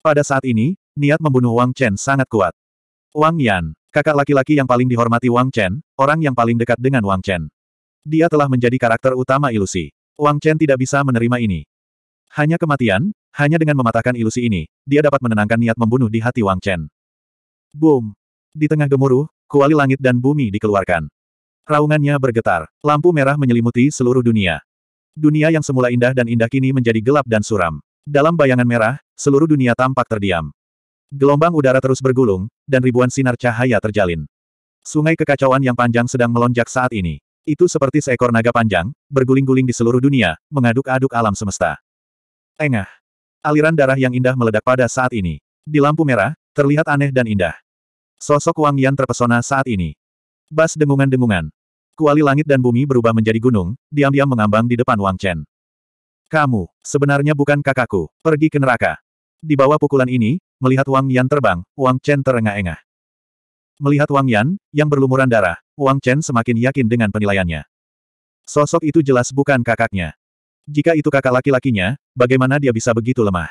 Pada saat ini, niat membunuh Wang Chen sangat kuat. Wang Yan, kakak laki-laki yang paling dihormati Wang Chen, orang yang paling dekat dengan Wang Chen. Dia telah menjadi karakter utama ilusi. Wang Chen tidak bisa menerima ini. Hanya kematian, hanya dengan mematahkan ilusi ini, dia dapat menenangkan niat membunuh di hati Wang Chen. Boom! Di tengah gemuruh, kuali langit dan bumi dikeluarkan. Raungannya bergetar, lampu merah menyelimuti seluruh dunia. Dunia yang semula indah dan indah kini menjadi gelap dan suram. Dalam bayangan merah, seluruh dunia tampak terdiam. Gelombang udara terus bergulung, dan ribuan sinar cahaya terjalin. Sungai kekacauan yang panjang sedang melonjak saat ini. Itu seperti seekor naga panjang, berguling-guling di seluruh dunia, mengaduk-aduk alam semesta. Tengah. Aliran darah yang indah meledak pada saat ini. Di lampu merah, terlihat aneh dan indah. Sosok Wang Yan terpesona saat ini. Bas dengungan-dengungan. Kuali langit dan bumi berubah menjadi gunung, diam-diam mengambang di depan Wang Chen. Kamu, sebenarnya bukan kakakku, pergi ke neraka. Di bawah pukulan ini, melihat Wang Yan terbang, Wang Chen terengah-engah. Melihat Wang Yan, yang berlumuran darah, Wang Chen semakin yakin dengan penilaiannya. Sosok itu jelas bukan kakaknya. Jika itu kakak laki-lakinya, bagaimana dia bisa begitu lemah?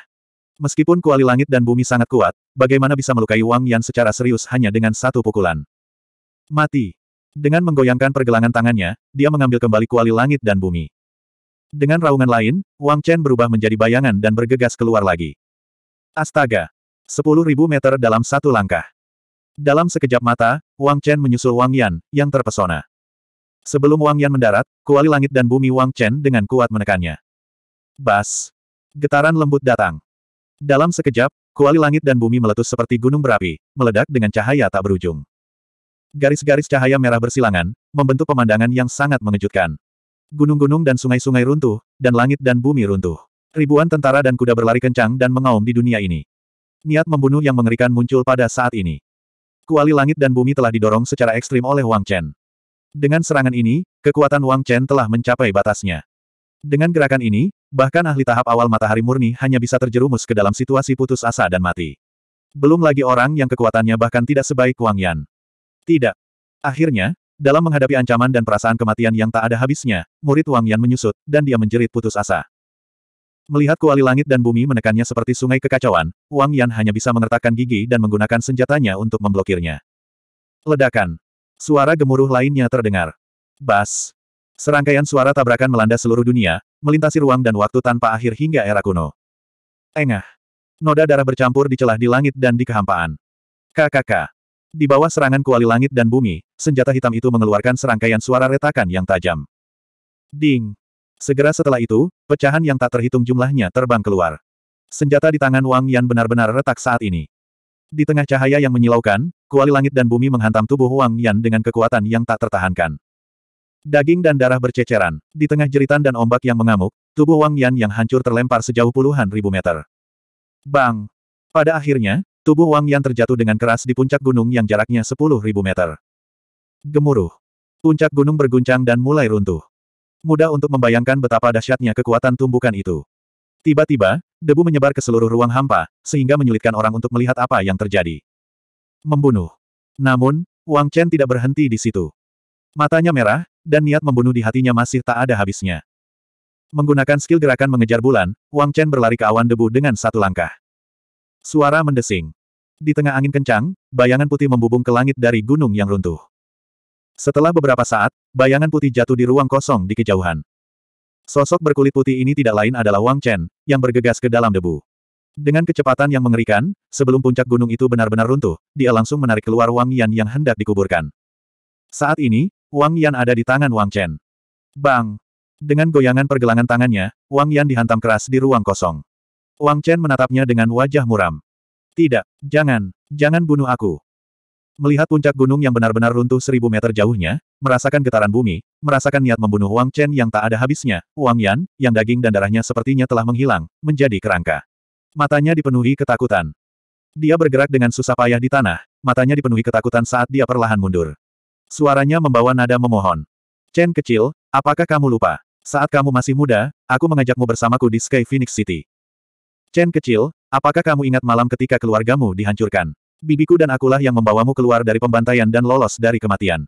Meskipun kuali langit dan bumi sangat kuat, bagaimana bisa melukai Wang Yan secara serius hanya dengan satu pukulan? Mati. Dengan menggoyangkan pergelangan tangannya, dia mengambil kembali kuali langit dan bumi. Dengan raungan lain, Wang Chen berubah menjadi bayangan dan bergegas keluar lagi. Astaga! 10.000 meter dalam satu langkah. Dalam sekejap mata, Wang Chen menyusul Wang Yan, yang terpesona. Sebelum Wang Yan mendarat, kuali langit dan bumi Wang Chen dengan kuat menekannya. Bas! Getaran lembut datang. Dalam sekejap, kuali langit dan bumi meletus seperti gunung berapi, meledak dengan cahaya tak berujung. Garis-garis cahaya merah bersilangan, membentuk pemandangan yang sangat mengejutkan. Gunung-gunung dan sungai-sungai runtuh, dan langit dan bumi runtuh. Ribuan tentara dan kuda berlari kencang dan mengaum di dunia ini. Niat membunuh yang mengerikan muncul pada saat ini. Kuali langit dan bumi telah didorong secara ekstrim oleh Wang Chen. Dengan serangan ini, kekuatan Wang Chen telah mencapai batasnya. Dengan gerakan ini, bahkan ahli tahap awal matahari murni hanya bisa terjerumus ke dalam situasi putus asa dan mati. Belum lagi orang yang kekuatannya bahkan tidak sebaik Wang Yan. Tidak. Akhirnya, dalam menghadapi ancaman dan perasaan kematian yang tak ada habisnya, murid Wang Yan menyusut, dan dia menjerit putus asa. Melihat kuali langit dan bumi menekannya seperti sungai kekacauan, Wang Yan hanya bisa mengertakkan gigi dan menggunakan senjatanya untuk memblokirnya. Ledakan. Suara gemuruh lainnya terdengar. Bas. Serangkaian suara tabrakan melanda seluruh dunia, melintasi ruang dan waktu tanpa akhir hingga era kuno. Engah. Noda darah bercampur di celah di langit dan di kehampaan. KKK. Di bawah serangan kuali langit dan bumi, senjata hitam itu mengeluarkan serangkaian suara retakan yang tajam. Ding! Segera setelah itu, pecahan yang tak terhitung jumlahnya terbang keluar. Senjata di tangan Wang Yan benar-benar retak saat ini. Di tengah cahaya yang menyilaukan, kuali langit dan bumi menghantam tubuh Wang Yan dengan kekuatan yang tak tertahankan. Daging dan darah berceceran. Di tengah jeritan dan ombak yang mengamuk, tubuh Wang Yan yang hancur terlempar sejauh puluhan ribu meter. Bang! Pada akhirnya, Tubuh Wang Yan terjatuh dengan keras di puncak gunung yang jaraknya 10.000 meter. Gemuruh. Puncak gunung berguncang dan mulai runtuh. Mudah untuk membayangkan betapa dahsyatnya kekuatan tumbukan itu. Tiba-tiba, debu menyebar ke seluruh ruang hampa, sehingga menyulitkan orang untuk melihat apa yang terjadi. Membunuh. Namun, Wang Chen tidak berhenti di situ. Matanya merah, dan niat membunuh di hatinya masih tak ada habisnya. Menggunakan skill gerakan mengejar bulan, Wang Chen berlari ke awan debu dengan satu langkah. Suara mendesing. Di tengah angin kencang, bayangan putih membubung ke langit dari gunung yang runtuh. Setelah beberapa saat, bayangan putih jatuh di ruang kosong di kejauhan. Sosok berkulit putih ini tidak lain adalah Wang Chen, yang bergegas ke dalam debu. Dengan kecepatan yang mengerikan, sebelum puncak gunung itu benar-benar runtuh, dia langsung menarik keluar Wang Yan yang hendak dikuburkan. Saat ini, Wang Yan ada di tangan Wang Chen. Bang! Dengan goyangan pergelangan tangannya, Wang Yan dihantam keras di ruang kosong. Wang Chen menatapnya dengan wajah muram. Tidak, jangan, jangan bunuh aku. Melihat puncak gunung yang benar-benar runtuh seribu meter jauhnya, merasakan getaran bumi, merasakan niat membunuh Wang Chen yang tak ada habisnya, Wang Yan, yang daging dan darahnya sepertinya telah menghilang, menjadi kerangka. Matanya dipenuhi ketakutan. Dia bergerak dengan susah payah di tanah, matanya dipenuhi ketakutan saat dia perlahan mundur. Suaranya membawa nada memohon. Chen kecil, apakah kamu lupa? Saat kamu masih muda, aku mengajakmu bersamaku di Sky Phoenix City. Chen kecil, apakah kamu ingat malam ketika keluargamu dihancurkan? Bibiku dan akulah yang membawamu keluar dari pembantaian dan lolos dari kematian.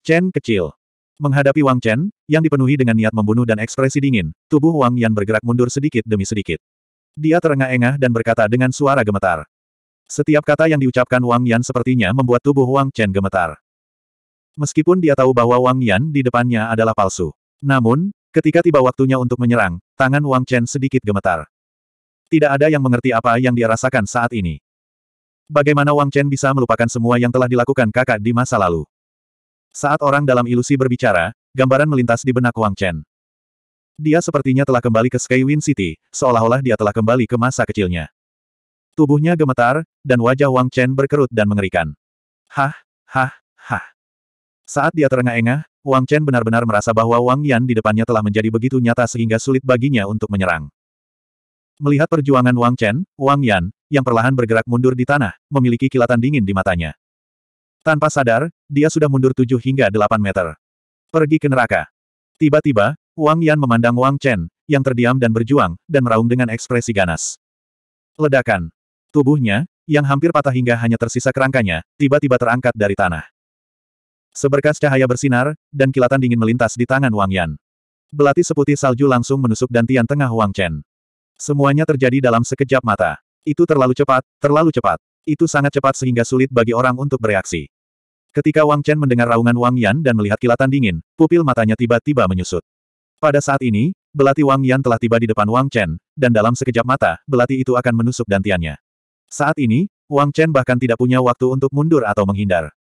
Chen kecil. Menghadapi Wang Chen, yang dipenuhi dengan niat membunuh dan ekspresi dingin, tubuh Wang Yan bergerak mundur sedikit demi sedikit. Dia terengah-engah dan berkata dengan suara gemetar. Setiap kata yang diucapkan Wang Yan sepertinya membuat tubuh Wang Chen gemetar. Meskipun dia tahu bahwa Wang Yan di depannya adalah palsu. Namun, ketika tiba waktunya untuk menyerang, tangan Wang Chen sedikit gemetar. Tidak ada yang mengerti apa yang dia rasakan saat ini. Bagaimana Wang Chen bisa melupakan semua yang telah dilakukan kakak di masa lalu? Saat orang dalam ilusi berbicara, gambaran melintas di benak Wang Chen. Dia sepertinya telah kembali ke Skywind City, seolah-olah dia telah kembali ke masa kecilnya. Tubuhnya gemetar, dan wajah Wang Chen berkerut dan mengerikan. Hah, hah, hah. Saat dia terengah-engah, Wang Chen benar-benar merasa bahwa Wang Yan di depannya telah menjadi begitu nyata sehingga sulit baginya untuk menyerang. Melihat perjuangan Wang Chen, Wang Yan, yang perlahan bergerak mundur di tanah, memiliki kilatan dingin di matanya. Tanpa sadar, dia sudah mundur tujuh hingga delapan meter. Pergi ke neraka. Tiba-tiba, Wang Yan memandang Wang Chen, yang terdiam dan berjuang, dan meraung dengan ekspresi ganas. Ledakan. Tubuhnya, yang hampir patah hingga hanya tersisa kerangkanya, tiba-tiba terangkat dari tanah. Seberkas cahaya bersinar, dan kilatan dingin melintas di tangan Wang Yan. Belati seputih salju langsung menusuk dantian tengah Wang Chen. Semuanya terjadi dalam sekejap mata. Itu terlalu cepat, terlalu cepat. Itu sangat cepat sehingga sulit bagi orang untuk bereaksi. Ketika Wang Chen mendengar raungan Wang Yan dan melihat kilatan dingin, pupil matanya tiba-tiba menyusut. Pada saat ini, belati Wang Yan telah tiba di depan Wang Chen, dan dalam sekejap mata, belati itu akan menusuk dantiannya. Saat ini, Wang Chen bahkan tidak punya waktu untuk mundur atau menghindar.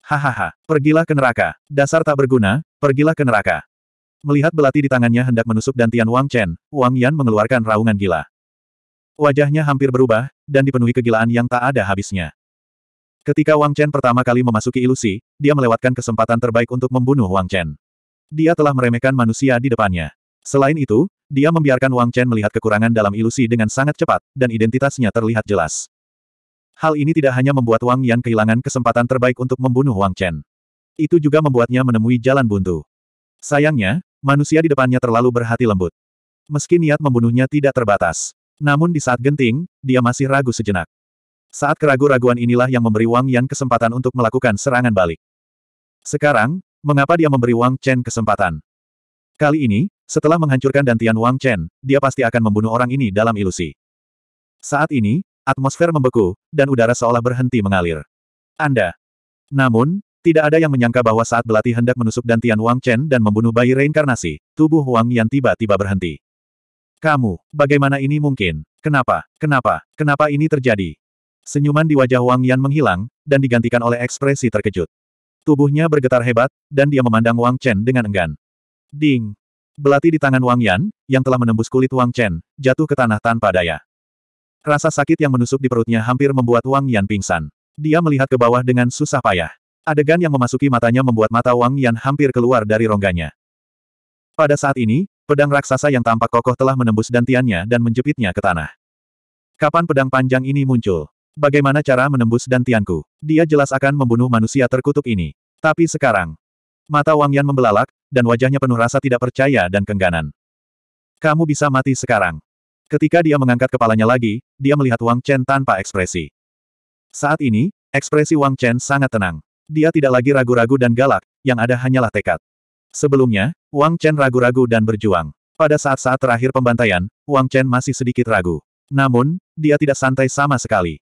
Hahaha, pergilah ke neraka. Dasar tak berguna, pergilah ke neraka. Melihat belati di tangannya hendak menusuk dantian Wang Chen, Wang Yan mengeluarkan raungan gila. Wajahnya hampir berubah, dan dipenuhi kegilaan yang tak ada habisnya. Ketika Wang Chen pertama kali memasuki ilusi, dia melewatkan kesempatan terbaik untuk membunuh Wang Chen. Dia telah meremehkan manusia di depannya. Selain itu, dia membiarkan Wang Chen melihat kekurangan dalam ilusi dengan sangat cepat, dan identitasnya terlihat jelas. Hal ini tidak hanya membuat Wang Yan kehilangan kesempatan terbaik untuk membunuh Wang Chen. Itu juga membuatnya menemui jalan buntu. Sayangnya, Manusia di depannya terlalu berhati lembut. Meski niat membunuhnya tidak terbatas. Namun di saat genting, dia masih ragu sejenak. Saat keraguan-raguan inilah yang memberi Wang Yan kesempatan untuk melakukan serangan balik. Sekarang, mengapa dia memberi Wang Chen kesempatan? Kali ini, setelah menghancurkan dantian Wang Chen, dia pasti akan membunuh orang ini dalam ilusi. Saat ini, atmosfer membeku, dan udara seolah berhenti mengalir. Anda. Namun, tidak ada yang menyangka bahwa saat belati hendak menusuk dantian Wang Chen dan membunuh bayi reinkarnasi, tubuh Wang Yan tiba-tiba berhenti. Kamu, bagaimana ini mungkin? Kenapa? Kenapa? Kenapa ini terjadi? Senyuman di wajah Wang Yan menghilang, dan digantikan oleh ekspresi terkejut. Tubuhnya bergetar hebat, dan dia memandang Wang Chen dengan enggan. Ding! Belati di tangan Wang Yan, yang telah menembus kulit Wang Chen, jatuh ke tanah tanpa daya. Rasa sakit yang menusuk di perutnya hampir membuat Wang Yan pingsan. Dia melihat ke bawah dengan susah payah. Adegan yang memasuki matanya membuat mata Wang Yan hampir keluar dari rongganya. Pada saat ini, pedang raksasa yang tampak kokoh telah menembus dantiannya dan menjepitnya ke tanah. Kapan pedang panjang ini muncul? Bagaimana cara menembus dantianku? Dia jelas akan membunuh manusia terkutuk ini. Tapi sekarang, mata Wang Yan membelalak, dan wajahnya penuh rasa tidak percaya dan kengganan. Kamu bisa mati sekarang. Ketika dia mengangkat kepalanya lagi, dia melihat Wang Chen tanpa ekspresi. Saat ini, ekspresi Wang Chen sangat tenang. Dia tidak lagi ragu-ragu dan galak, yang ada hanyalah tekad. Sebelumnya, Wang Chen ragu-ragu dan berjuang. Pada saat-saat terakhir pembantaian, Wang Chen masih sedikit ragu. Namun, dia tidak santai sama sekali.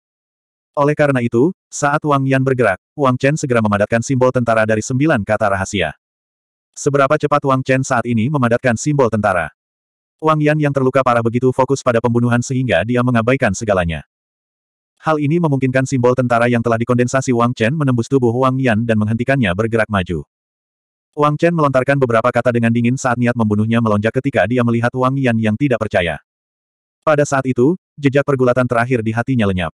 Oleh karena itu, saat Wang Yan bergerak, Wang Chen segera memadatkan simbol tentara dari sembilan kata rahasia. Seberapa cepat Wang Chen saat ini memadatkan simbol tentara? Wang Yan yang terluka parah begitu fokus pada pembunuhan sehingga dia mengabaikan segalanya. Hal ini memungkinkan simbol tentara yang telah dikondensasi Wang Chen menembus tubuh Wang Yan dan menghentikannya bergerak maju. Wang Chen melontarkan beberapa kata dengan dingin saat niat membunuhnya melonjak ketika dia melihat Wang Yan yang tidak percaya. Pada saat itu, jejak pergulatan terakhir di hatinya lenyap.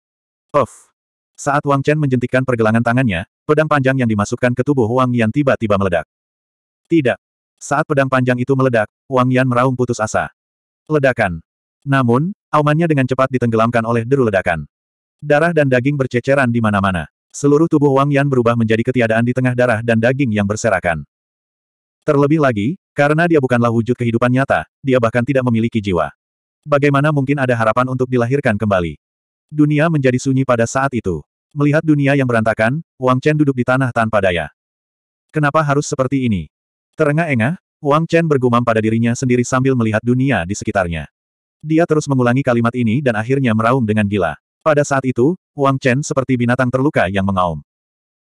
Of! Saat Wang Chen menjentikkan pergelangan tangannya, pedang panjang yang dimasukkan ke tubuh Wang Yan tiba-tiba meledak. Tidak. Saat pedang panjang itu meledak, Wang Yan meraung putus asa. Ledakan. Namun, aumannya dengan cepat ditenggelamkan oleh deru ledakan. Darah dan daging berceceran di mana-mana. Seluruh tubuh Wang Yan berubah menjadi ketiadaan di tengah darah dan daging yang berserakan. Terlebih lagi, karena dia bukanlah wujud kehidupan nyata, dia bahkan tidak memiliki jiwa. Bagaimana mungkin ada harapan untuk dilahirkan kembali? Dunia menjadi sunyi pada saat itu. Melihat dunia yang berantakan, Wang Chen duduk di tanah tanpa daya. Kenapa harus seperti ini? Terengah-engah, Wang Chen bergumam pada dirinya sendiri sambil melihat dunia di sekitarnya. Dia terus mengulangi kalimat ini dan akhirnya meraung dengan gila. Pada saat itu, Wang Chen seperti binatang terluka yang mengaum.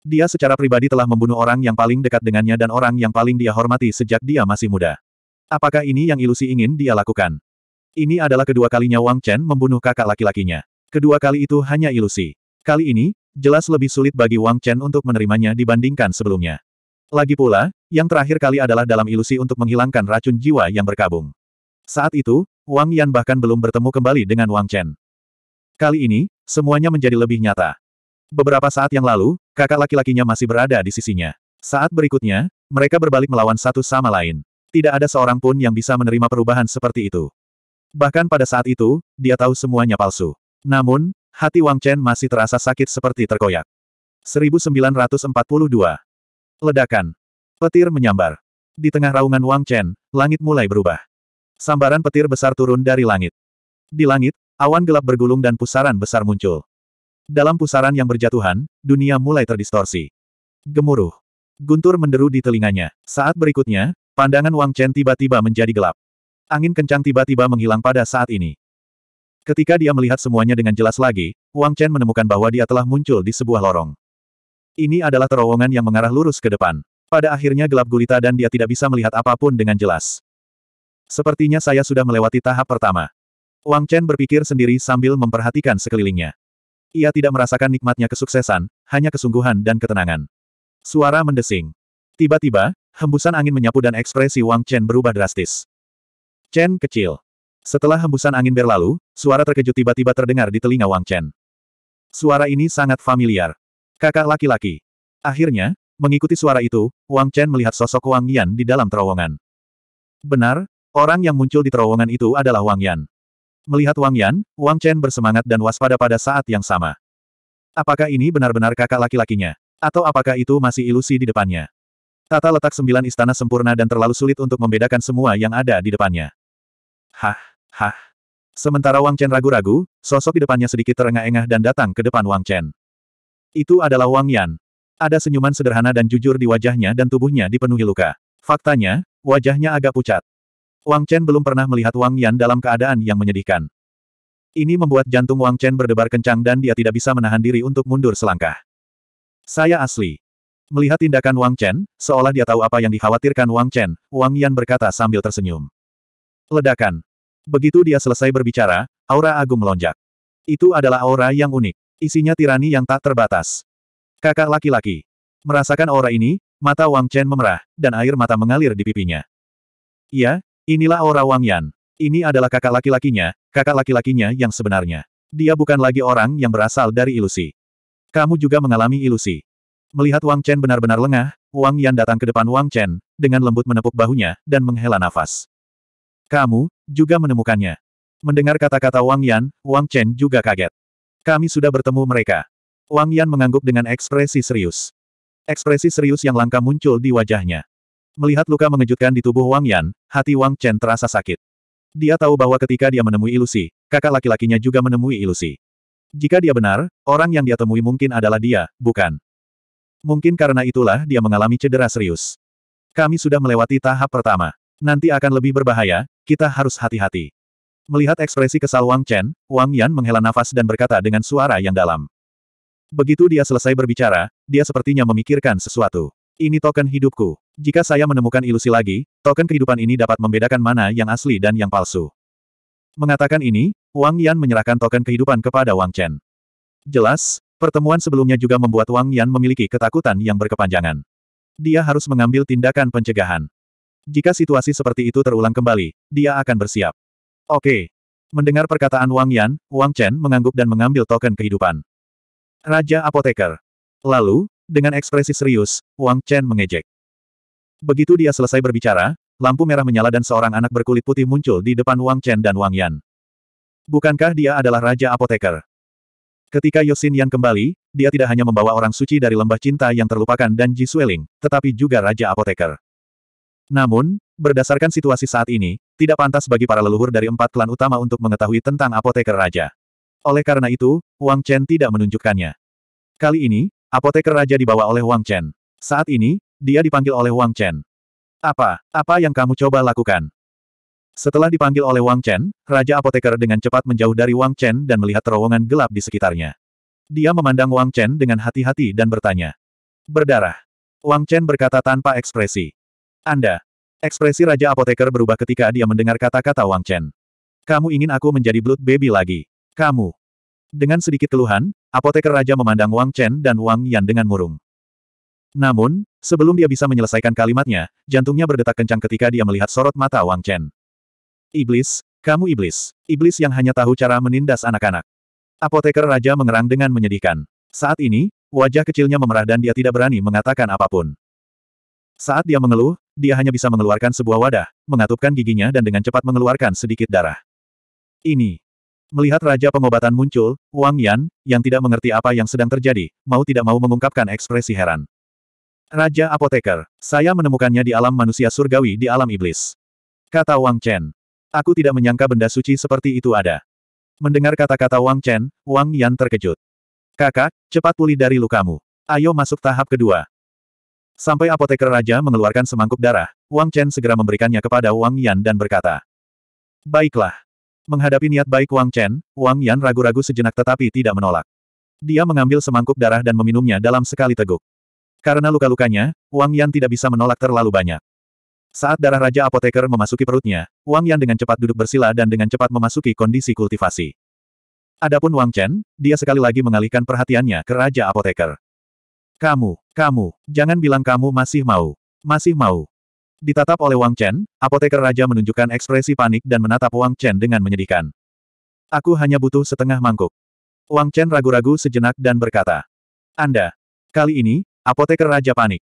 Dia secara pribadi telah membunuh orang yang paling dekat dengannya dan orang yang paling dia hormati sejak dia masih muda. Apakah ini yang ilusi ingin dia lakukan? Ini adalah kedua kalinya Wang Chen membunuh kakak laki-lakinya. Kedua kali itu hanya ilusi. Kali ini, jelas lebih sulit bagi Wang Chen untuk menerimanya dibandingkan sebelumnya. Lagi pula, yang terakhir kali adalah dalam ilusi untuk menghilangkan racun jiwa yang berkabung. Saat itu, Wang Yan bahkan belum bertemu kembali dengan Wang Chen. Kali ini, semuanya menjadi lebih nyata. Beberapa saat yang lalu, kakak laki-lakinya masih berada di sisinya. Saat berikutnya, mereka berbalik melawan satu sama lain. Tidak ada seorang pun yang bisa menerima perubahan seperti itu. Bahkan pada saat itu, dia tahu semuanya palsu. Namun, hati Wang Chen masih terasa sakit seperti terkoyak. 1942. Ledakan. Petir menyambar. Di tengah raungan Wang Chen, langit mulai berubah. Sambaran petir besar turun dari langit. Di langit, Awan gelap bergulung dan pusaran besar muncul. Dalam pusaran yang berjatuhan, dunia mulai terdistorsi. Gemuruh. Guntur menderu di telinganya. Saat berikutnya, pandangan Wang Chen tiba-tiba menjadi gelap. Angin kencang tiba-tiba menghilang pada saat ini. Ketika dia melihat semuanya dengan jelas lagi, Wang Chen menemukan bahwa dia telah muncul di sebuah lorong. Ini adalah terowongan yang mengarah lurus ke depan. Pada akhirnya gelap gulita dan dia tidak bisa melihat apapun dengan jelas. Sepertinya saya sudah melewati tahap pertama. Wang Chen berpikir sendiri sambil memperhatikan sekelilingnya. Ia tidak merasakan nikmatnya kesuksesan, hanya kesungguhan dan ketenangan. Suara mendesing. Tiba-tiba, hembusan angin menyapu dan ekspresi Wang Chen berubah drastis. Chen kecil. Setelah hembusan angin berlalu, suara terkejut tiba-tiba terdengar di telinga Wang Chen. Suara ini sangat familiar. Kakak laki-laki. Akhirnya, mengikuti suara itu, Wang Chen melihat sosok Wang Yan di dalam terowongan. Benar, orang yang muncul di terowongan itu adalah Wang Yan. Melihat Wang Yan, Wang Chen bersemangat dan waspada pada saat yang sama. Apakah ini benar-benar kakak laki-lakinya? Atau apakah itu masih ilusi di depannya? Tata letak sembilan istana sempurna dan terlalu sulit untuk membedakan semua yang ada di depannya. Hah, hah. Sementara Wang Chen ragu-ragu, sosok di depannya sedikit terengah-engah dan datang ke depan Wang Chen. Itu adalah Wang Yan. Ada senyuman sederhana dan jujur di wajahnya dan tubuhnya dipenuhi luka. Faktanya, wajahnya agak pucat. Wang Chen belum pernah melihat Wang Yan dalam keadaan yang menyedihkan. Ini membuat jantung Wang Chen berdebar kencang dan dia tidak bisa menahan diri untuk mundur selangkah. Saya asli. Melihat tindakan Wang Chen, seolah dia tahu apa yang dikhawatirkan Wang Chen, Wang Yan berkata sambil tersenyum. Ledakan. Begitu dia selesai berbicara, aura agung melonjak. Itu adalah aura yang unik. Isinya tirani yang tak terbatas. Kakak laki-laki. Merasakan aura ini, mata Wang Chen memerah, dan air mata mengalir di pipinya. Ya. Inilah aura Wang Yan. Ini adalah kakak laki-lakinya, kakak laki-lakinya yang sebenarnya. Dia bukan lagi orang yang berasal dari ilusi. Kamu juga mengalami ilusi. Melihat Wang Chen benar-benar lengah, Wang Yan datang ke depan Wang Chen, dengan lembut menepuk bahunya, dan menghela nafas. Kamu, juga menemukannya. Mendengar kata-kata Wang Yan, Wang Chen juga kaget. Kami sudah bertemu mereka. Wang Yan mengangguk dengan ekspresi serius. Ekspresi serius yang langka muncul di wajahnya. Melihat luka mengejutkan di tubuh Wang Yan, hati Wang Chen terasa sakit. Dia tahu bahwa ketika dia menemui ilusi, kakak laki-lakinya juga menemui ilusi. Jika dia benar, orang yang dia temui mungkin adalah dia, bukan. Mungkin karena itulah dia mengalami cedera serius. Kami sudah melewati tahap pertama. Nanti akan lebih berbahaya, kita harus hati-hati. Melihat ekspresi kesal Wang Chen, Wang Yan menghela nafas dan berkata dengan suara yang dalam. Begitu dia selesai berbicara, dia sepertinya memikirkan sesuatu. Ini token hidupku. Jika saya menemukan ilusi lagi, token kehidupan ini dapat membedakan mana yang asli dan yang palsu. Mengatakan ini, Wang Yan menyerahkan token kehidupan kepada Wang Chen. Jelas, pertemuan sebelumnya juga membuat Wang Yan memiliki ketakutan yang berkepanjangan. Dia harus mengambil tindakan pencegahan. Jika situasi seperti itu terulang kembali, dia akan bersiap. Oke. Mendengar perkataan Wang Yan, Wang Chen mengangguk dan mengambil token kehidupan. Raja Apoteker. Lalu, dengan ekspresi serius, Wang Chen mengejek. Begitu dia selesai berbicara, lampu merah menyala dan seorang anak berkulit putih muncul di depan Wang Chen dan Wang Yan. Bukankah dia adalah Raja Apoteker? Ketika Yosin Yan kembali, dia tidak hanya membawa orang suci dari lembah cinta yang terlupakan dan Ji Sueling, tetapi juga Raja Apoteker. Namun, berdasarkan situasi saat ini, tidak pantas bagi para leluhur dari empat klan utama untuk mengetahui tentang Apoteker Raja. Oleh karena itu, Wang Chen tidak menunjukkannya. Kali ini, Apoteker Raja dibawa oleh Wang Chen. Saat ini, dia dipanggil oleh Wang Chen. Apa? Apa yang kamu coba lakukan? Setelah dipanggil oleh Wang Chen, Raja Apoteker dengan cepat menjauh dari Wang Chen dan melihat terowongan gelap di sekitarnya. Dia memandang Wang Chen dengan hati-hati dan bertanya. Berdarah. Wang Chen berkata tanpa ekspresi. Anda. Ekspresi Raja Apoteker berubah ketika dia mendengar kata-kata Wang Chen. Kamu ingin aku menjadi Blood Baby lagi? Kamu. Dengan sedikit keluhan, Apoteker Raja memandang Wang Chen dan Wang Yan dengan murung. Namun, sebelum dia bisa menyelesaikan kalimatnya, jantungnya berdetak kencang ketika dia melihat sorot mata Wang Chen. Iblis, kamu iblis. Iblis yang hanya tahu cara menindas anak-anak. Apoteker Raja mengerang dengan menyedihkan. Saat ini, wajah kecilnya memerah dan dia tidak berani mengatakan apapun. Saat dia mengeluh, dia hanya bisa mengeluarkan sebuah wadah, mengatupkan giginya dan dengan cepat mengeluarkan sedikit darah. Ini. Melihat Raja Pengobatan muncul, Wang Yan, yang tidak mengerti apa yang sedang terjadi, mau tidak mau mengungkapkan ekspresi heran. Raja Apoteker, saya menemukannya di alam manusia surgawi di alam iblis. Kata Wang Chen. Aku tidak menyangka benda suci seperti itu ada. Mendengar kata-kata Wang Chen, Wang Yan terkejut. Kakak, cepat pulih dari lukamu. Ayo masuk tahap kedua. Sampai apoteker raja mengeluarkan semangkuk darah, Wang Chen segera memberikannya kepada Wang Yan dan berkata. Baiklah. Menghadapi niat baik Wang Chen, Wang Yan ragu-ragu sejenak tetapi tidak menolak. Dia mengambil semangkuk darah dan meminumnya dalam sekali teguk. Karena luka-lukanya, Wang Yan tidak bisa menolak terlalu banyak. Saat darah Raja Apoteker memasuki perutnya, Wang Yan dengan cepat duduk bersila dan dengan cepat memasuki kondisi kultivasi. Adapun Wang Chen, dia sekali lagi mengalihkan perhatiannya ke Raja Apoteker. Kamu, kamu, jangan bilang kamu masih mau. Masih mau. Ditatap oleh Wang Chen, Apoteker Raja menunjukkan ekspresi panik dan menatap Wang Chen dengan menyedihkan. Aku hanya butuh setengah mangkuk. Wang Chen ragu-ragu sejenak dan berkata. Anda. Kali ini, Apoteker Raja panik.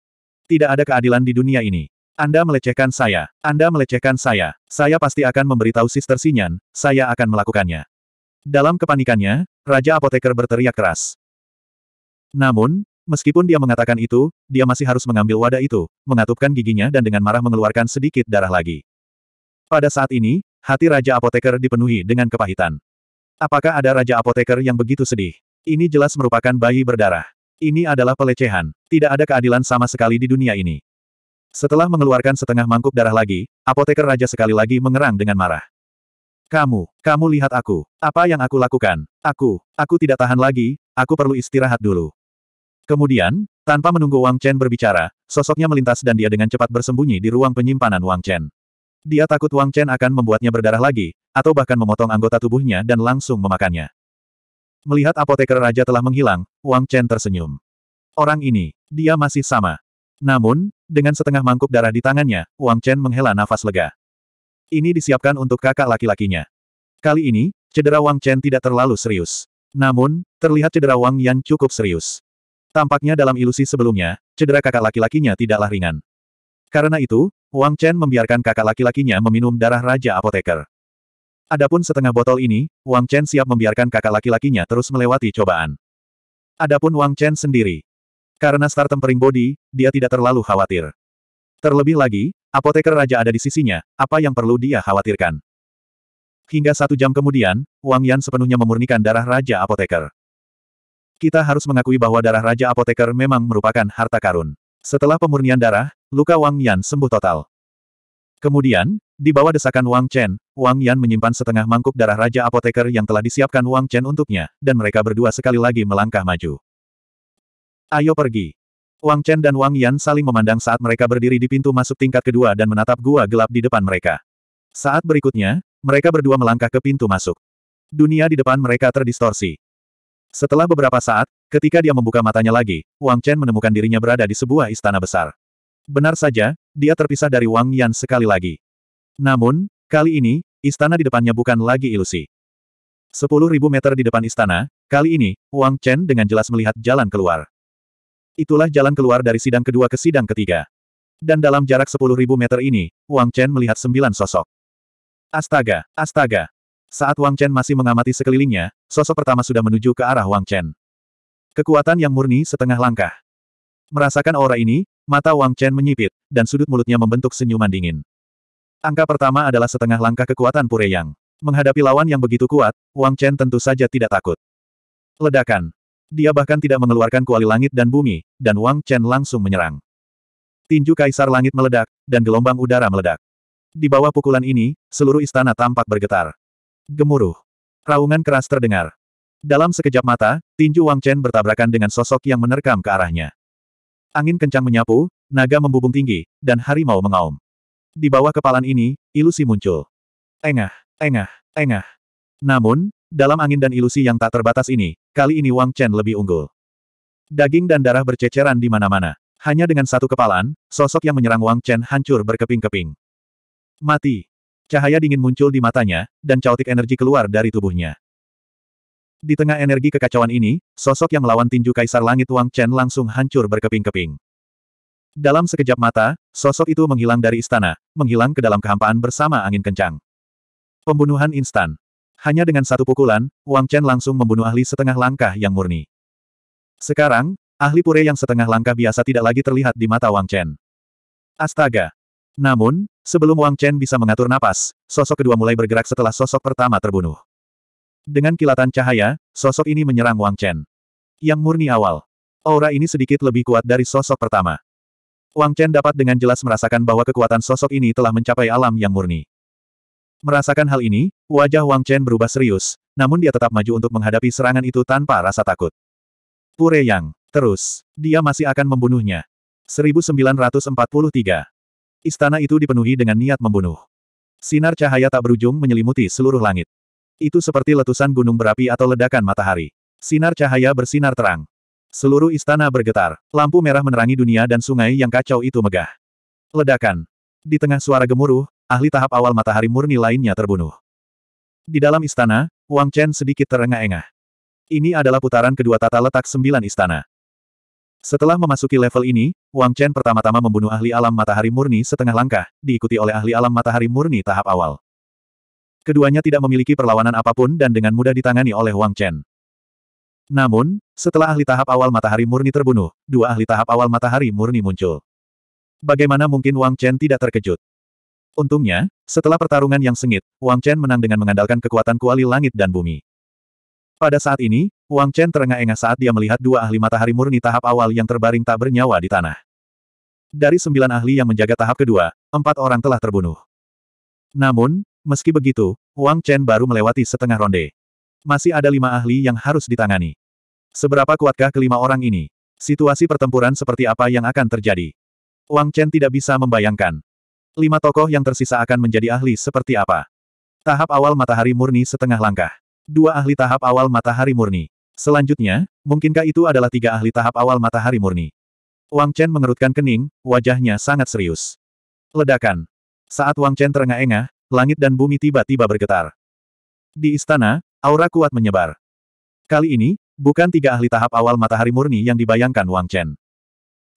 Tidak ada keadilan di dunia ini. Anda melecehkan saya. Anda melecehkan saya. Saya pasti akan memberitahu Sister Sinyan, saya akan melakukannya. Dalam kepanikannya, Raja Apoteker berteriak keras. Namun, meskipun dia mengatakan itu, dia masih harus mengambil wadah itu, mengatupkan giginya dan dengan marah mengeluarkan sedikit darah lagi. Pada saat ini, hati Raja Apoteker dipenuhi dengan kepahitan. Apakah ada Raja Apoteker yang begitu sedih? Ini jelas merupakan bayi berdarah. Ini adalah pelecehan. Tidak ada keadilan sama sekali di dunia ini. Setelah mengeluarkan setengah mangkuk darah lagi, apoteker raja sekali lagi mengerang dengan marah. Kamu, kamu lihat aku. Apa yang aku lakukan? Aku, aku tidak tahan lagi, aku perlu istirahat dulu. Kemudian, tanpa menunggu Wang Chen berbicara, sosoknya melintas dan dia dengan cepat bersembunyi di ruang penyimpanan Wang Chen. Dia takut Wang Chen akan membuatnya berdarah lagi, atau bahkan memotong anggota tubuhnya dan langsung memakannya. Melihat apoteker raja telah menghilang, Wang Chen tersenyum. Orang ini, dia masih sama. Namun, dengan setengah mangkuk darah di tangannya, Wang Chen menghela nafas lega. Ini disiapkan untuk kakak laki-lakinya. Kali ini, cedera Wang Chen tidak terlalu serius. Namun, terlihat cedera Wang Yan cukup serius. Tampaknya dalam ilusi sebelumnya, cedera kakak laki-lakinya tidaklah ringan. Karena itu, Wang Chen membiarkan kakak laki-lakinya meminum darah Raja Apoteker. Adapun setengah botol ini, Wang Chen siap membiarkan kakak laki-lakinya terus melewati cobaan. Adapun Wang Chen sendiri. Karena star tempering body, dia tidak terlalu khawatir. Terlebih lagi, apoteker raja ada di sisinya, apa yang perlu dia khawatirkan. Hingga satu jam kemudian, Wang Yan sepenuhnya memurnikan darah raja apoteker. Kita harus mengakui bahwa darah raja apoteker memang merupakan harta karun. Setelah pemurnian darah, luka Wang Yan sembuh total. Kemudian, di bawah desakan Wang Chen, Wang Yan menyimpan setengah mangkuk darah Raja Apoteker yang telah disiapkan Wang Chen untuknya, dan mereka berdua sekali lagi melangkah maju. Ayo pergi. Wang Chen dan Wang Yan saling memandang saat mereka berdiri di pintu masuk tingkat kedua dan menatap gua gelap di depan mereka. Saat berikutnya, mereka berdua melangkah ke pintu masuk. Dunia di depan mereka terdistorsi. Setelah beberapa saat, ketika dia membuka matanya lagi, Wang Chen menemukan dirinya berada di sebuah istana besar. Benar saja, dia terpisah dari Wang Yan sekali lagi. Namun, kali ini, istana di depannya bukan lagi ilusi. 10.000 meter di depan istana, kali ini, Wang Chen dengan jelas melihat jalan keluar. Itulah jalan keluar dari sidang kedua ke sidang ketiga. Dan dalam jarak 10.000 meter ini, Wang Chen melihat sembilan sosok. Astaga, astaga. Saat Wang Chen masih mengamati sekelilingnya, sosok pertama sudah menuju ke arah Wang Chen. Kekuatan yang murni setengah langkah. Merasakan aura ini, Mata Wang Chen menyipit, dan sudut mulutnya membentuk senyuman dingin. Angka pertama adalah setengah langkah kekuatan Pure Yang. Menghadapi lawan yang begitu kuat, Wang Chen tentu saja tidak takut. Ledakan. Dia bahkan tidak mengeluarkan kuali langit dan bumi, dan Wang Chen langsung menyerang. Tinju kaisar langit meledak, dan gelombang udara meledak. Di bawah pukulan ini, seluruh istana tampak bergetar. Gemuruh. Raungan keras terdengar. Dalam sekejap mata, tinju Wang Chen bertabrakan dengan sosok yang menerkam ke arahnya. Angin kencang menyapu, naga membubung tinggi, dan harimau mengaum. Di bawah kepalan ini, ilusi muncul. Engah, engah, engah. Namun, dalam angin dan ilusi yang tak terbatas ini, kali ini Wang Chen lebih unggul. Daging dan darah berceceran di mana-mana. Hanya dengan satu kepalan, sosok yang menyerang Wang Chen hancur berkeping-keping. Mati. Cahaya dingin muncul di matanya, dan cautik energi keluar dari tubuhnya. Di tengah energi kekacauan ini, sosok yang melawan tinju Kaisar Langit Wang Chen langsung hancur berkeping-keping. Dalam sekejap mata, sosok itu menghilang dari istana, menghilang ke dalam kehampaan bersama angin kencang. Pembunuhan instan. Hanya dengan satu pukulan, Wang Chen langsung membunuh ahli setengah langkah yang murni. Sekarang, ahli pure yang setengah langkah biasa tidak lagi terlihat di mata Wang Chen. Astaga! Namun, sebelum Wang Chen bisa mengatur napas, sosok kedua mulai bergerak setelah sosok pertama terbunuh. Dengan kilatan cahaya, sosok ini menyerang Wang Chen. Yang murni awal. Aura ini sedikit lebih kuat dari sosok pertama. Wang Chen dapat dengan jelas merasakan bahwa kekuatan sosok ini telah mencapai alam yang murni. Merasakan hal ini, wajah Wang Chen berubah serius, namun dia tetap maju untuk menghadapi serangan itu tanpa rasa takut. Pure Yang, terus, dia masih akan membunuhnya. 1943. Istana itu dipenuhi dengan niat membunuh. Sinar cahaya tak berujung menyelimuti seluruh langit. Itu seperti letusan gunung berapi atau ledakan matahari. Sinar cahaya bersinar terang. Seluruh istana bergetar. Lampu merah menerangi dunia dan sungai yang kacau itu megah. Ledakan. Di tengah suara gemuruh, ahli tahap awal matahari murni lainnya terbunuh. Di dalam istana, Wang Chen sedikit terengah-engah. Ini adalah putaran kedua tata letak sembilan istana. Setelah memasuki level ini, Wang Chen pertama-tama membunuh ahli alam matahari murni setengah langkah, diikuti oleh ahli alam matahari murni tahap awal. Keduanya tidak memiliki perlawanan apapun dan dengan mudah ditangani oleh Wang Chen. Namun, setelah ahli tahap awal matahari murni terbunuh, dua ahli tahap awal matahari murni muncul. Bagaimana mungkin Wang Chen tidak terkejut? Untungnya, setelah pertarungan yang sengit, Wang Chen menang dengan mengandalkan kekuatan kuali langit dan bumi. Pada saat ini, Wang Chen terengah-engah saat dia melihat dua ahli matahari murni tahap awal yang terbaring tak bernyawa di tanah. Dari sembilan ahli yang menjaga tahap kedua, empat orang telah terbunuh. Namun, Meski begitu, Wang Chen baru melewati setengah ronde. Masih ada lima ahli yang harus ditangani. Seberapa kuatkah kelima orang ini? Situasi pertempuran seperti apa yang akan terjadi? Wang Chen tidak bisa membayangkan. Lima tokoh yang tersisa akan menjadi ahli seperti apa? Tahap awal matahari murni setengah langkah. Dua ahli tahap awal matahari murni. Selanjutnya, mungkinkah itu adalah tiga ahli tahap awal matahari murni? Wang Chen mengerutkan kening, wajahnya sangat serius. Ledakan. Saat Wang Chen terengah-engah, langit dan bumi tiba-tiba bergetar. Di istana, aura kuat menyebar. Kali ini, bukan tiga ahli tahap awal matahari murni yang dibayangkan Wang Chen.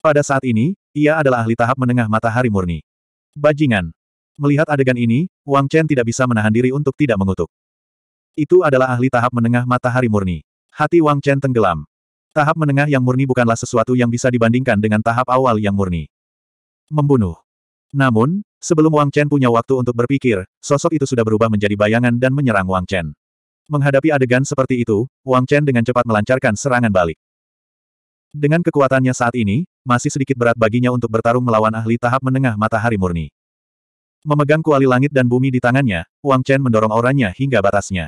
Pada saat ini, ia adalah ahli tahap menengah matahari murni. Bajingan. Melihat adegan ini, Wang Chen tidak bisa menahan diri untuk tidak mengutuk. Itu adalah ahli tahap menengah matahari murni. Hati Wang Chen tenggelam. Tahap menengah yang murni bukanlah sesuatu yang bisa dibandingkan dengan tahap awal yang murni. Membunuh. Namun, sebelum Wang Chen punya waktu untuk berpikir, sosok itu sudah berubah menjadi bayangan dan menyerang Wang Chen. Menghadapi adegan seperti itu, Wang Chen dengan cepat melancarkan serangan balik. Dengan kekuatannya saat ini, masih sedikit berat baginya untuk bertarung melawan ahli tahap menengah matahari murni. Memegang kuali langit dan bumi di tangannya, Wang Chen mendorong auranya hingga batasnya.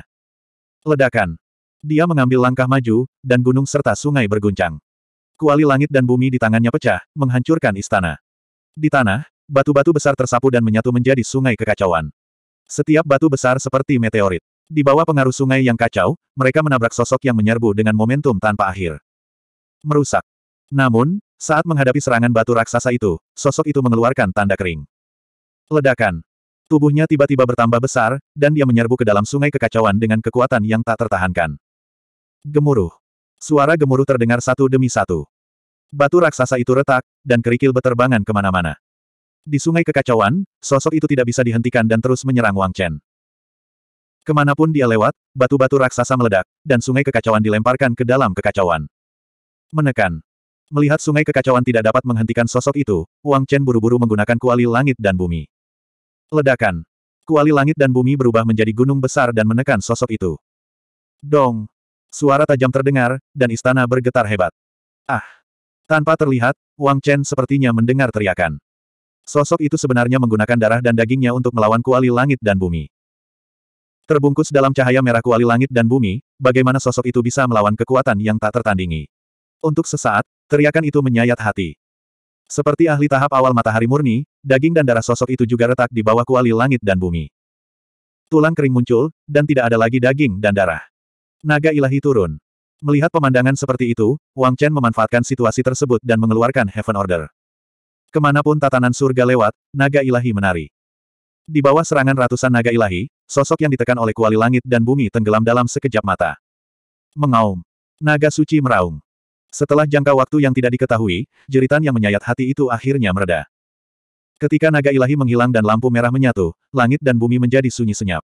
Ledakan. Dia mengambil langkah maju, dan gunung serta sungai berguncang. Kuali langit dan bumi di tangannya pecah, menghancurkan istana. Di tanah, Batu-batu besar tersapu dan menyatu menjadi sungai kekacauan. Setiap batu besar seperti meteorit. Di bawah pengaruh sungai yang kacau, mereka menabrak sosok yang menyerbu dengan momentum tanpa akhir. Merusak. Namun, saat menghadapi serangan batu raksasa itu, sosok itu mengeluarkan tanda kering. Ledakan. Tubuhnya tiba-tiba bertambah besar, dan dia menyerbu ke dalam sungai kekacauan dengan kekuatan yang tak tertahankan. Gemuruh. Suara gemuruh terdengar satu demi satu. Batu raksasa itu retak, dan kerikil beterbangan kemana-mana. Di sungai kekacauan, sosok itu tidak bisa dihentikan dan terus menyerang Wang Chen. Kemanapun dia lewat, batu-batu raksasa meledak, dan sungai kekacauan dilemparkan ke dalam kekacauan. Menekan. Melihat sungai kekacauan tidak dapat menghentikan sosok itu, Wang Chen buru-buru menggunakan kuali langit dan bumi. Ledakan. Kuali langit dan bumi berubah menjadi gunung besar dan menekan sosok itu. Dong. Suara tajam terdengar, dan istana bergetar hebat. Ah. Tanpa terlihat, Wang Chen sepertinya mendengar teriakan. Sosok itu sebenarnya menggunakan darah dan dagingnya untuk melawan kuali langit dan bumi. Terbungkus dalam cahaya merah kuali langit dan bumi, bagaimana sosok itu bisa melawan kekuatan yang tak tertandingi. Untuk sesaat, teriakan itu menyayat hati. Seperti ahli tahap awal matahari murni, daging dan darah sosok itu juga retak di bawah kuali langit dan bumi. Tulang kering muncul, dan tidak ada lagi daging dan darah. Naga ilahi turun. Melihat pemandangan seperti itu, Wang Chen memanfaatkan situasi tersebut dan mengeluarkan Heaven Order. Kemanapun tatanan surga lewat, naga ilahi menari. Di bawah serangan ratusan naga ilahi, sosok yang ditekan oleh kuali langit dan bumi tenggelam dalam sekejap mata. Mengaum. Naga suci meraung. Setelah jangka waktu yang tidak diketahui, jeritan yang menyayat hati itu akhirnya mereda. Ketika naga ilahi menghilang dan lampu merah menyatu, langit dan bumi menjadi sunyi senyap.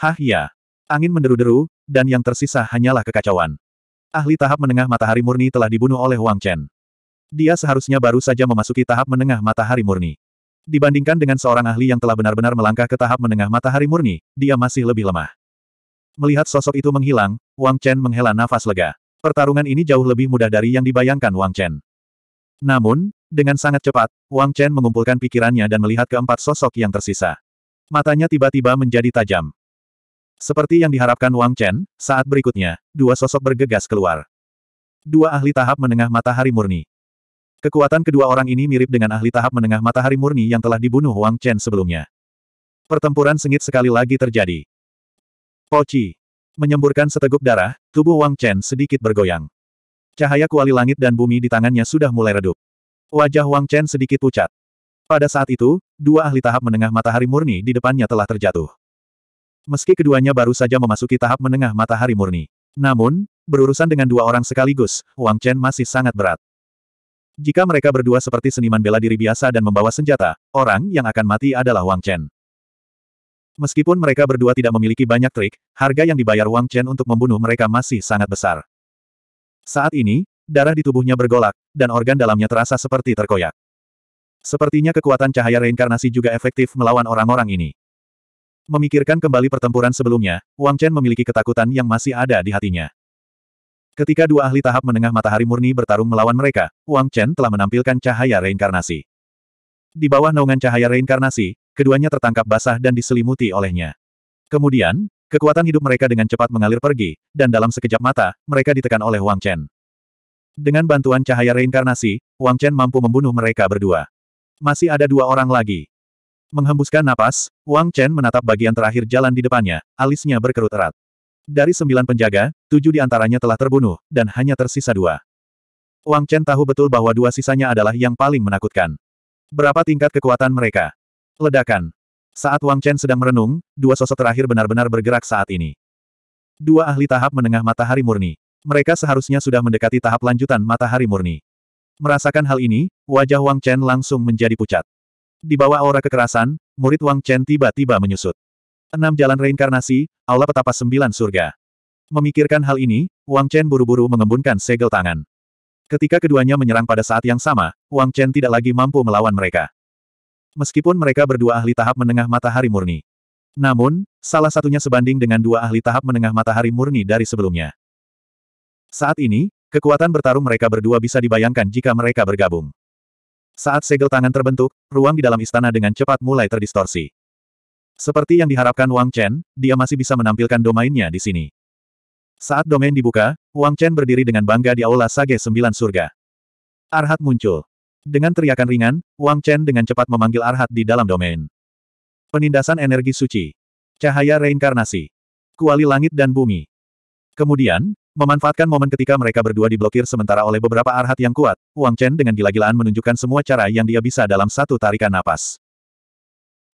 Hah ya. Angin menderu-deru, dan yang tersisa hanyalah kekacauan. Ahli tahap menengah matahari murni telah dibunuh oleh Wang Chen. Dia seharusnya baru saja memasuki tahap menengah matahari murni. Dibandingkan dengan seorang ahli yang telah benar-benar melangkah ke tahap menengah matahari murni, dia masih lebih lemah. Melihat sosok itu menghilang, Wang Chen menghela nafas lega. Pertarungan ini jauh lebih mudah dari yang dibayangkan Wang Chen. Namun, dengan sangat cepat, Wang Chen mengumpulkan pikirannya dan melihat keempat sosok yang tersisa. Matanya tiba-tiba menjadi tajam. Seperti yang diharapkan Wang Chen, saat berikutnya, dua sosok bergegas keluar. Dua ahli tahap menengah matahari murni. Kekuatan kedua orang ini mirip dengan ahli tahap menengah matahari murni yang telah dibunuh Wang Chen sebelumnya. Pertempuran sengit sekali lagi terjadi. Poci. Menyemburkan seteguk darah, tubuh Wang Chen sedikit bergoyang. Cahaya kuali langit dan bumi di tangannya sudah mulai redup. Wajah Wang Chen sedikit pucat. Pada saat itu, dua ahli tahap menengah matahari murni di depannya telah terjatuh. Meski keduanya baru saja memasuki tahap menengah matahari murni. Namun, berurusan dengan dua orang sekaligus, Wang Chen masih sangat berat. Jika mereka berdua seperti seniman bela diri biasa dan membawa senjata, orang yang akan mati adalah Wang Chen. Meskipun mereka berdua tidak memiliki banyak trik, harga yang dibayar Wang Chen untuk membunuh mereka masih sangat besar. Saat ini, darah di tubuhnya bergolak, dan organ dalamnya terasa seperti terkoyak. Sepertinya kekuatan cahaya reinkarnasi juga efektif melawan orang-orang ini. Memikirkan kembali pertempuran sebelumnya, Wang Chen memiliki ketakutan yang masih ada di hatinya. Ketika dua ahli tahap menengah matahari murni bertarung melawan mereka, Wang Chen telah menampilkan cahaya reinkarnasi. Di bawah naungan cahaya reinkarnasi, keduanya tertangkap basah dan diselimuti olehnya. Kemudian, kekuatan hidup mereka dengan cepat mengalir pergi, dan dalam sekejap mata, mereka ditekan oleh Wang Chen. Dengan bantuan cahaya reinkarnasi, Wang Chen mampu membunuh mereka berdua. Masih ada dua orang lagi. Menghembuskan napas, Wang Chen menatap bagian terakhir jalan di depannya, alisnya berkerut erat. Dari sembilan penjaga, tujuh di antaranya telah terbunuh, dan hanya tersisa dua. Wang Chen tahu betul bahwa dua sisanya adalah yang paling menakutkan. Berapa tingkat kekuatan mereka? Ledakan. Saat Wang Chen sedang merenung, dua sosok terakhir benar-benar bergerak saat ini. Dua ahli tahap menengah matahari murni. Mereka seharusnya sudah mendekati tahap lanjutan matahari murni. Merasakan hal ini, wajah Wang Chen langsung menjadi pucat. Di bawah aura kekerasan, murid Wang Chen tiba-tiba menyusut. Enam jalan reinkarnasi, aula petapa sembilan surga. Memikirkan hal ini, Wang Chen buru-buru mengembunkan segel tangan. Ketika keduanya menyerang pada saat yang sama, Wang Chen tidak lagi mampu melawan mereka. Meskipun mereka berdua ahli tahap menengah matahari murni. Namun, salah satunya sebanding dengan dua ahli tahap menengah matahari murni dari sebelumnya. Saat ini, kekuatan bertarung mereka berdua bisa dibayangkan jika mereka bergabung. Saat segel tangan terbentuk, ruang di dalam istana dengan cepat mulai terdistorsi. Seperti yang diharapkan Wang Chen, dia masih bisa menampilkan domainnya di sini. Saat domain dibuka, Wang Chen berdiri dengan bangga di Aula Sage Sembilan Surga. Arhat muncul. Dengan teriakan ringan, Wang Chen dengan cepat memanggil Arhat di dalam domain. Penindasan energi suci. Cahaya reinkarnasi. Kuali langit dan bumi. Kemudian, Memanfaatkan momen ketika mereka berdua diblokir sementara oleh beberapa arhat yang kuat, Wang Chen dengan gila-gilaan menunjukkan semua cara yang dia bisa dalam satu tarikan napas.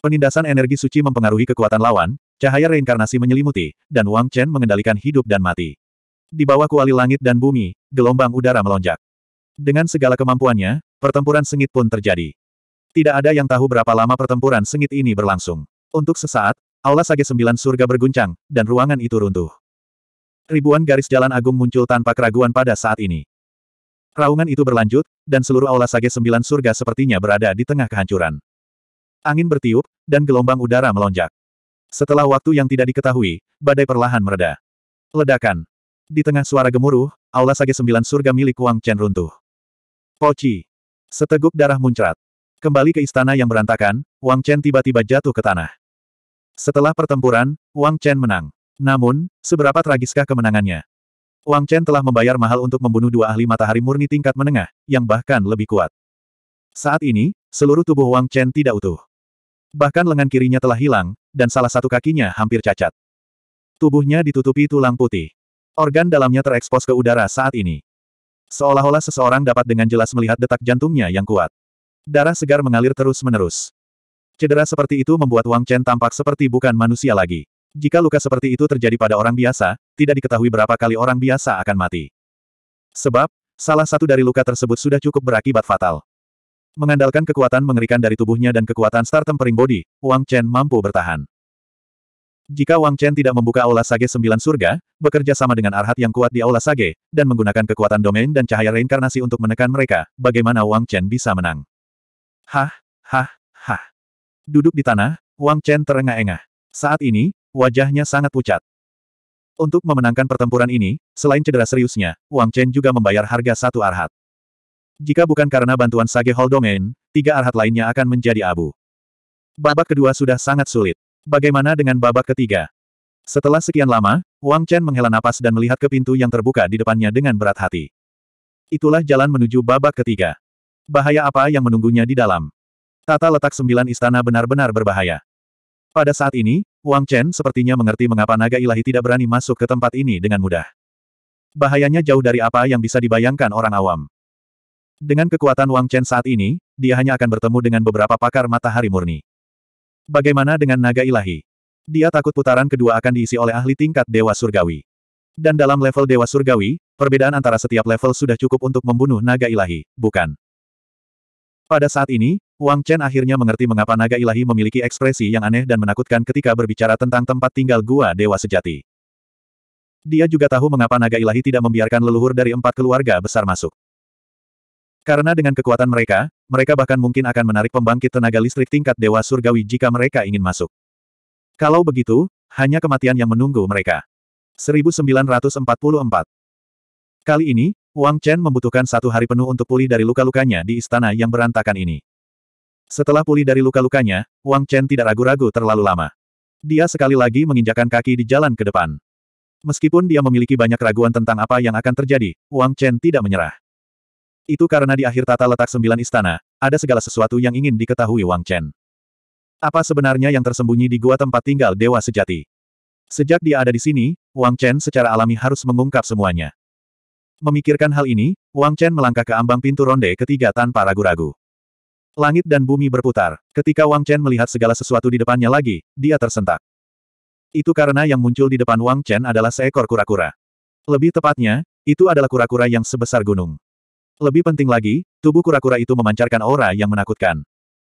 Penindasan energi suci mempengaruhi kekuatan lawan, cahaya reinkarnasi menyelimuti, dan Wang Chen mengendalikan hidup dan mati. Di bawah kuali langit dan bumi, gelombang udara melonjak. Dengan segala kemampuannya, pertempuran sengit pun terjadi. Tidak ada yang tahu berapa lama pertempuran sengit ini berlangsung. Untuk sesaat, aula Sage Sembilan Surga berguncang, dan ruangan itu runtuh. Ribuan garis jalan agung muncul tanpa keraguan pada saat ini. Raungan itu berlanjut, dan seluruh aula Sage Sembilan Surga sepertinya berada di tengah kehancuran. Angin bertiup, dan gelombang udara melonjak. Setelah waktu yang tidak diketahui, badai perlahan mereda. Ledakan. Di tengah suara gemuruh, aula sage sembilan surga milik Wang Chen runtuh. Poci. Seteguk darah muncrat. Kembali ke istana yang berantakan, Wang Chen tiba-tiba jatuh ke tanah. Setelah pertempuran, Wang Chen menang. Namun, seberapa tragiskah kemenangannya? Wang Chen telah membayar mahal untuk membunuh dua ahli matahari murni tingkat menengah, yang bahkan lebih kuat. Saat ini, seluruh tubuh Wang Chen tidak utuh. Bahkan lengan kirinya telah hilang, dan salah satu kakinya hampir cacat. Tubuhnya ditutupi tulang putih. Organ dalamnya terekspos ke udara saat ini. Seolah-olah seseorang dapat dengan jelas melihat detak jantungnya yang kuat. Darah segar mengalir terus-menerus. Cedera seperti itu membuat Wang Chen tampak seperti bukan manusia lagi. Jika luka seperti itu terjadi pada orang biasa, tidak diketahui berapa kali orang biasa akan mati. Sebab, salah satu dari luka tersebut sudah cukup berakibat fatal. Mengandalkan kekuatan mengerikan dari tubuhnya dan kekuatan Star Tempering Body, Wang Chen mampu bertahan. Jika Wang Chen tidak membuka Aula Sage Sembilan Surga, bekerja sama dengan Arhat yang kuat di Aula Sage, dan menggunakan kekuatan domain dan cahaya reinkarnasi untuk menekan mereka, bagaimana Wang Chen bisa menang? Hah, hah, hah. Duduk di tanah, Wang Chen terengah-engah. Saat ini, wajahnya sangat pucat. Untuk memenangkan pertempuran ini, selain cedera seriusnya, Wang Chen juga membayar harga satu Arhat. Jika bukan karena bantuan Sage Hall Domain, tiga arhat lainnya akan menjadi abu. Babak kedua sudah sangat sulit. Bagaimana dengan babak ketiga? Setelah sekian lama, Wang Chen menghela napas dan melihat ke pintu yang terbuka di depannya dengan berat hati. Itulah jalan menuju babak ketiga. Bahaya apa yang menunggunya di dalam? Tata letak sembilan istana benar-benar berbahaya. Pada saat ini, Wang Chen sepertinya mengerti mengapa naga ilahi tidak berani masuk ke tempat ini dengan mudah. Bahayanya jauh dari apa yang bisa dibayangkan orang awam. Dengan kekuatan Wang Chen saat ini, dia hanya akan bertemu dengan beberapa pakar matahari murni. Bagaimana dengan naga ilahi? Dia takut putaran kedua akan diisi oleh ahli tingkat Dewa Surgawi. Dan dalam level Dewa Surgawi, perbedaan antara setiap level sudah cukup untuk membunuh naga ilahi, bukan? Pada saat ini, Wang Chen akhirnya mengerti mengapa naga ilahi memiliki ekspresi yang aneh dan menakutkan ketika berbicara tentang tempat tinggal gua Dewa Sejati. Dia juga tahu mengapa naga ilahi tidak membiarkan leluhur dari empat keluarga besar masuk. Karena dengan kekuatan mereka, mereka bahkan mungkin akan menarik pembangkit tenaga listrik tingkat Dewa Surgawi jika mereka ingin masuk. Kalau begitu, hanya kematian yang menunggu mereka. 1944 Kali ini, Wang Chen membutuhkan satu hari penuh untuk pulih dari luka-lukanya di istana yang berantakan ini. Setelah pulih dari luka-lukanya, Wang Chen tidak ragu-ragu terlalu lama. Dia sekali lagi menginjakan kaki di jalan ke depan. Meskipun dia memiliki banyak keraguan tentang apa yang akan terjadi, Wang Chen tidak menyerah. Itu karena di akhir tata letak sembilan istana, ada segala sesuatu yang ingin diketahui Wang Chen. Apa sebenarnya yang tersembunyi di gua tempat tinggal dewa sejati? Sejak dia ada di sini, Wang Chen secara alami harus mengungkap semuanya. Memikirkan hal ini, Wang Chen melangkah ke ambang pintu ronde ketiga tanpa ragu-ragu. Langit dan bumi berputar. Ketika Wang Chen melihat segala sesuatu di depannya lagi, dia tersentak. Itu karena yang muncul di depan Wang Chen adalah seekor kura-kura. Lebih tepatnya, itu adalah kura-kura yang sebesar gunung. Lebih penting lagi, tubuh kura-kura itu memancarkan aura yang menakutkan.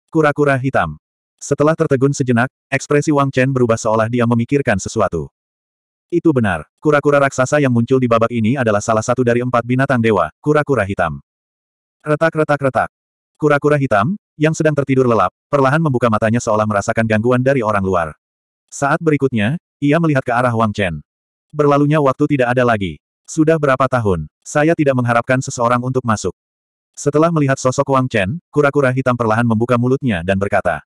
Kura-kura hitam. Setelah tertegun sejenak, ekspresi Wang Chen berubah seolah dia memikirkan sesuatu. Itu benar, kura-kura raksasa yang muncul di babak ini adalah salah satu dari empat binatang dewa, kura-kura hitam. Retak-retak-retak. Kura-kura hitam, yang sedang tertidur lelap, perlahan membuka matanya seolah merasakan gangguan dari orang luar. Saat berikutnya, ia melihat ke arah Wang Chen. Berlalunya waktu tidak ada lagi. Sudah berapa tahun, saya tidak mengharapkan seseorang untuk masuk. Setelah melihat sosok Wang Chen, kura-kura hitam perlahan membuka mulutnya dan berkata.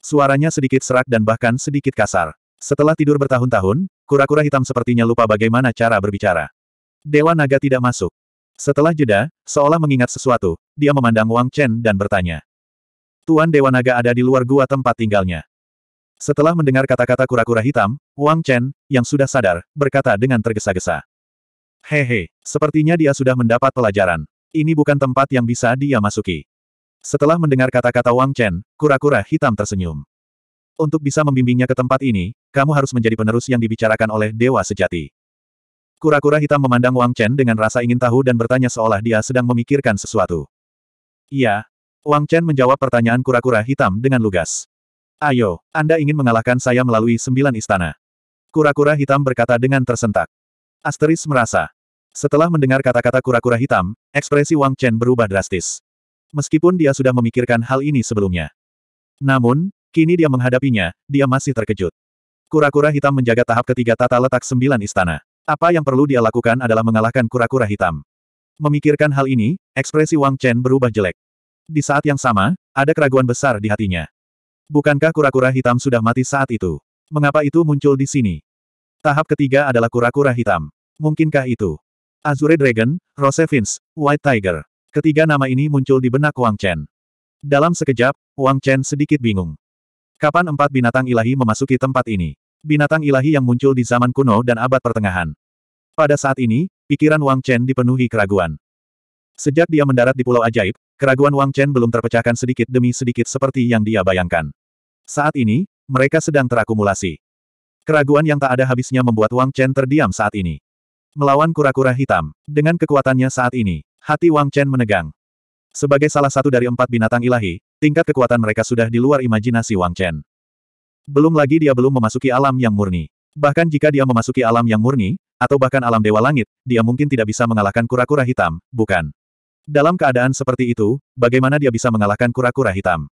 Suaranya sedikit serak dan bahkan sedikit kasar. Setelah tidur bertahun-tahun, kura-kura hitam sepertinya lupa bagaimana cara berbicara. Dewa naga tidak masuk. Setelah jeda, seolah mengingat sesuatu, dia memandang Wang Chen dan bertanya. Tuan Dewa Naga ada di luar gua tempat tinggalnya. Setelah mendengar kata-kata kura-kura hitam, Wang Chen, yang sudah sadar, berkata dengan tergesa-gesa. Hehe, sepertinya dia sudah mendapat pelajaran. Ini bukan tempat yang bisa dia masuki. Setelah mendengar kata-kata Wang Chen, kura-kura hitam tersenyum. Untuk bisa membimbingnya ke tempat ini, kamu harus menjadi penerus yang dibicarakan oleh Dewa Sejati. Kura-kura hitam memandang Wang Chen dengan rasa ingin tahu dan bertanya seolah dia sedang memikirkan sesuatu. Iya. Wang Chen menjawab pertanyaan kura-kura hitam dengan lugas. Ayo, Anda ingin mengalahkan saya melalui sembilan istana. Kura-kura hitam berkata dengan tersentak. Asteris merasa. Setelah mendengar kata-kata kura-kura hitam, ekspresi Wang Chen berubah drastis. Meskipun dia sudah memikirkan hal ini sebelumnya. Namun, kini dia menghadapinya, dia masih terkejut. Kura-kura hitam menjaga tahap ketiga tata letak sembilan istana. Apa yang perlu dia lakukan adalah mengalahkan kura-kura hitam. Memikirkan hal ini, ekspresi Wang Chen berubah jelek. Di saat yang sama, ada keraguan besar di hatinya. Bukankah kura-kura hitam sudah mati saat itu? Mengapa itu muncul di sini? Tahap ketiga adalah kura-kura hitam. Mungkinkah itu? Azure Dragon, Rose Fins, White Tiger. Ketiga nama ini muncul di benak Wang Chen. Dalam sekejap, Wang Chen sedikit bingung. Kapan empat binatang ilahi memasuki tempat ini? Binatang ilahi yang muncul di zaman kuno dan abad pertengahan. Pada saat ini, pikiran Wang Chen dipenuhi keraguan. Sejak dia mendarat di Pulau Ajaib, keraguan Wang Chen belum terpecahkan sedikit demi sedikit seperti yang dia bayangkan. Saat ini, mereka sedang terakumulasi. Keraguan yang tak ada habisnya membuat Wang Chen terdiam saat ini. Melawan kura-kura hitam, dengan kekuatannya saat ini, hati Wang Chen menegang. Sebagai salah satu dari empat binatang ilahi, tingkat kekuatan mereka sudah di luar imajinasi Wang Chen. Belum lagi dia belum memasuki alam yang murni. Bahkan jika dia memasuki alam yang murni, atau bahkan alam dewa langit, dia mungkin tidak bisa mengalahkan kura-kura hitam, bukan? Dalam keadaan seperti itu, bagaimana dia bisa mengalahkan kura-kura hitam?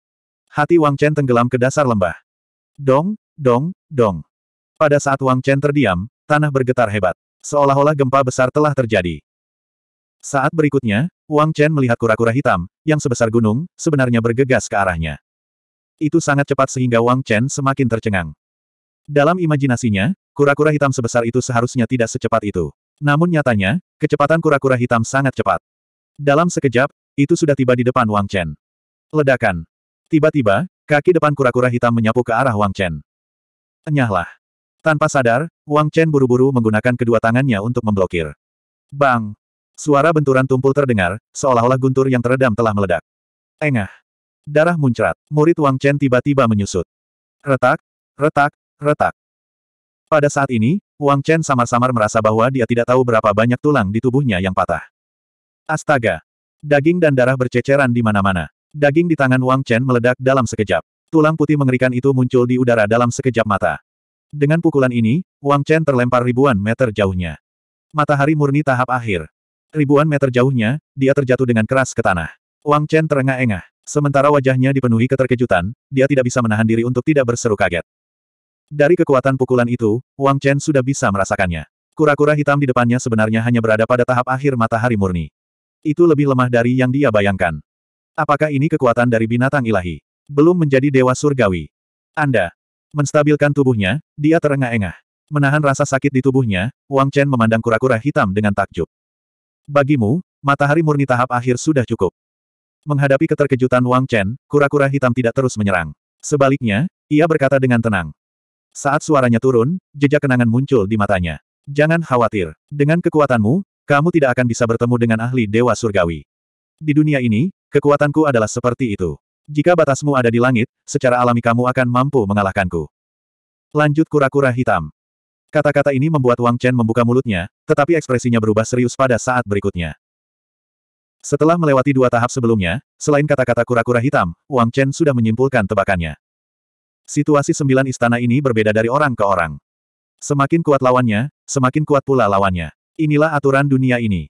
Hati Wang Chen tenggelam ke dasar lembah. Dong, dong, dong. Pada saat Wang Chen terdiam, tanah bergetar hebat. Seolah-olah gempa besar telah terjadi. Saat berikutnya, Wang Chen melihat kura-kura hitam, yang sebesar gunung, sebenarnya bergegas ke arahnya. Itu sangat cepat sehingga Wang Chen semakin tercengang. Dalam imajinasinya, kura-kura hitam sebesar itu seharusnya tidak secepat itu. Namun nyatanya, kecepatan kura-kura hitam sangat cepat. Dalam sekejap, itu sudah tiba di depan Wang Chen. Ledakan. Tiba-tiba, kaki depan kura-kura hitam menyapu ke arah Wang Chen. Enyahlah. Tanpa sadar, Wang Chen buru-buru menggunakan kedua tangannya untuk memblokir. Bang! Suara benturan tumpul terdengar, seolah-olah guntur yang teredam telah meledak. Engah! Darah muncrat, murid Wang Chen tiba-tiba menyusut. Retak, retak, retak. Pada saat ini, Wang Chen samar-samar merasa bahwa dia tidak tahu berapa banyak tulang di tubuhnya yang patah. Astaga! Daging dan darah berceceran di mana-mana. Daging di tangan Wang Chen meledak dalam sekejap. Tulang putih mengerikan itu muncul di udara dalam sekejap mata. Dengan pukulan ini, Wang Chen terlempar ribuan meter jauhnya. Matahari murni tahap akhir. Ribuan meter jauhnya, dia terjatuh dengan keras ke tanah. Wang Chen terengah-engah. Sementara wajahnya dipenuhi keterkejutan, dia tidak bisa menahan diri untuk tidak berseru kaget. Dari kekuatan pukulan itu, Wang Chen sudah bisa merasakannya. Kura-kura hitam di depannya sebenarnya hanya berada pada tahap akhir matahari murni. Itu lebih lemah dari yang dia bayangkan. Apakah ini kekuatan dari binatang ilahi? Belum menjadi dewa surgawi. Anda, Menstabilkan tubuhnya, dia terengah-engah. Menahan rasa sakit di tubuhnya, Wang Chen memandang kura-kura hitam dengan takjub. Bagimu, matahari murni tahap akhir sudah cukup. Menghadapi keterkejutan Wang Chen, kura-kura hitam tidak terus menyerang. Sebaliknya, ia berkata dengan tenang. Saat suaranya turun, jejak kenangan muncul di matanya. Jangan khawatir. Dengan kekuatanmu, kamu tidak akan bisa bertemu dengan ahli Dewa Surgawi. Di dunia ini, kekuatanku adalah seperti itu. Jika batasmu ada di langit, secara alami kamu akan mampu mengalahkanku. Lanjut kura-kura hitam. Kata-kata ini membuat Wang Chen membuka mulutnya, tetapi ekspresinya berubah serius pada saat berikutnya. Setelah melewati dua tahap sebelumnya, selain kata-kata kura-kura hitam, Wang Chen sudah menyimpulkan tebakannya. Situasi sembilan istana ini berbeda dari orang ke orang. Semakin kuat lawannya, semakin kuat pula lawannya. Inilah aturan dunia ini.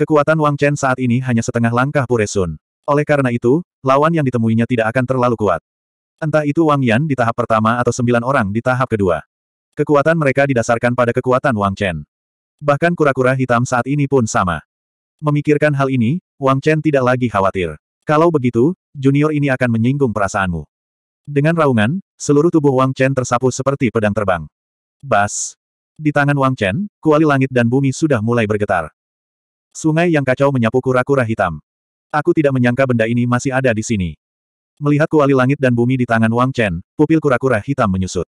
Kekuatan Wang Chen saat ini hanya setengah langkah Puresun. Oleh karena itu, lawan yang ditemuinya tidak akan terlalu kuat. Entah itu Wang Yan di tahap pertama atau sembilan orang di tahap kedua. Kekuatan mereka didasarkan pada kekuatan Wang Chen. Bahkan kura-kura hitam saat ini pun sama. Memikirkan hal ini, Wang Chen tidak lagi khawatir. Kalau begitu, junior ini akan menyinggung perasaanmu. Dengan raungan, seluruh tubuh Wang Chen tersapu seperti pedang terbang. Bas! Di tangan Wang Chen, kuali langit dan bumi sudah mulai bergetar. Sungai yang kacau menyapu kura-kura hitam. Aku tidak menyangka benda ini masih ada di sini. Melihat kuali langit dan bumi di tangan Wang Chen, pupil kura-kura hitam menyusut.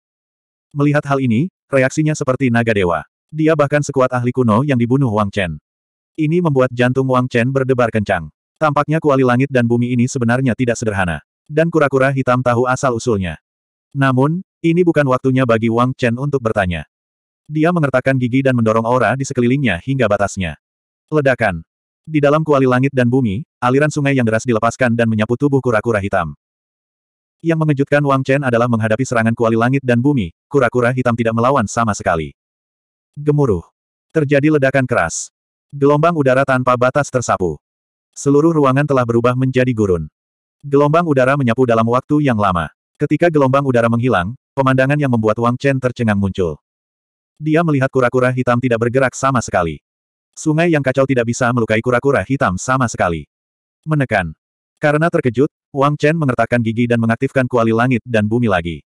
Melihat hal ini, reaksinya seperti naga dewa. Dia bahkan sekuat ahli kuno yang dibunuh Wang Chen. Ini membuat jantung Wang Chen berdebar kencang. Tampaknya kuali langit dan bumi ini sebenarnya tidak sederhana. Dan kura-kura hitam tahu asal-usulnya. Namun, ini bukan waktunya bagi Wang Chen untuk bertanya. Dia mengertakkan gigi dan mendorong aura di sekelilingnya hingga batasnya. Ledakan. Di dalam kuali langit dan bumi, aliran sungai yang deras dilepaskan dan menyapu tubuh kura-kura hitam. Yang mengejutkan Wang Chen adalah menghadapi serangan kuali langit dan bumi, kura-kura hitam tidak melawan sama sekali. Gemuruh. Terjadi ledakan keras. Gelombang udara tanpa batas tersapu. Seluruh ruangan telah berubah menjadi gurun. Gelombang udara menyapu dalam waktu yang lama. Ketika gelombang udara menghilang, pemandangan yang membuat Wang Chen tercengang muncul. Dia melihat kura-kura hitam tidak bergerak sama sekali. Sungai yang kacau tidak bisa melukai kura-kura hitam sama sekali. Menekan. Karena terkejut, Wang Chen mengertakkan gigi dan mengaktifkan kuali langit dan bumi lagi.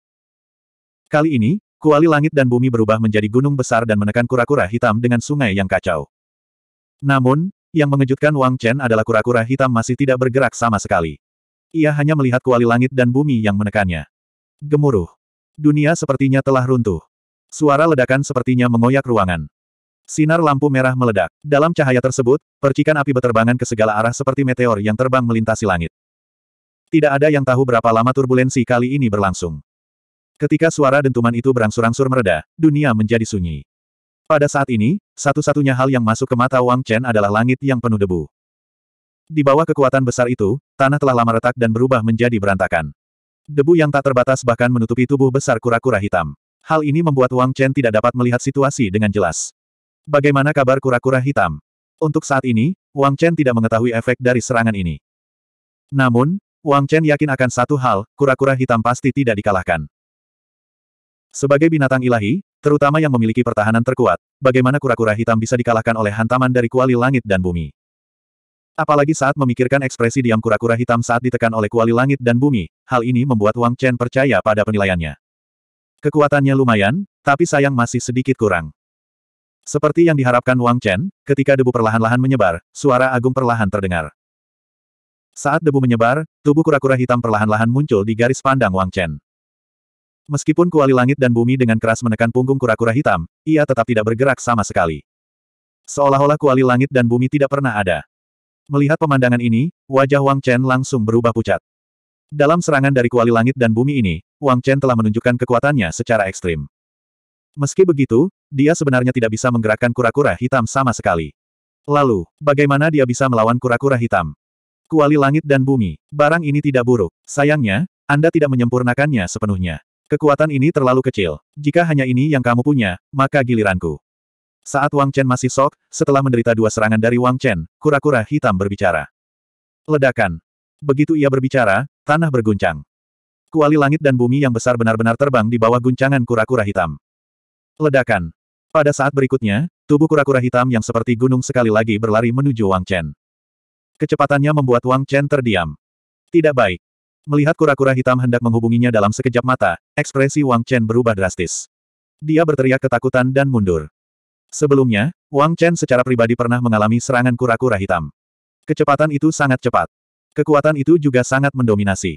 Kali ini, kuali langit dan bumi berubah menjadi gunung besar dan menekan kura-kura hitam dengan sungai yang kacau. Namun, yang mengejutkan Wang Chen adalah kura-kura hitam masih tidak bergerak sama sekali. Ia hanya melihat kuali langit dan bumi yang menekannya. Gemuruh. Dunia sepertinya telah runtuh. Suara ledakan sepertinya mengoyak ruangan. Sinar lampu merah meledak. Dalam cahaya tersebut, percikan api berterbangan ke segala arah seperti meteor yang terbang melintasi langit. Tidak ada yang tahu berapa lama turbulensi kali ini berlangsung. Ketika suara dentuman itu berangsur-angsur mereda, dunia menjadi sunyi. Pada saat ini, satu-satunya hal yang masuk ke mata Wang Chen adalah langit yang penuh debu. Di bawah kekuatan besar itu, tanah telah lama retak dan berubah menjadi berantakan. Debu yang tak terbatas bahkan menutupi tubuh besar kura-kura hitam. Hal ini membuat Wang Chen tidak dapat melihat situasi dengan jelas. Bagaimana kabar kura-kura hitam? Untuk saat ini, Wang Chen tidak mengetahui efek dari serangan ini. Namun, Wang Chen yakin akan satu hal, kura-kura hitam pasti tidak dikalahkan. Sebagai binatang ilahi, terutama yang memiliki pertahanan terkuat, bagaimana kura-kura hitam bisa dikalahkan oleh hantaman dari kuali langit dan bumi? Apalagi saat memikirkan ekspresi diam kura-kura hitam saat ditekan oleh kuali langit dan bumi, hal ini membuat Wang Chen percaya pada penilaiannya. Kekuatannya lumayan, tapi sayang masih sedikit kurang. Seperti yang diharapkan Wang Chen, ketika debu perlahan-lahan menyebar, suara agung perlahan terdengar. Saat debu menyebar, tubuh kura-kura hitam perlahan-lahan muncul di garis pandang Wang Chen. Meskipun kuali langit dan bumi dengan keras menekan punggung kura-kura hitam, ia tetap tidak bergerak sama sekali. Seolah-olah kuali langit dan bumi tidak pernah ada. Melihat pemandangan ini, wajah Wang Chen langsung berubah pucat. Dalam serangan dari kuali langit dan bumi ini, Wang Chen telah menunjukkan kekuatannya secara ekstrim. Meski begitu, dia sebenarnya tidak bisa menggerakkan kura-kura hitam sama sekali. Lalu, bagaimana dia bisa melawan kura-kura hitam? Kuali langit dan bumi, barang ini tidak buruk. Sayangnya, Anda tidak menyempurnakannya sepenuhnya. Kekuatan ini terlalu kecil. Jika hanya ini yang kamu punya, maka giliranku. Saat Wang Chen masih sok, setelah menderita dua serangan dari Wang Chen, kura-kura hitam berbicara. Ledakan. Begitu ia berbicara, tanah berguncang. Kuali langit dan bumi yang besar benar-benar terbang di bawah guncangan kura-kura hitam. Ledakan. Pada saat berikutnya, tubuh kura-kura hitam yang seperti gunung sekali lagi berlari menuju Wang Chen. Kecepatannya membuat Wang Chen terdiam. Tidak baik. Melihat kura-kura hitam hendak menghubunginya dalam sekejap mata, ekspresi Wang Chen berubah drastis. Dia berteriak ketakutan dan mundur. Sebelumnya, Wang Chen secara pribadi pernah mengalami serangan kura-kura hitam. Kecepatan itu sangat cepat. Kekuatan itu juga sangat mendominasi.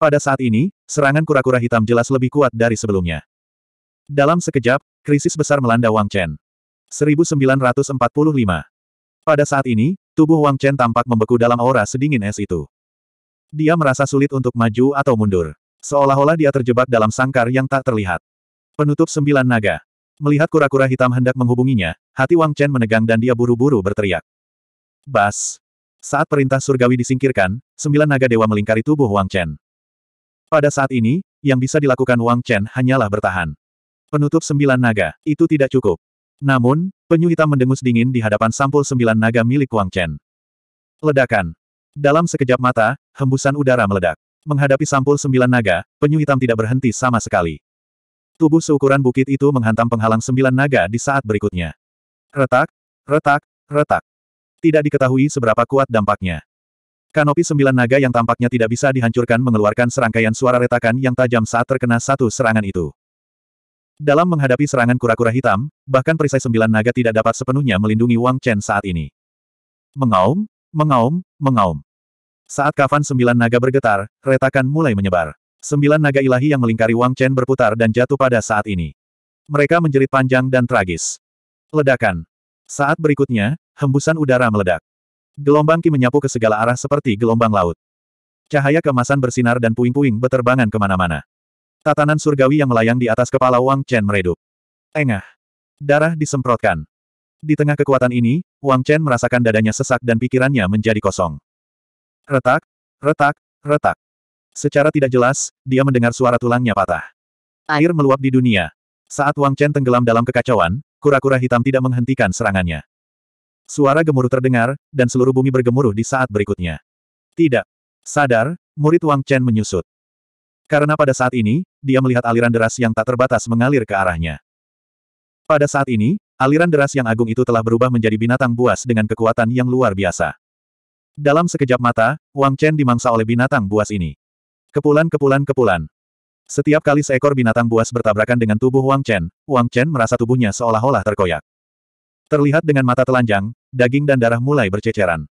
Pada saat ini, serangan kura-kura hitam jelas lebih kuat dari sebelumnya. Dalam sekejap, krisis besar melanda Wang Chen. 1945. Pada saat ini, tubuh Wang Chen tampak membeku dalam aura sedingin es itu. Dia merasa sulit untuk maju atau mundur. Seolah-olah dia terjebak dalam sangkar yang tak terlihat. Penutup sembilan naga. Melihat kura-kura hitam hendak menghubunginya, hati Wang Chen menegang dan dia buru-buru berteriak. Bas! Saat perintah surgawi disingkirkan, sembilan naga dewa melingkari tubuh Wang Chen. Pada saat ini, yang bisa dilakukan Wang Chen hanyalah bertahan. Penutup sembilan naga, itu tidak cukup. Namun, penyu hitam mendengus dingin di hadapan sampul sembilan naga milik Wang Chen. Ledakan. Dalam sekejap mata, hembusan udara meledak. Menghadapi sampul sembilan naga, penyu hitam tidak berhenti sama sekali. Tubuh seukuran bukit itu menghantam penghalang sembilan naga di saat berikutnya. Retak, retak, retak. Tidak diketahui seberapa kuat dampaknya. Kanopi sembilan naga yang tampaknya tidak bisa dihancurkan mengeluarkan serangkaian suara retakan yang tajam saat terkena satu serangan itu. Dalam menghadapi serangan kura-kura hitam, bahkan perisai sembilan naga tidak dapat sepenuhnya melindungi Wang Chen saat ini. Mengaum, mengaum, mengaum. Saat kafan sembilan naga bergetar, retakan mulai menyebar. Sembilan naga ilahi yang melingkari Wang Chen berputar dan jatuh pada saat ini. Mereka menjerit panjang dan tragis. Ledakan. Saat berikutnya, hembusan udara meledak. Gelombang Ki menyapu ke segala arah seperti gelombang laut. Cahaya kemasan bersinar dan puing-puing beterbangan kemana-mana. Tatanan surgawi yang melayang di atas kepala Wang Chen meredup. Engah. Darah disemprotkan. Di tengah kekuatan ini, Wang Chen merasakan dadanya sesak dan pikirannya menjadi kosong. Retak, retak, retak. Secara tidak jelas, dia mendengar suara tulangnya patah. Air meluap di dunia. Saat Wang Chen tenggelam dalam kekacauan, kura-kura hitam tidak menghentikan serangannya. Suara gemuruh terdengar, dan seluruh bumi bergemuruh di saat berikutnya. Tidak. Sadar, murid Wang Chen menyusut. Karena pada saat ini, dia melihat aliran deras yang tak terbatas mengalir ke arahnya. Pada saat ini, aliran deras yang agung itu telah berubah menjadi binatang buas dengan kekuatan yang luar biasa. Dalam sekejap mata, Wang Chen dimangsa oleh binatang buas ini. Kepulan kepulan kepulan. Setiap kali seekor binatang buas bertabrakan dengan tubuh Wang Chen, Wang Chen merasa tubuhnya seolah-olah terkoyak. Terlihat dengan mata telanjang, daging dan darah mulai berceceran.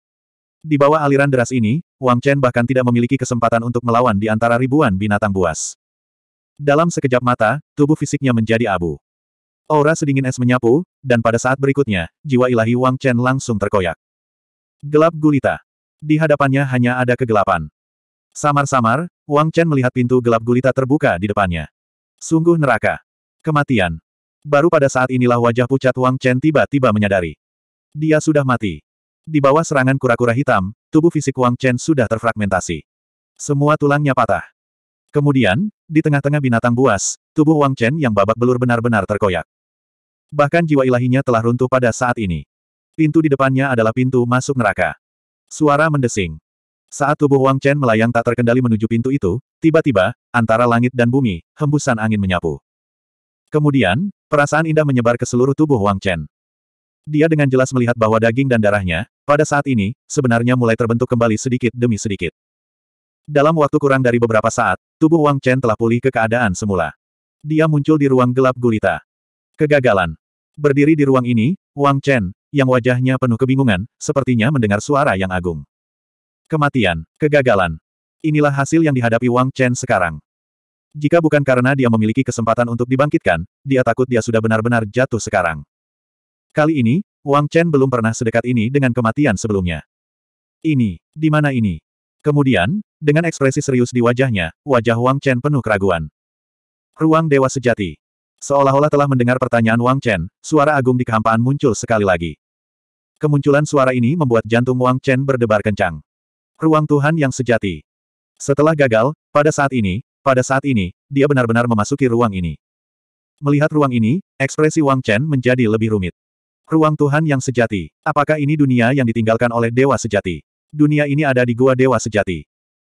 Di bawah aliran deras ini, Wang Chen bahkan tidak memiliki kesempatan untuk melawan di antara ribuan binatang buas. Dalam sekejap mata, tubuh fisiknya menjadi abu. Aura sedingin es menyapu, dan pada saat berikutnya, jiwa ilahi Wang Chen langsung terkoyak. Gelap gulita. Di hadapannya hanya ada kegelapan. Samar-samar, Wang Chen melihat pintu gelap gulita terbuka di depannya. Sungguh neraka. Kematian. Baru pada saat inilah wajah pucat Wang Chen tiba-tiba menyadari. Dia sudah mati. Di bawah serangan kura-kura hitam, tubuh fisik Wang Chen sudah terfragmentasi. Semua tulangnya patah. Kemudian, di tengah-tengah binatang buas, tubuh Wang Chen yang babak belur benar-benar terkoyak. Bahkan jiwa ilahinya telah runtuh pada saat ini. Pintu di depannya adalah pintu masuk neraka. Suara mendesing. Saat tubuh Wang Chen melayang tak terkendali menuju pintu itu, tiba-tiba, antara langit dan bumi, hembusan angin menyapu. Kemudian, perasaan indah menyebar ke seluruh tubuh Wang Chen. Dia dengan jelas melihat bahwa daging dan darahnya, pada saat ini, sebenarnya mulai terbentuk kembali sedikit demi sedikit. Dalam waktu kurang dari beberapa saat, tubuh Wang Chen telah pulih ke keadaan semula. Dia muncul di ruang gelap gulita. Kegagalan. Berdiri di ruang ini, Wang Chen, yang wajahnya penuh kebingungan, sepertinya mendengar suara yang agung. Kematian, kegagalan. Inilah hasil yang dihadapi Wang Chen sekarang. Jika bukan karena dia memiliki kesempatan untuk dibangkitkan, dia takut dia sudah benar-benar jatuh sekarang. Kali ini, Wang Chen belum pernah sedekat ini dengan kematian sebelumnya. Ini, di mana ini? Kemudian, dengan ekspresi serius di wajahnya, wajah Wang Chen penuh keraguan. Ruang Dewa Sejati. Seolah-olah telah mendengar pertanyaan Wang Chen, suara agung di kehampaan muncul sekali lagi. Kemunculan suara ini membuat jantung Wang Chen berdebar kencang. Ruang Tuhan yang sejati. Setelah gagal, pada saat ini, pada saat ini, dia benar-benar memasuki ruang ini. Melihat ruang ini, ekspresi Wang Chen menjadi lebih rumit. Ruang Tuhan yang sejati. Apakah ini dunia yang ditinggalkan oleh Dewa Sejati? Dunia ini ada di Gua Dewa Sejati.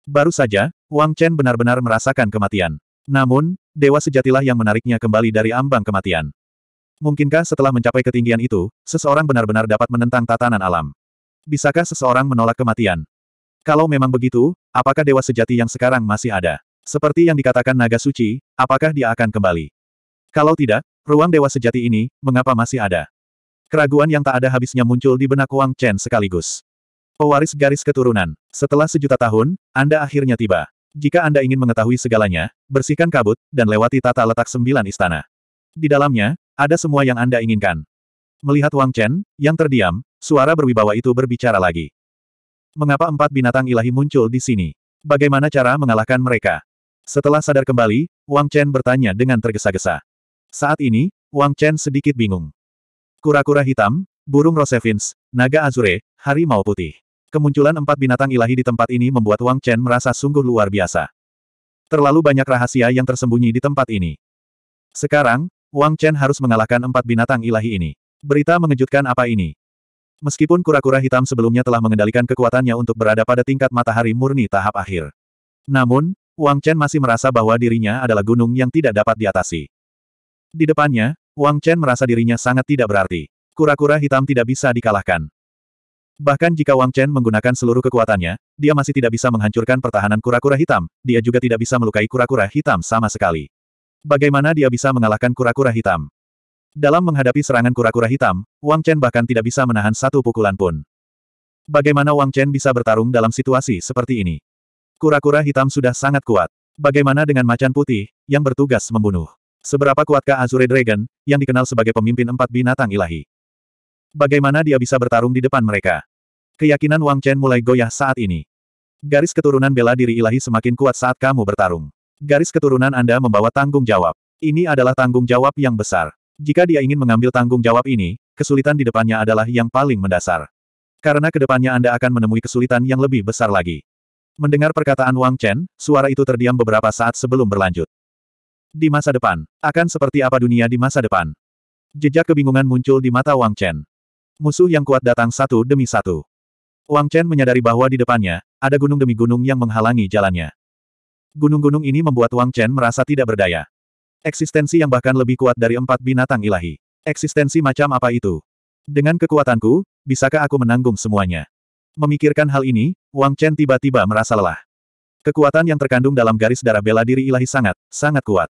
Baru saja, Wang Chen benar-benar merasakan kematian. Namun, Dewa Sejatilah yang menariknya kembali dari ambang kematian. Mungkinkah setelah mencapai ketinggian itu, seseorang benar-benar dapat menentang tatanan alam? Bisakah seseorang menolak kematian? Kalau memang begitu, apakah Dewa Sejati yang sekarang masih ada? Seperti yang dikatakan Naga Suci, apakah dia akan kembali? Kalau tidak, ruang Dewa Sejati ini, mengapa masih ada? Keraguan yang tak ada habisnya muncul di benak Wang Chen sekaligus pewaris garis keturunan. Setelah sejuta tahun, Anda akhirnya tiba. Jika Anda ingin mengetahui segalanya, bersihkan kabut, dan lewati tata letak sembilan istana. Di dalamnya, ada semua yang Anda inginkan. Melihat Wang Chen, yang terdiam, suara berwibawa itu berbicara lagi. Mengapa empat binatang ilahi muncul di sini? Bagaimana cara mengalahkan mereka? Setelah sadar kembali, Wang Chen bertanya dengan tergesa-gesa. Saat ini, Wang Chen sedikit bingung. Kura-kura hitam, burung Rosevins, naga azure, harimau putih. Kemunculan empat binatang ilahi di tempat ini membuat Wang Chen merasa sungguh luar biasa. Terlalu banyak rahasia yang tersembunyi di tempat ini. Sekarang, Wang Chen harus mengalahkan empat binatang ilahi ini. Berita mengejutkan apa ini? Meskipun kura-kura hitam sebelumnya telah mengendalikan kekuatannya untuk berada pada tingkat matahari murni tahap akhir. Namun, Wang Chen masih merasa bahwa dirinya adalah gunung yang tidak dapat diatasi. Di depannya, Wang Chen merasa dirinya sangat tidak berarti. Kura-kura hitam tidak bisa dikalahkan. Bahkan jika Wang Chen menggunakan seluruh kekuatannya, dia masih tidak bisa menghancurkan pertahanan kura-kura hitam, dia juga tidak bisa melukai kura-kura hitam sama sekali. Bagaimana dia bisa mengalahkan kura-kura hitam? Dalam menghadapi serangan kura-kura hitam, Wang Chen bahkan tidak bisa menahan satu pukulan pun. Bagaimana Wang Chen bisa bertarung dalam situasi seperti ini? Kura-kura hitam sudah sangat kuat. Bagaimana dengan macan putih, yang bertugas membunuh? Seberapa kuatkah Azure Dragon, yang dikenal sebagai pemimpin empat binatang ilahi? Bagaimana dia bisa bertarung di depan mereka? Keyakinan Wang Chen mulai goyah saat ini. Garis keturunan bela diri ilahi semakin kuat saat kamu bertarung. Garis keturunan Anda membawa tanggung jawab. Ini adalah tanggung jawab yang besar. Jika dia ingin mengambil tanggung jawab ini, kesulitan di depannya adalah yang paling mendasar. Karena kedepannya Anda akan menemui kesulitan yang lebih besar lagi. Mendengar perkataan Wang Chen, suara itu terdiam beberapa saat sebelum berlanjut. Di masa depan, akan seperti apa dunia di masa depan? Jejak kebingungan muncul di mata Wang Chen. Musuh yang kuat datang satu demi satu. Wang Chen menyadari bahwa di depannya, ada gunung demi gunung yang menghalangi jalannya. Gunung-gunung ini membuat Wang Chen merasa tidak berdaya. Eksistensi yang bahkan lebih kuat dari empat binatang ilahi. Eksistensi macam apa itu? Dengan kekuatanku, bisakah aku menanggung semuanya? Memikirkan hal ini, Wang Chen tiba-tiba merasa lelah. Kekuatan yang terkandung dalam garis darah bela diri ilahi sangat, sangat kuat.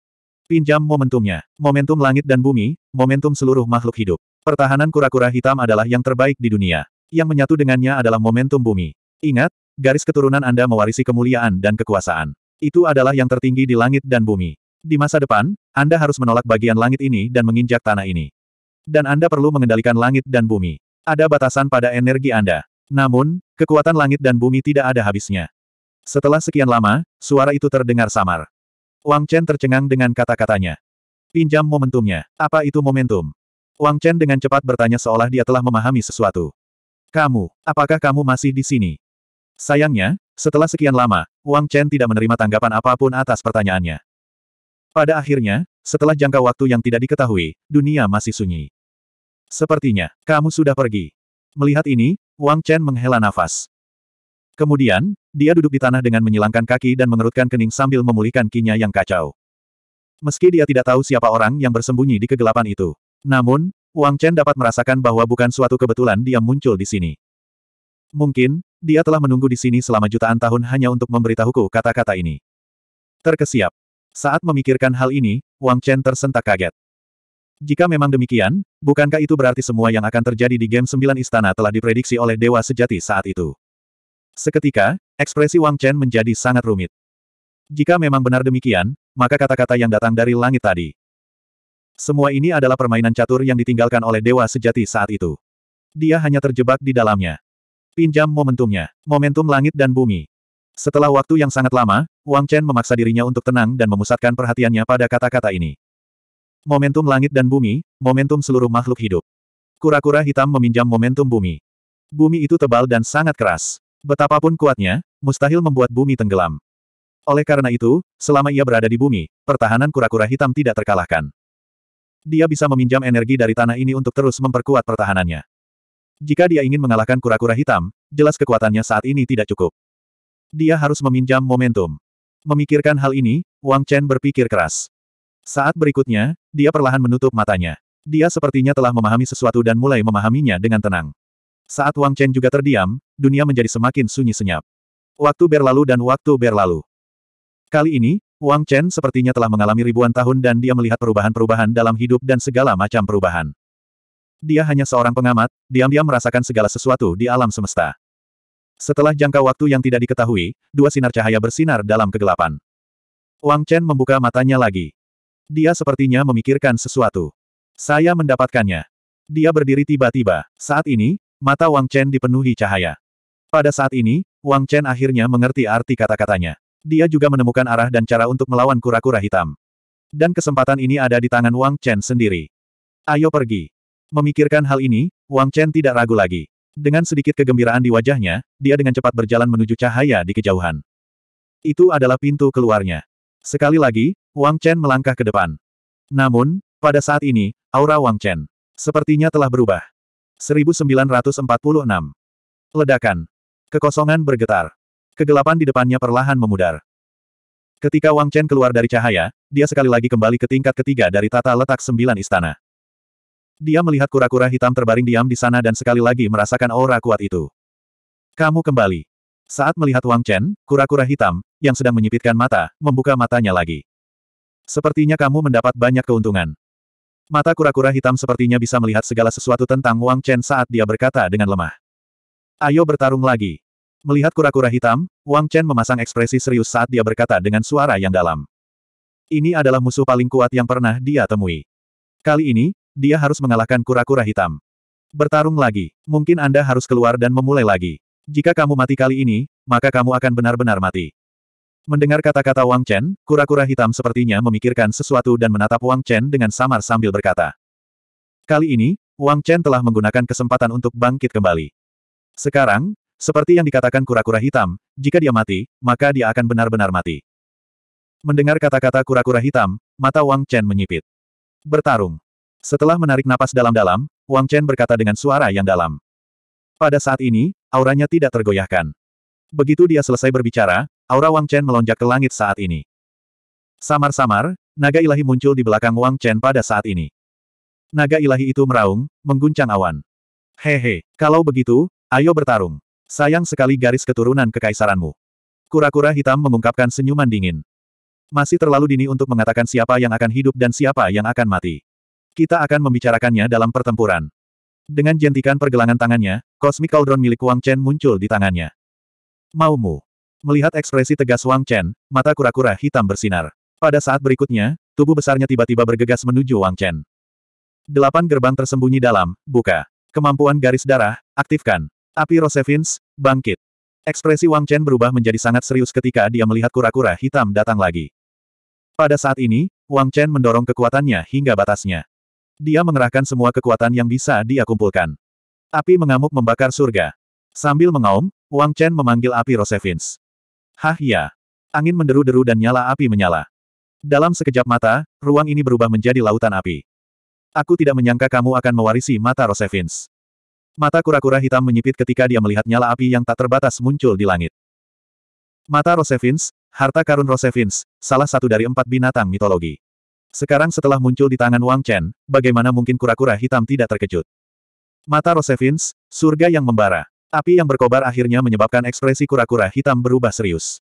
Pinjam momentumnya, momentum langit dan bumi, momentum seluruh makhluk hidup. Pertahanan kura-kura hitam adalah yang terbaik di dunia. Yang menyatu dengannya adalah momentum bumi. Ingat, garis keturunan Anda mewarisi kemuliaan dan kekuasaan. Itu adalah yang tertinggi di langit dan bumi. Di masa depan, Anda harus menolak bagian langit ini dan menginjak tanah ini. Dan Anda perlu mengendalikan langit dan bumi. Ada batasan pada energi Anda. Namun, kekuatan langit dan bumi tidak ada habisnya. Setelah sekian lama, suara itu terdengar samar. Wang Chen tercengang dengan kata-katanya. Pinjam momentumnya. Apa itu momentum? Wang Chen dengan cepat bertanya seolah dia telah memahami sesuatu. Kamu, apakah kamu masih di sini? Sayangnya, setelah sekian lama, Wang Chen tidak menerima tanggapan apapun atas pertanyaannya. Pada akhirnya, setelah jangka waktu yang tidak diketahui, dunia masih sunyi. Sepertinya, kamu sudah pergi. Melihat ini, Wang Chen menghela nafas. Kemudian, dia duduk di tanah dengan menyilangkan kaki dan mengerutkan kening sambil memulihkan kinya yang kacau. Meski dia tidak tahu siapa orang yang bersembunyi di kegelapan itu, namun, Wang Chen dapat merasakan bahwa bukan suatu kebetulan dia muncul di sini. Mungkin, dia telah menunggu di sini selama jutaan tahun hanya untuk memberitahuku kata-kata ini. Terkesiap. Saat memikirkan hal ini, Wang Chen tersentak kaget. Jika memang demikian, bukankah itu berarti semua yang akan terjadi di Game 9 Istana telah diprediksi oleh Dewa Sejati saat itu? Seketika, ekspresi Wang Chen menjadi sangat rumit. Jika memang benar demikian, maka kata-kata yang datang dari langit tadi, semua ini adalah permainan catur yang ditinggalkan oleh dewa sejati saat itu. Dia hanya terjebak di dalamnya. Pinjam momentumnya, momentum langit dan bumi. Setelah waktu yang sangat lama, Wang Chen memaksa dirinya untuk tenang dan memusatkan perhatiannya pada kata-kata ini. Momentum langit dan bumi, momentum seluruh makhluk hidup. Kura-kura hitam meminjam momentum bumi. Bumi itu tebal dan sangat keras. Betapapun kuatnya, mustahil membuat bumi tenggelam. Oleh karena itu, selama ia berada di bumi, pertahanan kura-kura hitam tidak terkalahkan. Dia bisa meminjam energi dari tanah ini untuk terus memperkuat pertahanannya. Jika dia ingin mengalahkan kura-kura hitam, jelas kekuatannya saat ini tidak cukup. Dia harus meminjam momentum. Memikirkan hal ini, Wang Chen berpikir keras. Saat berikutnya, dia perlahan menutup matanya. Dia sepertinya telah memahami sesuatu dan mulai memahaminya dengan tenang. Saat Wang Chen juga terdiam, dunia menjadi semakin sunyi senyap. Waktu berlalu dan waktu berlalu. Kali ini, Wang Chen sepertinya telah mengalami ribuan tahun dan dia melihat perubahan-perubahan dalam hidup dan segala macam perubahan. Dia hanya seorang pengamat, diam-diam merasakan segala sesuatu di alam semesta. Setelah jangka waktu yang tidak diketahui, dua sinar cahaya bersinar dalam kegelapan. Wang Chen membuka matanya lagi. Dia sepertinya memikirkan sesuatu. Saya mendapatkannya. Dia berdiri tiba-tiba. Saat ini, mata Wang Chen dipenuhi cahaya. Pada saat ini, Wang Chen akhirnya mengerti arti kata-katanya. Dia juga menemukan arah dan cara untuk melawan kura-kura hitam. Dan kesempatan ini ada di tangan Wang Chen sendiri. Ayo pergi. Memikirkan hal ini, Wang Chen tidak ragu lagi. Dengan sedikit kegembiraan di wajahnya, dia dengan cepat berjalan menuju cahaya di kejauhan. Itu adalah pintu keluarnya. Sekali lagi, Wang Chen melangkah ke depan. Namun, pada saat ini, aura Wang Chen sepertinya telah berubah. 1946. Ledakan. Kekosongan bergetar. Kegelapan di depannya perlahan memudar. Ketika Wang Chen keluar dari cahaya, dia sekali lagi kembali ke tingkat ketiga dari tata letak sembilan istana. Dia melihat kura-kura hitam terbaring diam di sana dan sekali lagi merasakan aura kuat itu. Kamu kembali. Saat melihat Wang Chen, kura-kura hitam, yang sedang menyipitkan mata, membuka matanya lagi. Sepertinya kamu mendapat banyak keuntungan. Mata kura-kura hitam sepertinya bisa melihat segala sesuatu tentang Wang Chen saat dia berkata dengan lemah. Ayo bertarung lagi. Melihat kura-kura hitam, Wang Chen memasang ekspresi serius saat dia berkata dengan suara yang dalam. Ini adalah musuh paling kuat yang pernah dia temui. Kali ini, dia harus mengalahkan kura-kura hitam. Bertarung lagi, mungkin Anda harus keluar dan memulai lagi. Jika kamu mati kali ini, maka kamu akan benar-benar mati. Mendengar kata-kata Wang Chen, kura-kura hitam sepertinya memikirkan sesuatu dan menatap Wang Chen dengan samar sambil berkata. Kali ini, Wang Chen telah menggunakan kesempatan untuk bangkit kembali. Sekarang, seperti yang dikatakan kura-kura hitam, jika dia mati, maka dia akan benar-benar mati. Mendengar kata-kata kura-kura hitam, mata Wang Chen menyipit. Bertarung. Setelah menarik napas dalam-dalam, Wang Chen berkata dengan suara yang dalam. Pada saat ini, auranya tidak tergoyahkan. Begitu dia selesai berbicara, aura Wang Chen melonjak ke langit saat ini. Samar-samar, naga ilahi muncul di belakang Wang Chen pada saat ini. Naga ilahi itu meraung, mengguncang awan. Hehe, kalau begitu, ayo bertarung. Sayang sekali garis keturunan kekaisaranmu. Kura-kura hitam mengungkapkan senyuman dingin. Masih terlalu dini untuk mengatakan siapa yang akan hidup dan siapa yang akan mati. Kita akan membicarakannya dalam pertempuran. Dengan jentikan pergelangan tangannya, kosmik cauldron milik Wang Chen muncul di tangannya. Maumu. Melihat ekspresi tegas Wang Chen, mata kura-kura hitam bersinar. Pada saat berikutnya, tubuh besarnya tiba-tiba bergegas menuju Wang Chen. Delapan gerbang tersembunyi dalam, buka. Kemampuan garis darah, aktifkan. Api Rosevins, bangkit. Ekspresi Wang Chen berubah menjadi sangat serius ketika dia melihat kura-kura hitam datang lagi. Pada saat ini, Wang Chen mendorong kekuatannya hingga batasnya. Dia mengerahkan semua kekuatan yang bisa dia kumpulkan. Api mengamuk membakar surga. Sambil mengaum, Wang Chen memanggil api Rosevins. Hah ya. Angin menderu-deru dan nyala api menyala. Dalam sekejap mata, ruang ini berubah menjadi lautan api. Aku tidak menyangka kamu akan mewarisi mata Rosevins. Mata kura-kura hitam menyipit ketika dia melihat nyala api yang tak terbatas muncul di langit. Mata Rosevins, harta karun Rosevins, salah satu dari empat binatang mitologi. Sekarang setelah muncul di tangan Wang Chen, bagaimana mungkin kura-kura hitam tidak terkejut? Mata Rosevins, surga yang membara. Api yang berkobar akhirnya menyebabkan ekspresi kura-kura hitam berubah serius.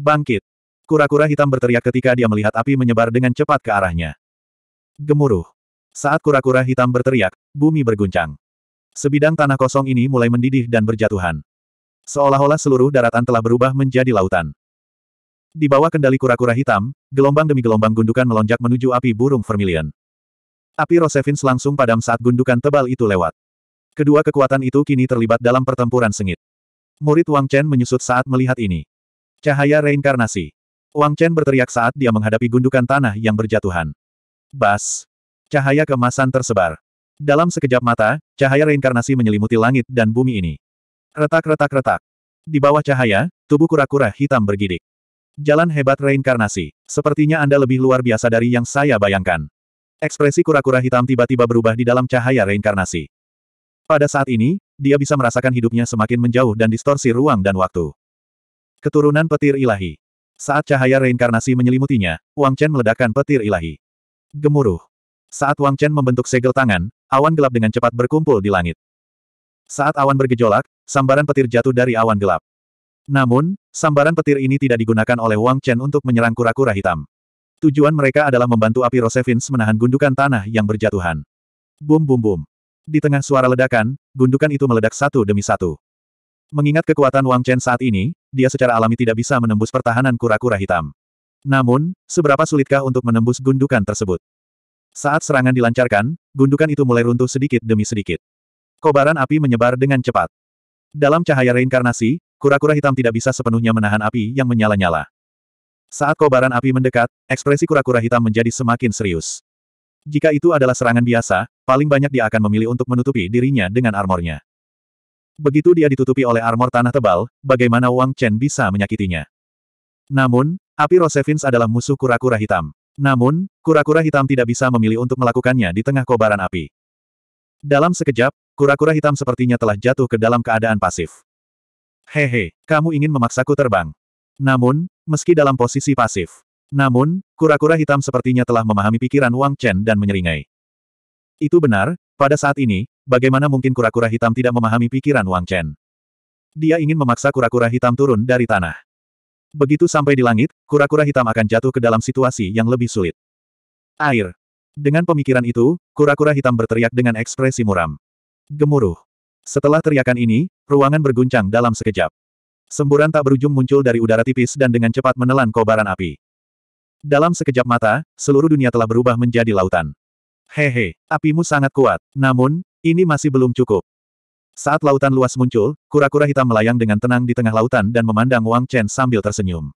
Bangkit! Kura-kura hitam berteriak ketika dia melihat api menyebar dengan cepat ke arahnya. Gemuruh! Saat kura-kura hitam berteriak, bumi berguncang. Sebidang tanah kosong ini mulai mendidih dan berjatuhan. Seolah-olah seluruh daratan telah berubah menjadi lautan. Di bawah kendali kura-kura hitam, gelombang demi gelombang gundukan melonjak menuju api burung vermilion. Api Rosevins langsung padam saat gundukan tebal itu lewat. Kedua kekuatan itu kini terlibat dalam pertempuran sengit. Murid Wang Chen menyusut saat melihat ini. Cahaya reinkarnasi. Wang Chen berteriak saat dia menghadapi gundukan tanah yang berjatuhan. Bas. Cahaya kemasan tersebar. Dalam sekejap mata, cahaya reinkarnasi menyelimuti langit dan bumi ini. Retak-retak-retak. Di bawah cahaya, tubuh kura-kura hitam bergidik. Jalan hebat reinkarnasi. Sepertinya Anda lebih luar biasa dari yang saya bayangkan. Ekspresi kura-kura hitam tiba-tiba berubah di dalam cahaya reinkarnasi. Pada saat ini, dia bisa merasakan hidupnya semakin menjauh dan distorsi ruang dan waktu. Keturunan petir ilahi. Saat cahaya reinkarnasi menyelimutinya, Wang Chen meledakkan petir ilahi. Gemuruh. Saat Wang Chen membentuk segel tangan, awan gelap dengan cepat berkumpul di langit. Saat awan bergejolak, sambaran petir jatuh dari awan gelap. Namun, sambaran petir ini tidak digunakan oleh Wang Chen untuk menyerang kura-kura hitam. Tujuan mereka adalah membantu api Rosevins menahan gundukan tanah yang berjatuhan. Bum bum bum. Di tengah suara ledakan, gundukan itu meledak satu demi satu. Mengingat kekuatan Wang Chen saat ini, dia secara alami tidak bisa menembus pertahanan kura-kura hitam. Namun, seberapa sulitkah untuk menembus gundukan tersebut? Saat serangan dilancarkan, gundukan itu mulai runtuh sedikit demi sedikit. Kobaran api menyebar dengan cepat. Dalam cahaya reinkarnasi, kura-kura hitam tidak bisa sepenuhnya menahan api yang menyala-nyala. Saat kobaran api mendekat, ekspresi kura-kura hitam menjadi semakin serius. Jika itu adalah serangan biasa, paling banyak dia akan memilih untuk menutupi dirinya dengan armornya. Begitu dia ditutupi oleh armor tanah tebal, bagaimana Wang Chen bisa menyakitinya? Namun, api Rosevins adalah musuh kura-kura hitam. Namun, kura-kura hitam tidak bisa memilih untuk melakukannya di tengah kobaran api. Dalam sekejap, kura-kura hitam sepertinya telah jatuh ke dalam keadaan pasif. Hehe, kamu ingin memaksaku terbang. Namun, meski dalam posisi pasif. Namun, kura-kura hitam sepertinya telah memahami pikiran Wang Chen dan menyeringai. Itu benar, pada saat ini, bagaimana mungkin kura-kura hitam tidak memahami pikiran Wang Chen? Dia ingin memaksa kura-kura hitam turun dari tanah. Begitu sampai di langit, kura-kura hitam akan jatuh ke dalam situasi yang lebih sulit. Air. Dengan pemikiran itu, kura-kura hitam berteriak dengan ekspresi muram. Gemuruh. Setelah teriakan ini, ruangan berguncang dalam sekejap. Semburan tak berujung muncul dari udara tipis dan dengan cepat menelan kobaran api. Dalam sekejap mata, seluruh dunia telah berubah menjadi lautan. Hehe, apimu sangat kuat. Namun, ini masih belum cukup. Saat lautan luas muncul, kura-kura hitam melayang dengan tenang di tengah lautan dan memandang Wang Chen sambil tersenyum.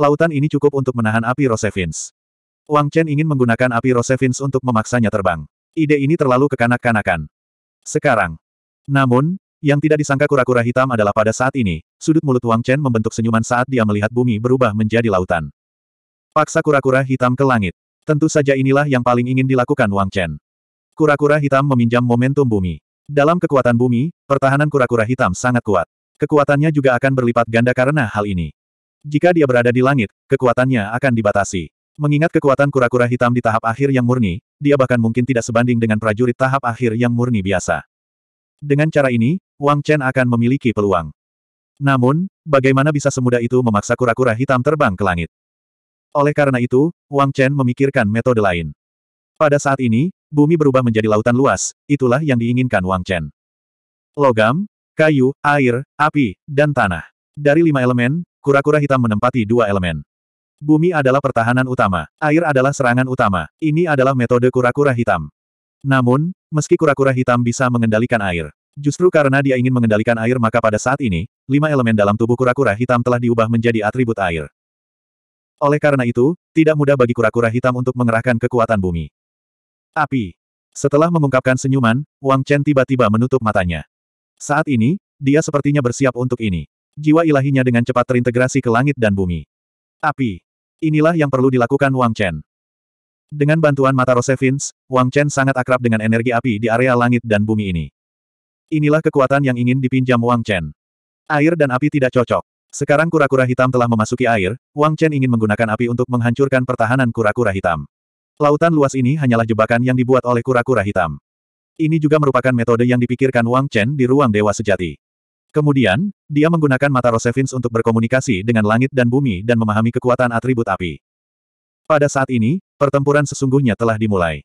Lautan ini cukup untuk menahan api Rosevins. Wang Chen ingin menggunakan api Rosevins untuk memaksanya terbang. Ide ini terlalu kekanak-kanakan. Sekarang. Namun, yang tidak disangka kura-kura hitam adalah pada saat ini, sudut mulut Wang Chen membentuk senyuman saat dia melihat bumi berubah menjadi lautan. Paksa kura-kura hitam ke langit. Tentu saja inilah yang paling ingin dilakukan Wang Chen. Kura-kura hitam meminjam momentum bumi. Dalam kekuatan bumi, pertahanan kura-kura hitam sangat kuat. Kekuatannya juga akan berlipat ganda karena hal ini. Jika dia berada di langit, kekuatannya akan dibatasi. Mengingat kekuatan kura-kura hitam di tahap akhir yang murni, dia bahkan mungkin tidak sebanding dengan prajurit tahap akhir yang murni biasa. Dengan cara ini, Wang Chen akan memiliki peluang. Namun, bagaimana bisa semudah itu memaksa kura-kura hitam terbang ke langit? Oleh karena itu, Wang Chen memikirkan metode lain. Pada saat ini, bumi berubah menjadi lautan luas, itulah yang diinginkan Wang Chen. Logam, kayu, air, api, dan tanah. Dari lima elemen, kura-kura hitam menempati dua elemen. Bumi adalah pertahanan utama, air adalah serangan utama, ini adalah metode kura-kura hitam. Namun, meski kura-kura hitam bisa mengendalikan air, justru karena dia ingin mengendalikan air maka pada saat ini, lima elemen dalam tubuh kura-kura hitam telah diubah menjadi atribut air. Oleh karena itu, tidak mudah bagi kura-kura hitam untuk mengerahkan kekuatan bumi. Api. Setelah mengungkapkan senyuman, Wang Chen tiba-tiba menutup matanya. Saat ini, dia sepertinya bersiap untuk ini. Jiwa ilahinya dengan cepat terintegrasi ke langit dan bumi. Api. Inilah yang perlu dilakukan Wang Chen. Dengan bantuan mata Rosevins, Wang Chen sangat akrab dengan energi api di area langit dan bumi ini. Inilah kekuatan yang ingin dipinjam Wang Chen. Air dan api tidak cocok. Sekarang kura-kura hitam telah memasuki air, Wang Chen ingin menggunakan api untuk menghancurkan pertahanan kura-kura hitam. Lautan luas ini hanyalah jebakan yang dibuat oleh kura-kura hitam. Ini juga merupakan metode yang dipikirkan Wang Chen di ruang dewa sejati. Kemudian, dia menggunakan mata Rosevins untuk berkomunikasi dengan langit dan bumi dan memahami kekuatan atribut api. Pada saat ini, pertempuran sesungguhnya telah dimulai.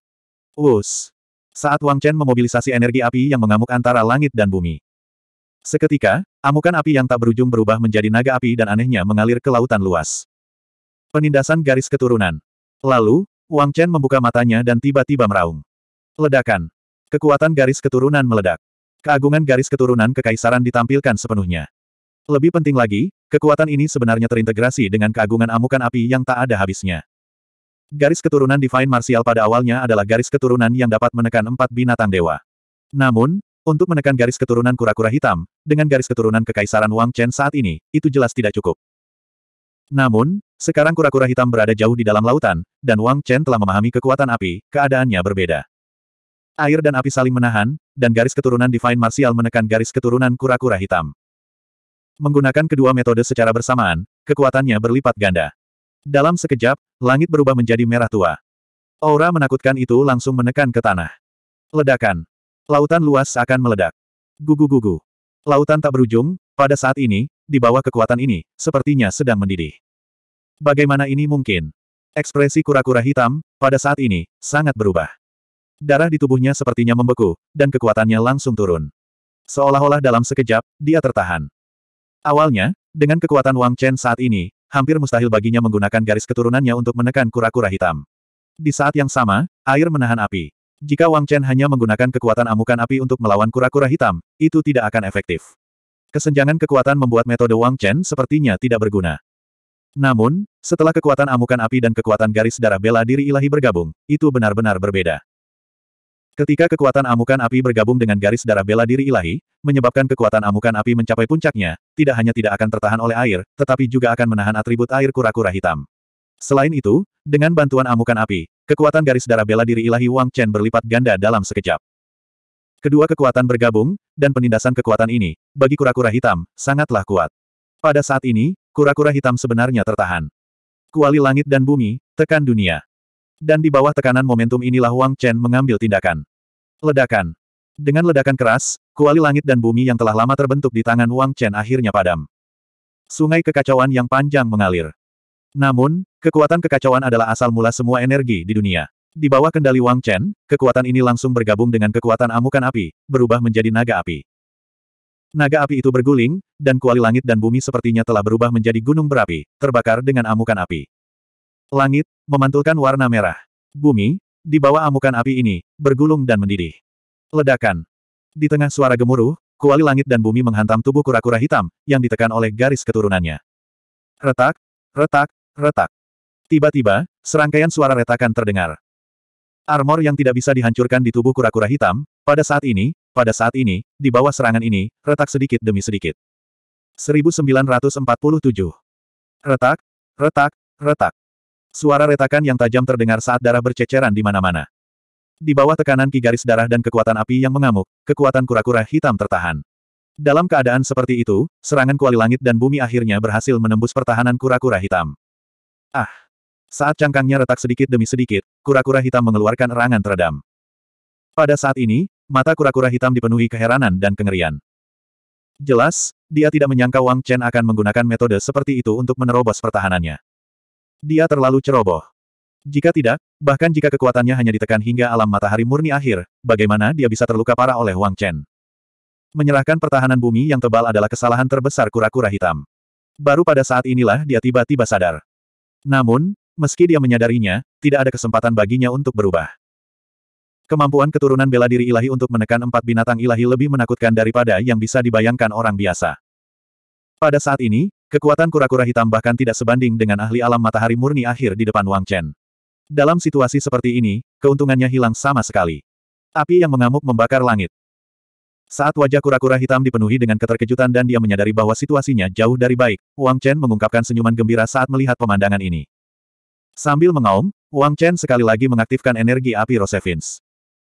Wus! Saat Wang Chen memobilisasi energi api yang mengamuk antara langit dan bumi. Seketika, amukan api yang tak berujung berubah menjadi naga api dan anehnya mengalir ke lautan luas. Penindasan garis keturunan. Lalu, Wang Chen membuka matanya dan tiba-tiba meraung. Ledakan. Kekuatan garis keturunan meledak. Keagungan garis keturunan kekaisaran ditampilkan sepenuhnya. Lebih penting lagi, kekuatan ini sebenarnya terintegrasi dengan keagungan amukan api yang tak ada habisnya. Garis keturunan Divine Martial pada awalnya adalah garis keturunan yang dapat menekan empat binatang dewa. Namun, untuk menekan garis keturunan kura-kura hitam, dengan garis keturunan kekaisaran Wang Chen saat ini, itu jelas tidak cukup. Namun, sekarang kura-kura hitam berada jauh di dalam lautan, dan Wang Chen telah memahami kekuatan api, keadaannya berbeda. Air dan api saling menahan, dan garis keturunan Divine Martial menekan garis keturunan kura-kura hitam. Menggunakan kedua metode secara bersamaan, kekuatannya berlipat ganda. Dalam sekejap, langit berubah menjadi merah tua. Aura menakutkan itu langsung menekan ke tanah. Ledakan. Lautan luas akan meledak. Gugu-gugu. Lautan tak berujung, pada saat ini, di bawah kekuatan ini, sepertinya sedang mendidih. Bagaimana ini mungkin? Ekspresi kura-kura hitam, pada saat ini, sangat berubah. Darah di tubuhnya sepertinya membeku, dan kekuatannya langsung turun. Seolah-olah dalam sekejap, dia tertahan. Awalnya, dengan kekuatan Wang Chen saat ini, hampir mustahil baginya menggunakan garis keturunannya untuk menekan kura-kura hitam. Di saat yang sama, air menahan api. Jika Wang Chen hanya menggunakan kekuatan amukan api untuk melawan kura-kura hitam, itu tidak akan efektif. Kesenjangan kekuatan membuat metode Wang Chen sepertinya tidak berguna. Namun, setelah kekuatan amukan api dan kekuatan garis darah bela diri ilahi bergabung, itu benar-benar berbeda. Ketika kekuatan amukan api bergabung dengan garis darah bela diri ilahi, menyebabkan kekuatan amukan api mencapai puncaknya, tidak hanya tidak akan tertahan oleh air, tetapi juga akan menahan atribut air kura-kura hitam. Selain itu, dengan bantuan amukan api, kekuatan garis darah bela diri ilahi Wang Chen berlipat ganda dalam sekejap. Kedua kekuatan bergabung, dan penindasan kekuatan ini, bagi kura-kura hitam, sangatlah kuat. Pada saat ini, kura-kura hitam sebenarnya tertahan. Kuali langit dan bumi, tekan dunia. Dan di bawah tekanan momentum inilah Wang Chen mengambil tindakan. Ledakan. Dengan ledakan keras, kuali langit dan bumi yang telah lama terbentuk di tangan Wang Chen akhirnya padam. Sungai kekacauan yang panjang mengalir. Namun, kekuatan kekacauan adalah asal mula semua energi di dunia. Di bawah kendali Wang Chen, kekuatan ini langsung bergabung dengan kekuatan amukan api, berubah menjadi naga api. Naga api itu berguling, dan kuali langit dan bumi sepertinya telah berubah menjadi gunung berapi, terbakar dengan amukan api. Langit, memantulkan warna merah. Bumi, di bawah amukan api ini, bergulung dan mendidih. Ledakan. Di tengah suara gemuruh, kuali langit dan bumi menghantam tubuh kura-kura hitam, yang ditekan oleh garis keturunannya. Retak, retak, retak. Tiba-tiba, serangkaian suara retakan terdengar. Armor yang tidak bisa dihancurkan di tubuh kura-kura hitam, pada saat ini, pada saat ini, di bawah serangan ini, retak sedikit demi sedikit. 1947. Retak, retak, retak. Suara retakan yang tajam terdengar saat darah berceceran di mana-mana. Di bawah tekanan ki garis darah dan kekuatan api yang mengamuk, kekuatan kura-kura hitam tertahan. Dalam keadaan seperti itu, serangan kuali langit dan bumi akhirnya berhasil menembus pertahanan kura-kura hitam. Ah! Saat cangkangnya retak sedikit demi sedikit, kura-kura hitam mengeluarkan erangan teredam. Pada saat ini, mata kura-kura hitam dipenuhi keheranan dan kengerian. Jelas, dia tidak menyangka Wang Chen akan menggunakan metode seperti itu untuk menerobos pertahanannya. Dia terlalu ceroboh. Jika tidak, bahkan jika kekuatannya hanya ditekan hingga alam matahari murni akhir, bagaimana dia bisa terluka parah oleh Wang Chen? Menyerahkan pertahanan bumi yang tebal adalah kesalahan terbesar kura-kura hitam. Baru pada saat inilah dia tiba-tiba sadar. Namun, Meski dia menyadarinya, tidak ada kesempatan baginya untuk berubah. Kemampuan keturunan bela diri ilahi untuk menekan empat binatang ilahi lebih menakutkan daripada yang bisa dibayangkan orang biasa. Pada saat ini, kekuatan kura-kura hitam bahkan tidak sebanding dengan ahli alam matahari murni akhir di depan Wang Chen. Dalam situasi seperti ini, keuntungannya hilang sama sekali. Api yang mengamuk membakar langit. Saat wajah kura-kura hitam dipenuhi dengan keterkejutan dan dia menyadari bahwa situasinya jauh dari baik, Wang Chen mengungkapkan senyuman gembira saat melihat pemandangan ini. Sambil mengaum, Wang Chen sekali lagi mengaktifkan energi api Rosevins.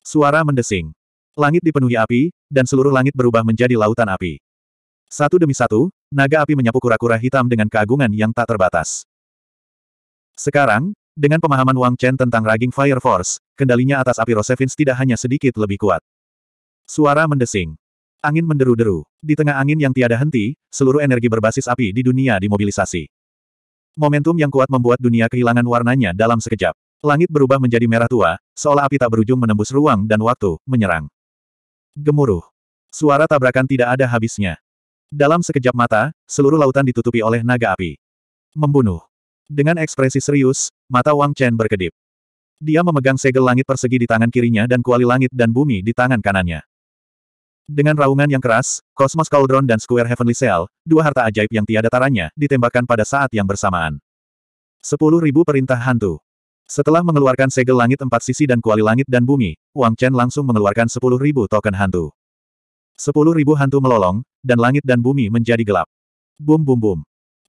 Suara mendesing. Langit dipenuhi api, dan seluruh langit berubah menjadi lautan api. Satu demi satu, naga api menyapu kura-kura hitam dengan keagungan yang tak terbatas. Sekarang, dengan pemahaman Wang Chen tentang Raging Fire Force, kendalinya atas api Rosevins tidak hanya sedikit lebih kuat. Suara mendesing. Angin menderu-deru. Di tengah angin yang tiada henti, seluruh energi berbasis api di dunia dimobilisasi. Momentum yang kuat membuat dunia kehilangan warnanya dalam sekejap. Langit berubah menjadi merah tua, seolah api tak berujung menembus ruang dan waktu, menyerang. Gemuruh. Suara tabrakan tidak ada habisnya. Dalam sekejap mata, seluruh lautan ditutupi oleh naga api. Membunuh. Dengan ekspresi serius, mata Wang Chen berkedip. Dia memegang segel langit persegi di tangan kirinya dan kuali langit dan bumi di tangan kanannya. Dengan raungan yang keras, Cosmos Cauldron dan Square Heavenly Cell, dua harta ajaib yang tiada taranya, ditembakkan pada saat yang bersamaan. Sepuluh ribu perintah hantu. Setelah mengeluarkan segel langit empat sisi dan kuali langit dan bumi, Wang Chen langsung mengeluarkan sepuluh ribu token hantu. Sepuluh ribu hantu melolong, dan langit dan bumi menjadi gelap. Bum bum bum.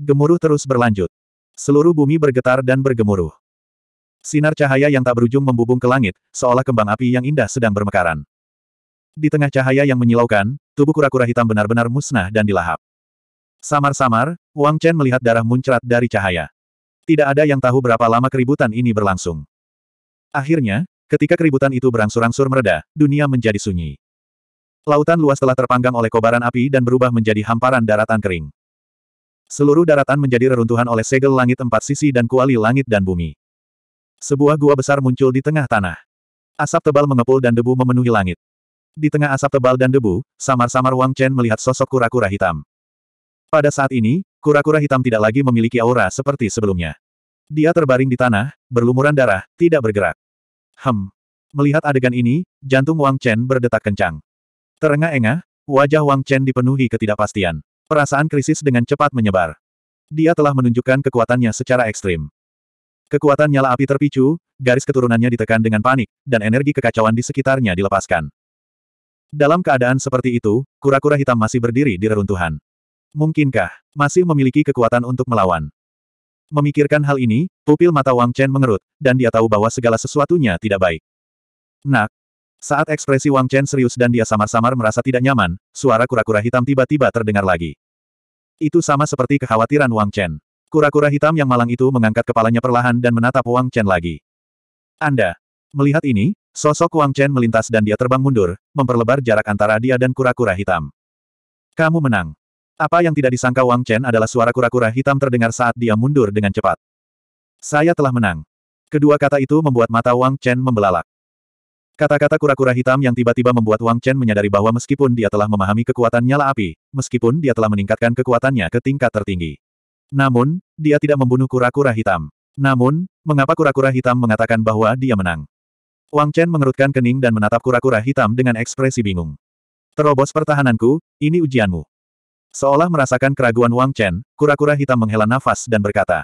Gemuruh terus berlanjut. Seluruh bumi bergetar dan bergemuruh. Sinar cahaya yang tak berujung membubung ke langit, seolah kembang api yang indah sedang bermekaran. Di tengah cahaya yang menyilaukan, tubuh kura-kura hitam benar-benar musnah dan dilahap. Samar-samar, Wang Chen melihat darah muncrat dari cahaya. Tidak ada yang tahu berapa lama keributan ini berlangsung. Akhirnya, ketika keributan itu berangsur-angsur mereda, dunia menjadi sunyi. Lautan luas telah terpanggang oleh kobaran api dan berubah menjadi hamparan daratan kering. Seluruh daratan menjadi reruntuhan oleh segel langit empat sisi dan kuali langit dan bumi. Sebuah gua besar muncul di tengah tanah. Asap tebal mengepul dan debu memenuhi langit. Di tengah asap tebal dan debu, samar-samar Wang Chen melihat sosok kura-kura hitam. Pada saat ini, kura-kura hitam tidak lagi memiliki aura seperti sebelumnya. Dia terbaring di tanah, berlumuran darah, tidak bergerak. Hem. Melihat adegan ini, jantung Wang Chen berdetak kencang. Terengah-engah, wajah Wang Chen dipenuhi ketidakpastian. Perasaan krisis dengan cepat menyebar. Dia telah menunjukkan kekuatannya secara ekstrim. Kekuatan nyala api terpicu, garis keturunannya ditekan dengan panik, dan energi kekacauan di sekitarnya dilepaskan. Dalam keadaan seperti itu, kura-kura hitam masih berdiri di reruntuhan. Mungkinkah masih memiliki kekuatan untuk melawan? Memikirkan hal ini, pupil mata Wang Chen mengerut, dan dia tahu bahwa segala sesuatunya tidak baik. Nak, saat ekspresi Wang Chen serius dan dia samar-samar merasa tidak nyaman, suara kura-kura hitam tiba-tiba terdengar lagi. Itu sama seperti kekhawatiran Wang Chen. Kura-kura hitam yang malang itu mengangkat kepalanya perlahan dan menatap Wang Chen lagi. Anda. Melihat ini, Sosok Wang Chen melintas dan dia terbang mundur, memperlebar jarak antara dia dan kura-kura hitam. Kamu menang. Apa yang tidak disangka Wang Chen adalah suara kura-kura hitam terdengar saat dia mundur dengan cepat. Saya telah menang. Kedua kata itu membuat mata Wang Chen membelalak. Kata-kata kura-kura hitam yang tiba-tiba membuat Wang Chen menyadari bahwa meskipun dia telah memahami kekuatan nyala api, meskipun dia telah meningkatkan kekuatannya ke tingkat tertinggi. Namun, dia tidak membunuh kura-kura hitam. Namun, mengapa kura-kura hitam mengatakan bahwa dia menang? Wang Chen mengerutkan kening dan menatap kura-kura hitam dengan ekspresi bingung. Terobos pertahananku, ini ujianmu. Seolah merasakan keraguan Wang Chen, kura-kura hitam menghela nafas dan berkata.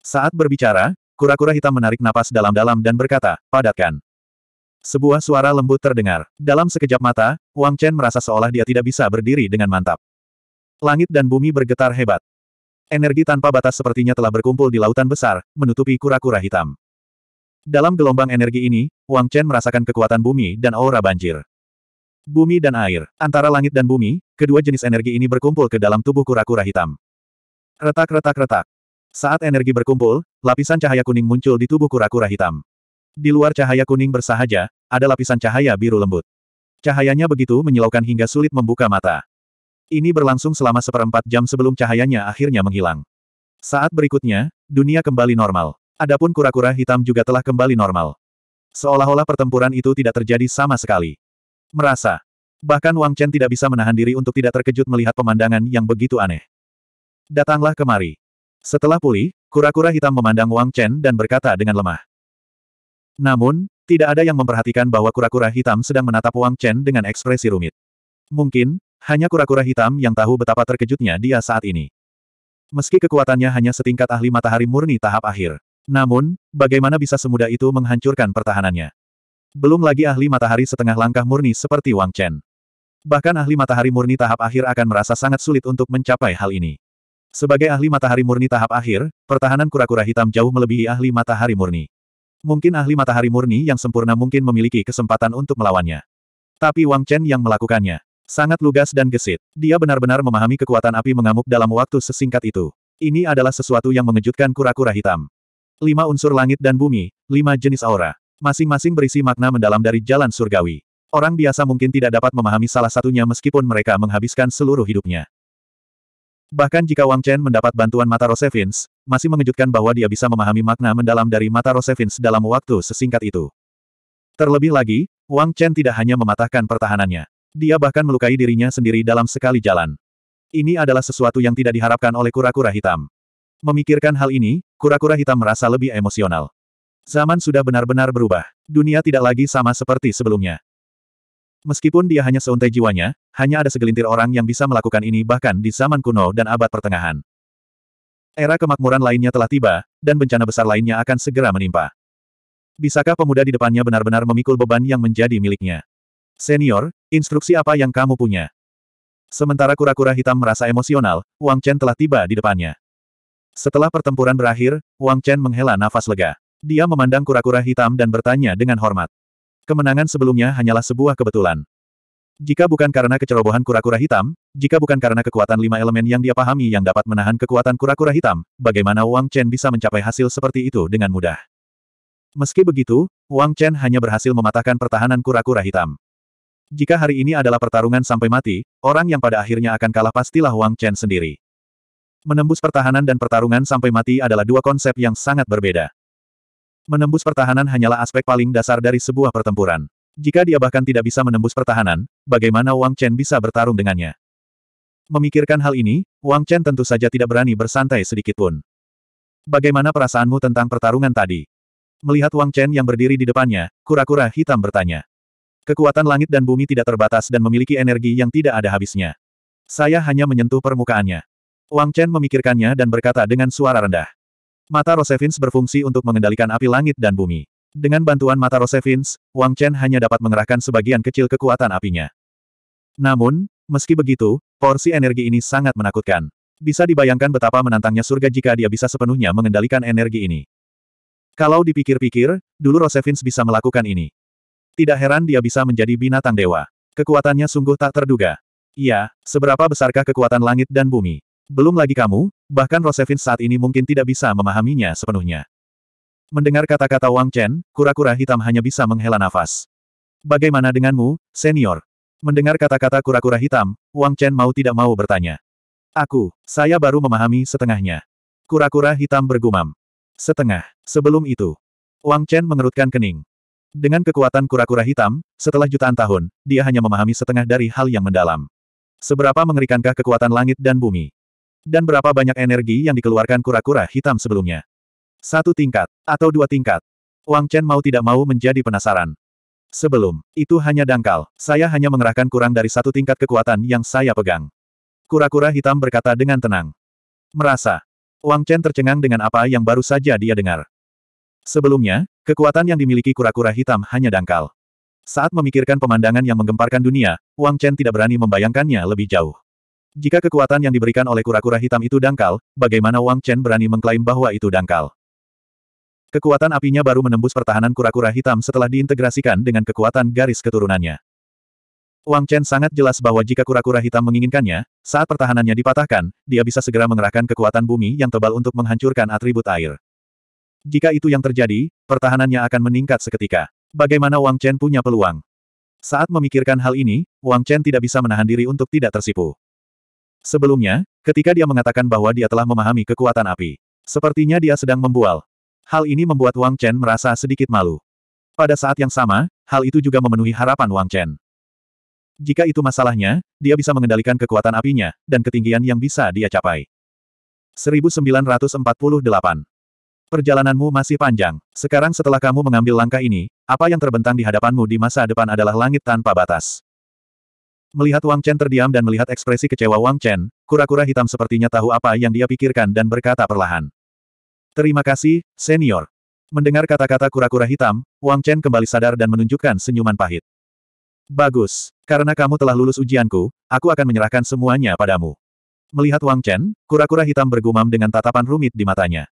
Saat berbicara, kura-kura hitam menarik napas dalam-dalam dan berkata, padatkan. Sebuah suara lembut terdengar. Dalam sekejap mata, Wang Chen merasa seolah dia tidak bisa berdiri dengan mantap. Langit dan bumi bergetar hebat. Energi tanpa batas sepertinya telah berkumpul di lautan besar, menutupi kura-kura hitam. Dalam gelombang energi ini, Wang Chen merasakan kekuatan bumi dan aura banjir. Bumi dan air, antara langit dan bumi, kedua jenis energi ini berkumpul ke dalam tubuh kura-kura hitam. Retak-retak-retak. Saat energi berkumpul, lapisan cahaya kuning muncul di tubuh kura-kura hitam. Di luar cahaya kuning bersahaja, ada lapisan cahaya biru lembut. Cahayanya begitu menyilaukan hingga sulit membuka mata. Ini berlangsung selama seperempat jam sebelum cahayanya akhirnya menghilang. Saat berikutnya, dunia kembali normal. Adapun kura-kura hitam juga telah kembali normal. Seolah-olah pertempuran itu tidak terjadi sama sekali. Merasa. Bahkan Wang Chen tidak bisa menahan diri untuk tidak terkejut melihat pemandangan yang begitu aneh. Datanglah kemari. Setelah pulih, kura-kura hitam memandang Wang Chen dan berkata dengan lemah. Namun, tidak ada yang memperhatikan bahwa kura-kura hitam sedang menatap Wang Chen dengan ekspresi rumit. Mungkin, hanya kura-kura hitam yang tahu betapa terkejutnya dia saat ini. Meski kekuatannya hanya setingkat ahli matahari murni tahap akhir, namun, bagaimana bisa semudah itu menghancurkan pertahanannya? Belum lagi ahli matahari setengah langkah murni seperti Wang Chen. Bahkan ahli matahari murni tahap akhir akan merasa sangat sulit untuk mencapai hal ini. Sebagai ahli matahari murni tahap akhir, pertahanan kura-kura hitam jauh melebihi ahli matahari murni. Mungkin ahli matahari murni yang sempurna mungkin memiliki kesempatan untuk melawannya. Tapi Wang Chen yang melakukannya. Sangat lugas dan gesit. Dia benar-benar memahami kekuatan api mengamuk dalam waktu sesingkat itu. Ini adalah sesuatu yang mengejutkan kura-kura hitam. Lima unsur langit dan bumi, lima jenis aura. Masing-masing berisi makna mendalam dari jalan surgawi. Orang biasa mungkin tidak dapat memahami salah satunya meskipun mereka menghabiskan seluruh hidupnya. Bahkan jika Wang Chen mendapat bantuan mata Rosevins, masih mengejutkan bahwa dia bisa memahami makna mendalam dari mata Rosevins dalam waktu sesingkat itu. Terlebih lagi, Wang Chen tidak hanya mematahkan pertahanannya. Dia bahkan melukai dirinya sendiri dalam sekali jalan. Ini adalah sesuatu yang tidak diharapkan oleh kura-kura hitam. Memikirkan hal ini, kura-kura hitam merasa lebih emosional. Zaman sudah benar-benar berubah. Dunia tidak lagi sama seperti sebelumnya. Meskipun dia hanya seuntai jiwanya, hanya ada segelintir orang yang bisa melakukan ini bahkan di zaman kuno dan abad pertengahan. Era kemakmuran lainnya telah tiba, dan bencana besar lainnya akan segera menimpa. Bisakah pemuda di depannya benar-benar memikul beban yang menjadi miliknya? Senior, instruksi apa yang kamu punya? Sementara kura-kura hitam merasa emosional, Wang Chen telah tiba di depannya. Setelah pertempuran berakhir, Wang Chen menghela nafas lega. Dia memandang kura-kura hitam dan bertanya dengan hormat. Kemenangan sebelumnya hanyalah sebuah kebetulan. Jika bukan karena kecerobohan kura-kura hitam, jika bukan karena kekuatan lima elemen yang dia pahami yang dapat menahan kekuatan kura-kura hitam, bagaimana Wang Chen bisa mencapai hasil seperti itu dengan mudah? Meski begitu, Wang Chen hanya berhasil mematahkan pertahanan kura-kura hitam. Jika hari ini adalah pertarungan sampai mati, orang yang pada akhirnya akan kalah pastilah Wang Chen sendiri. Menembus pertahanan dan pertarungan sampai mati adalah dua konsep yang sangat berbeda. Menembus pertahanan hanyalah aspek paling dasar dari sebuah pertempuran. Jika dia bahkan tidak bisa menembus pertahanan, bagaimana Wang Chen bisa bertarung dengannya? Memikirkan hal ini, Wang Chen tentu saja tidak berani bersantai sedikitpun. Bagaimana perasaanmu tentang pertarungan tadi? Melihat Wang Chen yang berdiri di depannya, kura-kura hitam bertanya. Kekuatan langit dan bumi tidak terbatas dan memiliki energi yang tidak ada habisnya. Saya hanya menyentuh permukaannya. Wang Chen memikirkannya dan berkata dengan suara rendah. Mata Rosevins berfungsi untuk mengendalikan api langit dan bumi. Dengan bantuan mata Rosevins, Wang Chen hanya dapat mengerahkan sebagian kecil kekuatan apinya. Namun, meski begitu, porsi energi ini sangat menakutkan. Bisa dibayangkan betapa menantangnya surga jika dia bisa sepenuhnya mengendalikan energi ini. Kalau dipikir-pikir, dulu Rosevins bisa melakukan ini. Tidak heran dia bisa menjadi binatang dewa. Kekuatannya sungguh tak terduga. Iya, seberapa besarkah kekuatan langit dan bumi? Belum lagi kamu, bahkan Rosevin saat ini mungkin tidak bisa memahaminya sepenuhnya. Mendengar kata-kata Wang Chen, kura-kura hitam hanya bisa menghela nafas. Bagaimana denganmu, senior? Mendengar kata-kata kura-kura hitam, Wang Chen mau tidak mau bertanya. Aku, saya baru memahami setengahnya. Kura-kura hitam bergumam. Setengah. Sebelum itu, Wang Chen mengerutkan kening. Dengan kekuatan kura-kura hitam, setelah jutaan tahun, dia hanya memahami setengah dari hal yang mendalam. Seberapa mengerikankah kekuatan langit dan bumi? Dan berapa banyak energi yang dikeluarkan kura-kura hitam sebelumnya? Satu tingkat, atau dua tingkat. Wang Chen mau tidak mau menjadi penasaran. Sebelum, itu hanya dangkal, saya hanya mengerahkan kurang dari satu tingkat kekuatan yang saya pegang. Kura-kura hitam berkata dengan tenang. Merasa. Wang Chen tercengang dengan apa yang baru saja dia dengar. Sebelumnya, kekuatan yang dimiliki kura-kura hitam hanya dangkal. Saat memikirkan pemandangan yang menggemparkan dunia, Wang Chen tidak berani membayangkannya lebih jauh. Jika kekuatan yang diberikan oleh kura-kura hitam itu dangkal, bagaimana Wang Chen berani mengklaim bahwa itu dangkal? Kekuatan apinya baru menembus pertahanan kura-kura hitam setelah diintegrasikan dengan kekuatan garis keturunannya. Wang Chen sangat jelas bahwa jika kura-kura hitam menginginkannya, saat pertahanannya dipatahkan, dia bisa segera mengerahkan kekuatan bumi yang tebal untuk menghancurkan atribut air. Jika itu yang terjadi, pertahanannya akan meningkat seketika. Bagaimana Wang Chen punya peluang? Saat memikirkan hal ini, Wang Chen tidak bisa menahan diri untuk tidak tersipu. Sebelumnya, ketika dia mengatakan bahwa dia telah memahami kekuatan api, sepertinya dia sedang membual. Hal ini membuat Wang Chen merasa sedikit malu. Pada saat yang sama, hal itu juga memenuhi harapan Wang Chen. Jika itu masalahnya, dia bisa mengendalikan kekuatan apinya, dan ketinggian yang bisa dia capai. 1948 Perjalananmu masih panjang. Sekarang setelah kamu mengambil langkah ini, apa yang terbentang di hadapanmu di masa depan adalah langit tanpa batas. Melihat Wang Chen terdiam dan melihat ekspresi kecewa Wang Chen, kura-kura hitam sepertinya tahu apa yang dia pikirkan dan berkata perlahan. Terima kasih, senior. Mendengar kata-kata kura-kura hitam, Wang Chen kembali sadar dan menunjukkan senyuman pahit. Bagus, karena kamu telah lulus ujianku, aku akan menyerahkan semuanya padamu. Melihat Wang Chen, kura-kura hitam bergumam dengan tatapan rumit di matanya.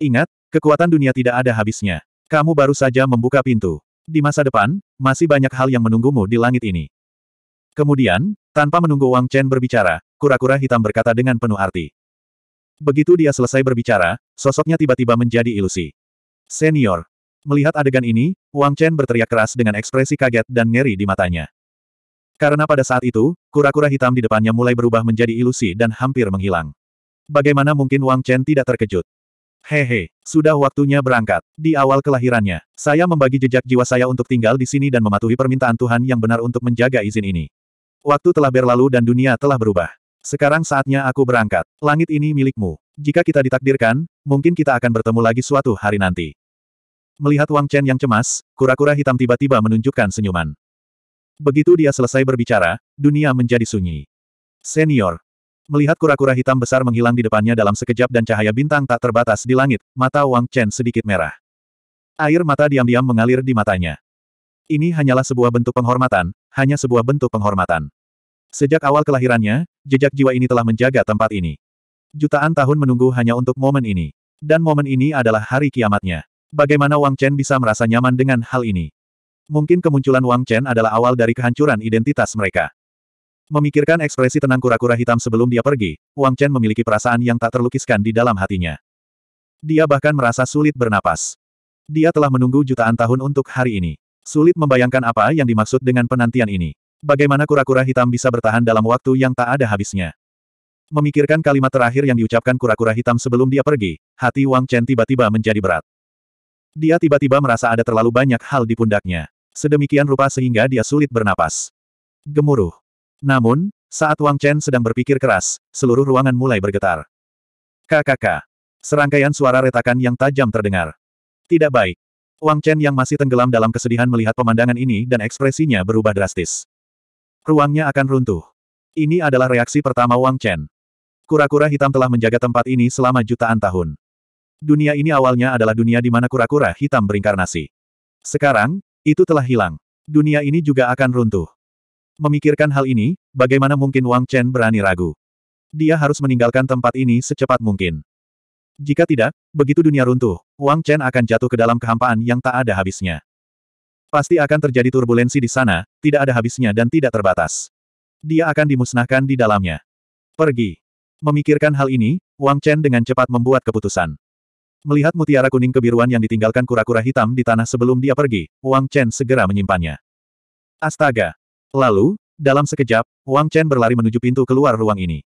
Ingat, kekuatan dunia tidak ada habisnya. Kamu baru saja membuka pintu. Di masa depan, masih banyak hal yang menunggumu di langit ini. Kemudian, tanpa menunggu Wang Chen berbicara, kura-kura hitam berkata dengan penuh arti. Begitu dia selesai berbicara, sosoknya tiba-tiba menjadi ilusi. Senior. Melihat adegan ini, Wang Chen berteriak keras dengan ekspresi kaget dan ngeri di matanya. Karena pada saat itu, kura-kura hitam di depannya mulai berubah menjadi ilusi dan hampir menghilang. Bagaimana mungkin Wang Chen tidak terkejut? Hehe, sudah waktunya berangkat. Di awal kelahirannya, saya membagi jejak jiwa saya untuk tinggal di sini dan mematuhi permintaan Tuhan yang benar untuk menjaga izin ini. Waktu telah berlalu dan dunia telah berubah. Sekarang saatnya aku berangkat. Langit ini milikmu. Jika kita ditakdirkan, mungkin kita akan bertemu lagi suatu hari nanti. Melihat Wang Chen yang cemas, kura-kura hitam tiba-tiba menunjukkan senyuman. Begitu dia selesai berbicara, dunia menjadi sunyi. Senior. Melihat kura-kura hitam besar menghilang di depannya dalam sekejap dan cahaya bintang tak terbatas di langit, mata Wang Chen sedikit merah. Air mata diam-diam mengalir di matanya. Ini hanyalah sebuah bentuk penghormatan, hanya sebuah bentuk penghormatan. Sejak awal kelahirannya, jejak jiwa ini telah menjaga tempat ini. Jutaan tahun menunggu hanya untuk momen ini. Dan momen ini adalah hari kiamatnya. Bagaimana Wang Chen bisa merasa nyaman dengan hal ini? Mungkin kemunculan Wang Chen adalah awal dari kehancuran identitas mereka. Memikirkan ekspresi tenang kura-kura hitam sebelum dia pergi, Wang Chen memiliki perasaan yang tak terlukiskan di dalam hatinya. Dia bahkan merasa sulit bernapas. Dia telah menunggu jutaan tahun untuk hari ini. Sulit membayangkan apa yang dimaksud dengan penantian ini. Bagaimana kura-kura hitam bisa bertahan dalam waktu yang tak ada habisnya? Memikirkan kalimat terakhir yang diucapkan kura-kura hitam sebelum dia pergi, hati Wang Chen tiba-tiba menjadi berat. Dia tiba-tiba merasa ada terlalu banyak hal di pundaknya. Sedemikian rupa sehingga dia sulit bernapas. Gemuruh. Namun, saat Wang Chen sedang berpikir keras, seluruh ruangan mulai bergetar. KKK. Serangkaian suara retakan yang tajam terdengar. Tidak baik. Wang Chen yang masih tenggelam dalam kesedihan melihat pemandangan ini dan ekspresinya berubah drastis. Ruangnya akan runtuh. Ini adalah reaksi pertama Wang Chen. Kura-kura hitam telah menjaga tempat ini selama jutaan tahun. Dunia ini awalnya adalah dunia di mana kura-kura hitam berinkarnasi. Sekarang, itu telah hilang. Dunia ini juga akan runtuh. Memikirkan hal ini, bagaimana mungkin Wang Chen berani ragu? Dia harus meninggalkan tempat ini secepat mungkin. Jika tidak, begitu dunia runtuh, Wang Chen akan jatuh ke dalam kehampaan yang tak ada habisnya. Pasti akan terjadi turbulensi di sana, tidak ada habisnya dan tidak terbatas. Dia akan dimusnahkan di dalamnya. Pergi. Memikirkan hal ini, Wang Chen dengan cepat membuat keputusan. Melihat mutiara kuning kebiruan yang ditinggalkan kura-kura hitam di tanah sebelum dia pergi, Wang Chen segera menyimpannya. Astaga! Lalu, dalam sekejap, Wang Chen berlari menuju pintu keluar ruang ini.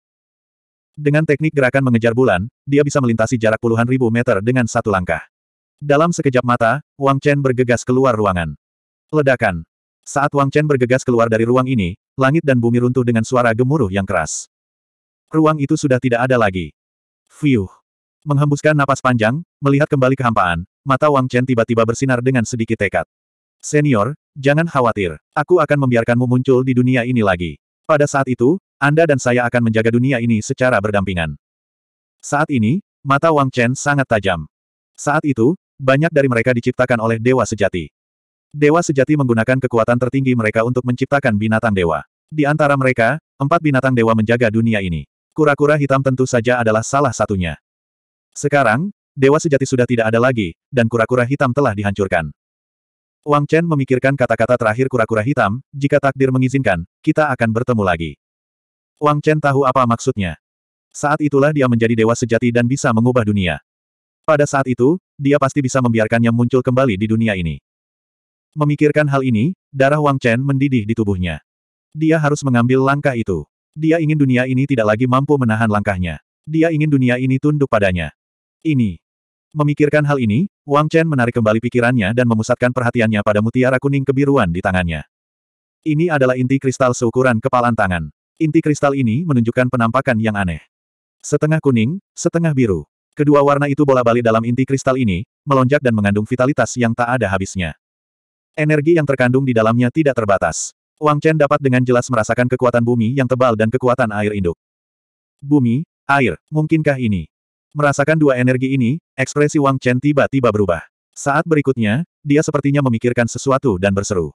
Dengan teknik gerakan mengejar bulan, dia bisa melintasi jarak puluhan ribu meter dengan satu langkah. Dalam sekejap mata, Wang Chen bergegas keluar ruangan. Ledakan. Saat Wang Chen bergegas keluar dari ruang ini, langit dan bumi runtuh dengan suara gemuruh yang keras. Ruang itu sudah tidak ada lagi. Fiuh. Menghembuskan napas panjang, melihat kembali kehampaan, mata Wang Chen tiba-tiba bersinar dengan sedikit tekad. Senior, jangan khawatir, aku akan membiarkanmu muncul di dunia ini lagi. Pada saat itu, anda dan saya akan menjaga dunia ini secara berdampingan. Saat ini, mata Wang Chen sangat tajam. Saat itu, banyak dari mereka diciptakan oleh dewa sejati. Dewa sejati menggunakan kekuatan tertinggi mereka untuk menciptakan binatang dewa. Di antara mereka, empat binatang dewa menjaga dunia ini. Kura-kura hitam tentu saja adalah salah satunya. Sekarang, dewa sejati sudah tidak ada lagi, dan kura-kura hitam telah dihancurkan. Wang Chen memikirkan kata-kata terakhir kura-kura hitam, jika takdir mengizinkan, kita akan bertemu lagi. Wang Chen tahu apa maksudnya. Saat itulah dia menjadi dewa sejati dan bisa mengubah dunia. Pada saat itu, dia pasti bisa membiarkannya muncul kembali di dunia ini. Memikirkan hal ini, darah Wang Chen mendidih di tubuhnya. Dia harus mengambil langkah itu. Dia ingin dunia ini tidak lagi mampu menahan langkahnya. Dia ingin dunia ini tunduk padanya. Ini. Memikirkan hal ini, Wang Chen menarik kembali pikirannya dan memusatkan perhatiannya pada mutiara kuning kebiruan di tangannya. Ini adalah inti kristal seukuran kepalan tangan. Inti kristal ini menunjukkan penampakan yang aneh. Setengah kuning, setengah biru. Kedua warna itu bola balik dalam inti kristal ini, melonjak dan mengandung vitalitas yang tak ada habisnya. Energi yang terkandung di dalamnya tidak terbatas. Wang Chen dapat dengan jelas merasakan kekuatan bumi yang tebal dan kekuatan air induk. Bumi, air, mungkinkah ini? Merasakan dua energi ini, ekspresi Wang Chen tiba-tiba berubah. Saat berikutnya, dia sepertinya memikirkan sesuatu dan berseru.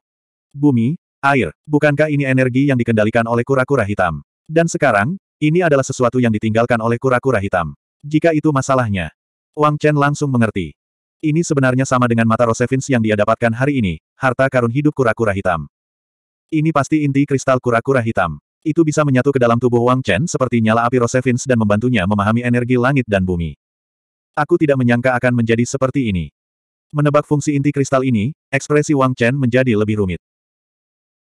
Bumi, Air, bukankah ini energi yang dikendalikan oleh kura-kura hitam? Dan sekarang, ini adalah sesuatu yang ditinggalkan oleh kura-kura hitam. Jika itu masalahnya. Wang Chen langsung mengerti. Ini sebenarnya sama dengan mata Rosevins yang dia dapatkan hari ini, harta karun hidup kura-kura hitam. Ini pasti inti kristal kura-kura hitam. Itu bisa menyatu ke dalam tubuh Wang Chen seperti nyala api Rosevins dan membantunya memahami energi langit dan bumi. Aku tidak menyangka akan menjadi seperti ini. Menebak fungsi inti kristal ini, ekspresi Wang Chen menjadi lebih rumit.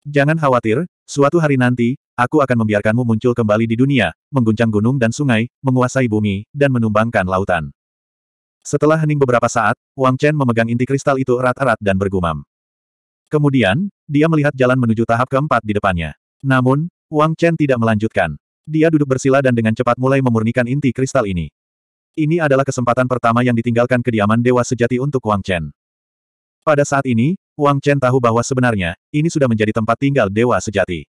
Jangan khawatir, suatu hari nanti, aku akan membiarkanmu muncul kembali di dunia, mengguncang gunung dan sungai, menguasai bumi, dan menumbangkan lautan. Setelah hening beberapa saat, Wang Chen memegang inti kristal itu erat-erat dan bergumam. Kemudian, dia melihat jalan menuju tahap keempat di depannya. Namun, Wang Chen tidak melanjutkan. Dia duduk bersila dan dengan cepat mulai memurnikan inti kristal ini. Ini adalah kesempatan pertama yang ditinggalkan kediaman dewa sejati untuk Wang Chen. Pada saat ini, Wang Chen tahu bahwa sebenarnya, ini sudah menjadi tempat tinggal dewa sejati.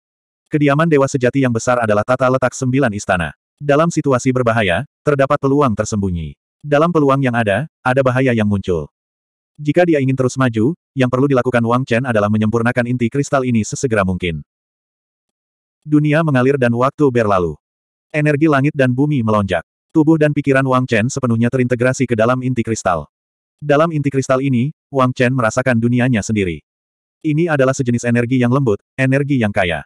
Kediaman dewa sejati yang besar adalah tata letak sembilan istana. Dalam situasi berbahaya, terdapat peluang tersembunyi. Dalam peluang yang ada, ada bahaya yang muncul. Jika dia ingin terus maju, yang perlu dilakukan Wang Chen adalah menyempurnakan inti kristal ini sesegera mungkin. Dunia mengalir dan waktu berlalu. Energi langit dan bumi melonjak. Tubuh dan pikiran Wang Chen sepenuhnya terintegrasi ke dalam inti kristal. Dalam inti kristal ini, Wang Chen merasakan dunianya sendiri. Ini adalah sejenis energi yang lembut, energi yang kaya.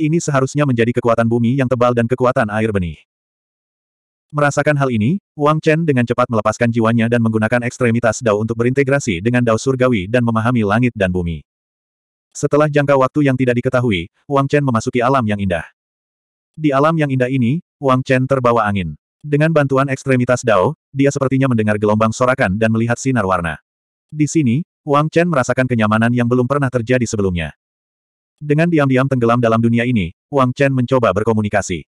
Ini seharusnya menjadi kekuatan bumi yang tebal dan kekuatan air benih. Merasakan hal ini, Wang Chen dengan cepat melepaskan jiwanya dan menggunakan ekstremitas Dao untuk berintegrasi dengan Dao surgawi dan memahami langit dan bumi. Setelah jangka waktu yang tidak diketahui, Wang Chen memasuki alam yang indah. Di alam yang indah ini, Wang Chen terbawa angin. Dengan bantuan ekstremitas Dao, dia sepertinya mendengar gelombang sorakan dan melihat sinar warna. Di sini, Wang Chen merasakan kenyamanan yang belum pernah terjadi sebelumnya. Dengan diam-diam tenggelam dalam dunia ini, Wang Chen mencoba berkomunikasi.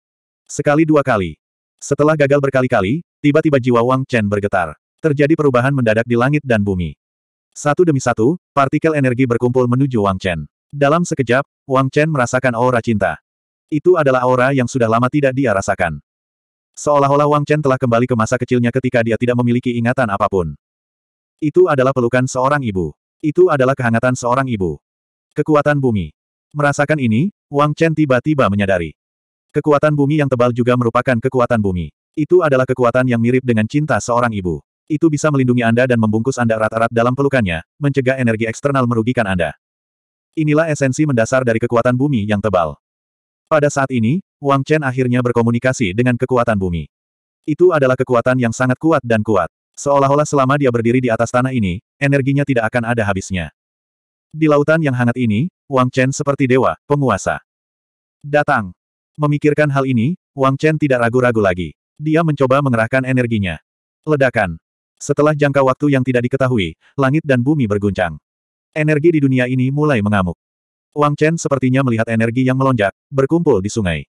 Sekali dua kali. Setelah gagal berkali-kali, tiba-tiba jiwa Wang Chen bergetar. Terjadi perubahan mendadak di langit dan bumi. Satu demi satu, partikel energi berkumpul menuju Wang Chen. Dalam sekejap, Wang Chen merasakan aura cinta. Itu adalah aura yang sudah lama tidak dia rasakan. Seolah-olah Wang Chen telah kembali ke masa kecilnya ketika dia tidak memiliki ingatan apapun. Itu adalah pelukan seorang ibu. Itu adalah kehangatan seorang ibu. Kekuatan bumi. Merasakan ini, Wang Chen tiba-tiba menyadari. Kekuatan bumi yang tebal juga merupakan kekuatan bumi. Itu adalah kekuatan yang mirip dengan cinta seorang ibu. Itu bisa melindungi Anda dan membungkus Anda erat-erat dalam pelukannya, mencegah energi eksternal merugikan Anda. Inilah esensi mendasar dari kekuatan bumi yang tebal. Pada saat ini, Wang Chen akhirnya berkomunikasi dengan kekuatan bumi. Itu adalah kekuatan yang sangat kuat dan kuat. Seolah-olah selama dia berdiri di atas tanah ini, energinya tidak akan ada habisnya. Di lautan yang hangat ini, Wang Chen seperti dewa, penguasa. Datang. Memikirkan hal ini, Wang Chen tidak ragu-ragu lagi. Dia mencoba mengerahkan energinya. Ledakan. Setelah jangka waktu yang tidak diketahui, langit dan bumi berguncang. Energi di dunia ini mulai mengamuk. Wang Chen sepertinya melihat energi yang melonjak, berkumpul di sungai.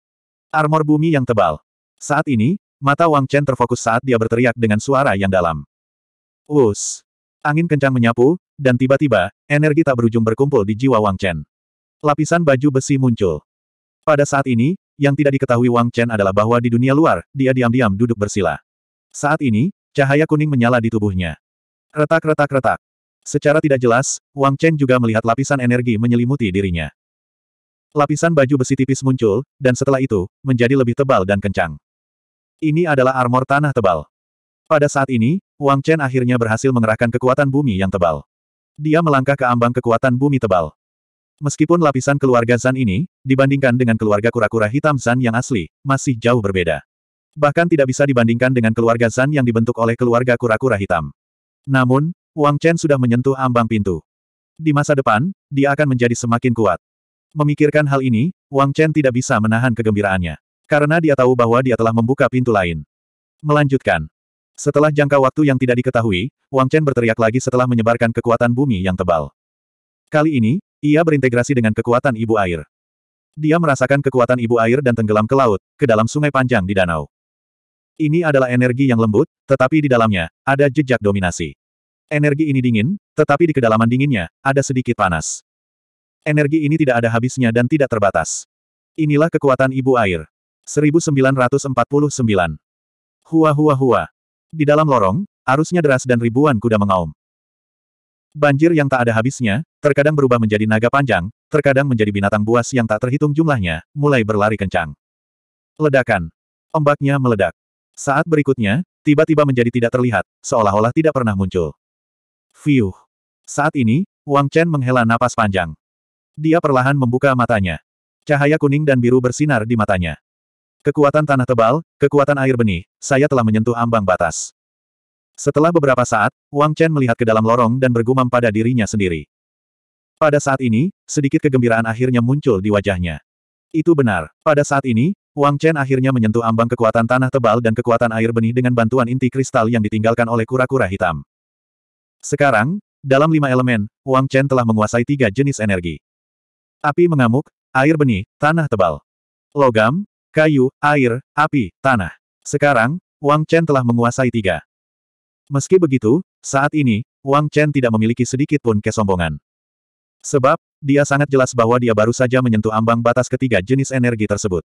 Armor bumi yang tebal. Saat ini, Mata Wang Chen terfokus saat dia berteriak dengan suara yang dalam. Us! Angin kencang menyapu, dan tiba-tiba, energi tak berujung berkumpul di jiwa Wang Chen. Lapisan baju besi muncul. Pada saat ini, yang tidak diketahui Wang Chen adalah bahwa di dunia luar, dia diam-diam duduk bersila. Saat ini, cahaya kuning menyala di tubuhnya. Retak-retak-retak. Secara tidak jelas, Wang Chen juga melihat lapisan energi menyelimuti dirinya. Lapisan baju besi tipis muncul, dan setelah itu, menjadi lebih tebal dan kencang. Ini adalah armor tanah tebal. Pada saat ini, Wang Chen akhirnya berhasil mengerahkan kekuatan bumi yang tebal. Dia melangkah ke ambang kekuatan bumi tebal. Meskipun lapisan keluarga Zan ini, dibandingkan dengan keluarga kura-kura hitam Zan yang asli, masih jauh berbeda. Bahkan tidak bisa dibandingkan dengan keluarga Zan yang dibentuk oleh keluarga kura-kura hitam. Namun, Wang Chen sudah menyentuh ambang pintu. Di masa depan, dia akan menjadi semakin kuat. Memikirkan hal ini, Wang Chen tidak bisa menahan kegembiraannya. Karena dia tahu bahwa dia telah membuka pintu lain. Melanjutkan. Setelah jangka waktu yang tidak diketahui, Wang Chen berteriak lagi setelah menyebarkan kekuatan bumi yang tebal. Kali ini, ia berintegrasi dengan kekuatan ibu air. Dia merasakan kekuatan ibu air dan tenggelam ke laut, ke dalam sungai panjang di danau. Ini adalah energi yang lembut, tetapi di dalamnya, ada jejak dominasi. Energi ini dingin, tetapi di kedalaman dinginnya, ada sedikit panas. Energi ini tidak ada habisnya dan tidak terbatas. Inilah kekuatan ibu air. 1949. Hua hua hua. Di dalam lorong, arusnya deras dan ribuan kuda mengaum. Banjir yang tak ada habisnya, terkadang berubah menjadi naga panjang, terkadang menjadi binatang buas yang tak terhitung jumlahnya, mulai berlari kencang. Ledakan. Ombaknya meledak. Saat berikutnya, tiba-tiba menjadi tidak terlihat, seolah-olah tidak pernah muncul. Fiuh. Saat ini, Wang Chen menghela napas panjang. Dia perlahan membuka matanya. Cahaya kuning dan biru bersinar di matanya. Kekuatan tanah tebal, kekuatan air benih, saya telah menyentuh ambang batas. Setelah beberapa saat, Wang Chen melihat ke dalam lorong dan bergumam pada dirinya sendiri. Pada saat ini, sedikit kegembiraan akhirnya muncul di wajahnya. Itu benar. Pada saat ini, Wang Chen akhirnya menyentuh ambang kekuatan tanah tebal dan kekuatan air benih dengan bantuan inti kristal yang ditinggalkan oleh kura-kura hitam. Sekarang, dalam lima elemen, Wang Chen telah menguasai tiga jenis energi. Api mengamuk, air benih, tanah tebal. Logam, kayu, air, api, tanah. Sekarang, Wang Chen telah menguasai tiga. Meski begitu, saat ini, Wang Chen tidak memiliki sedikit pun kesombongan. Sebab, dia sangat jelas bahwa dia baru saja menyentuh ambang batas ketiga jenis energi tersebut.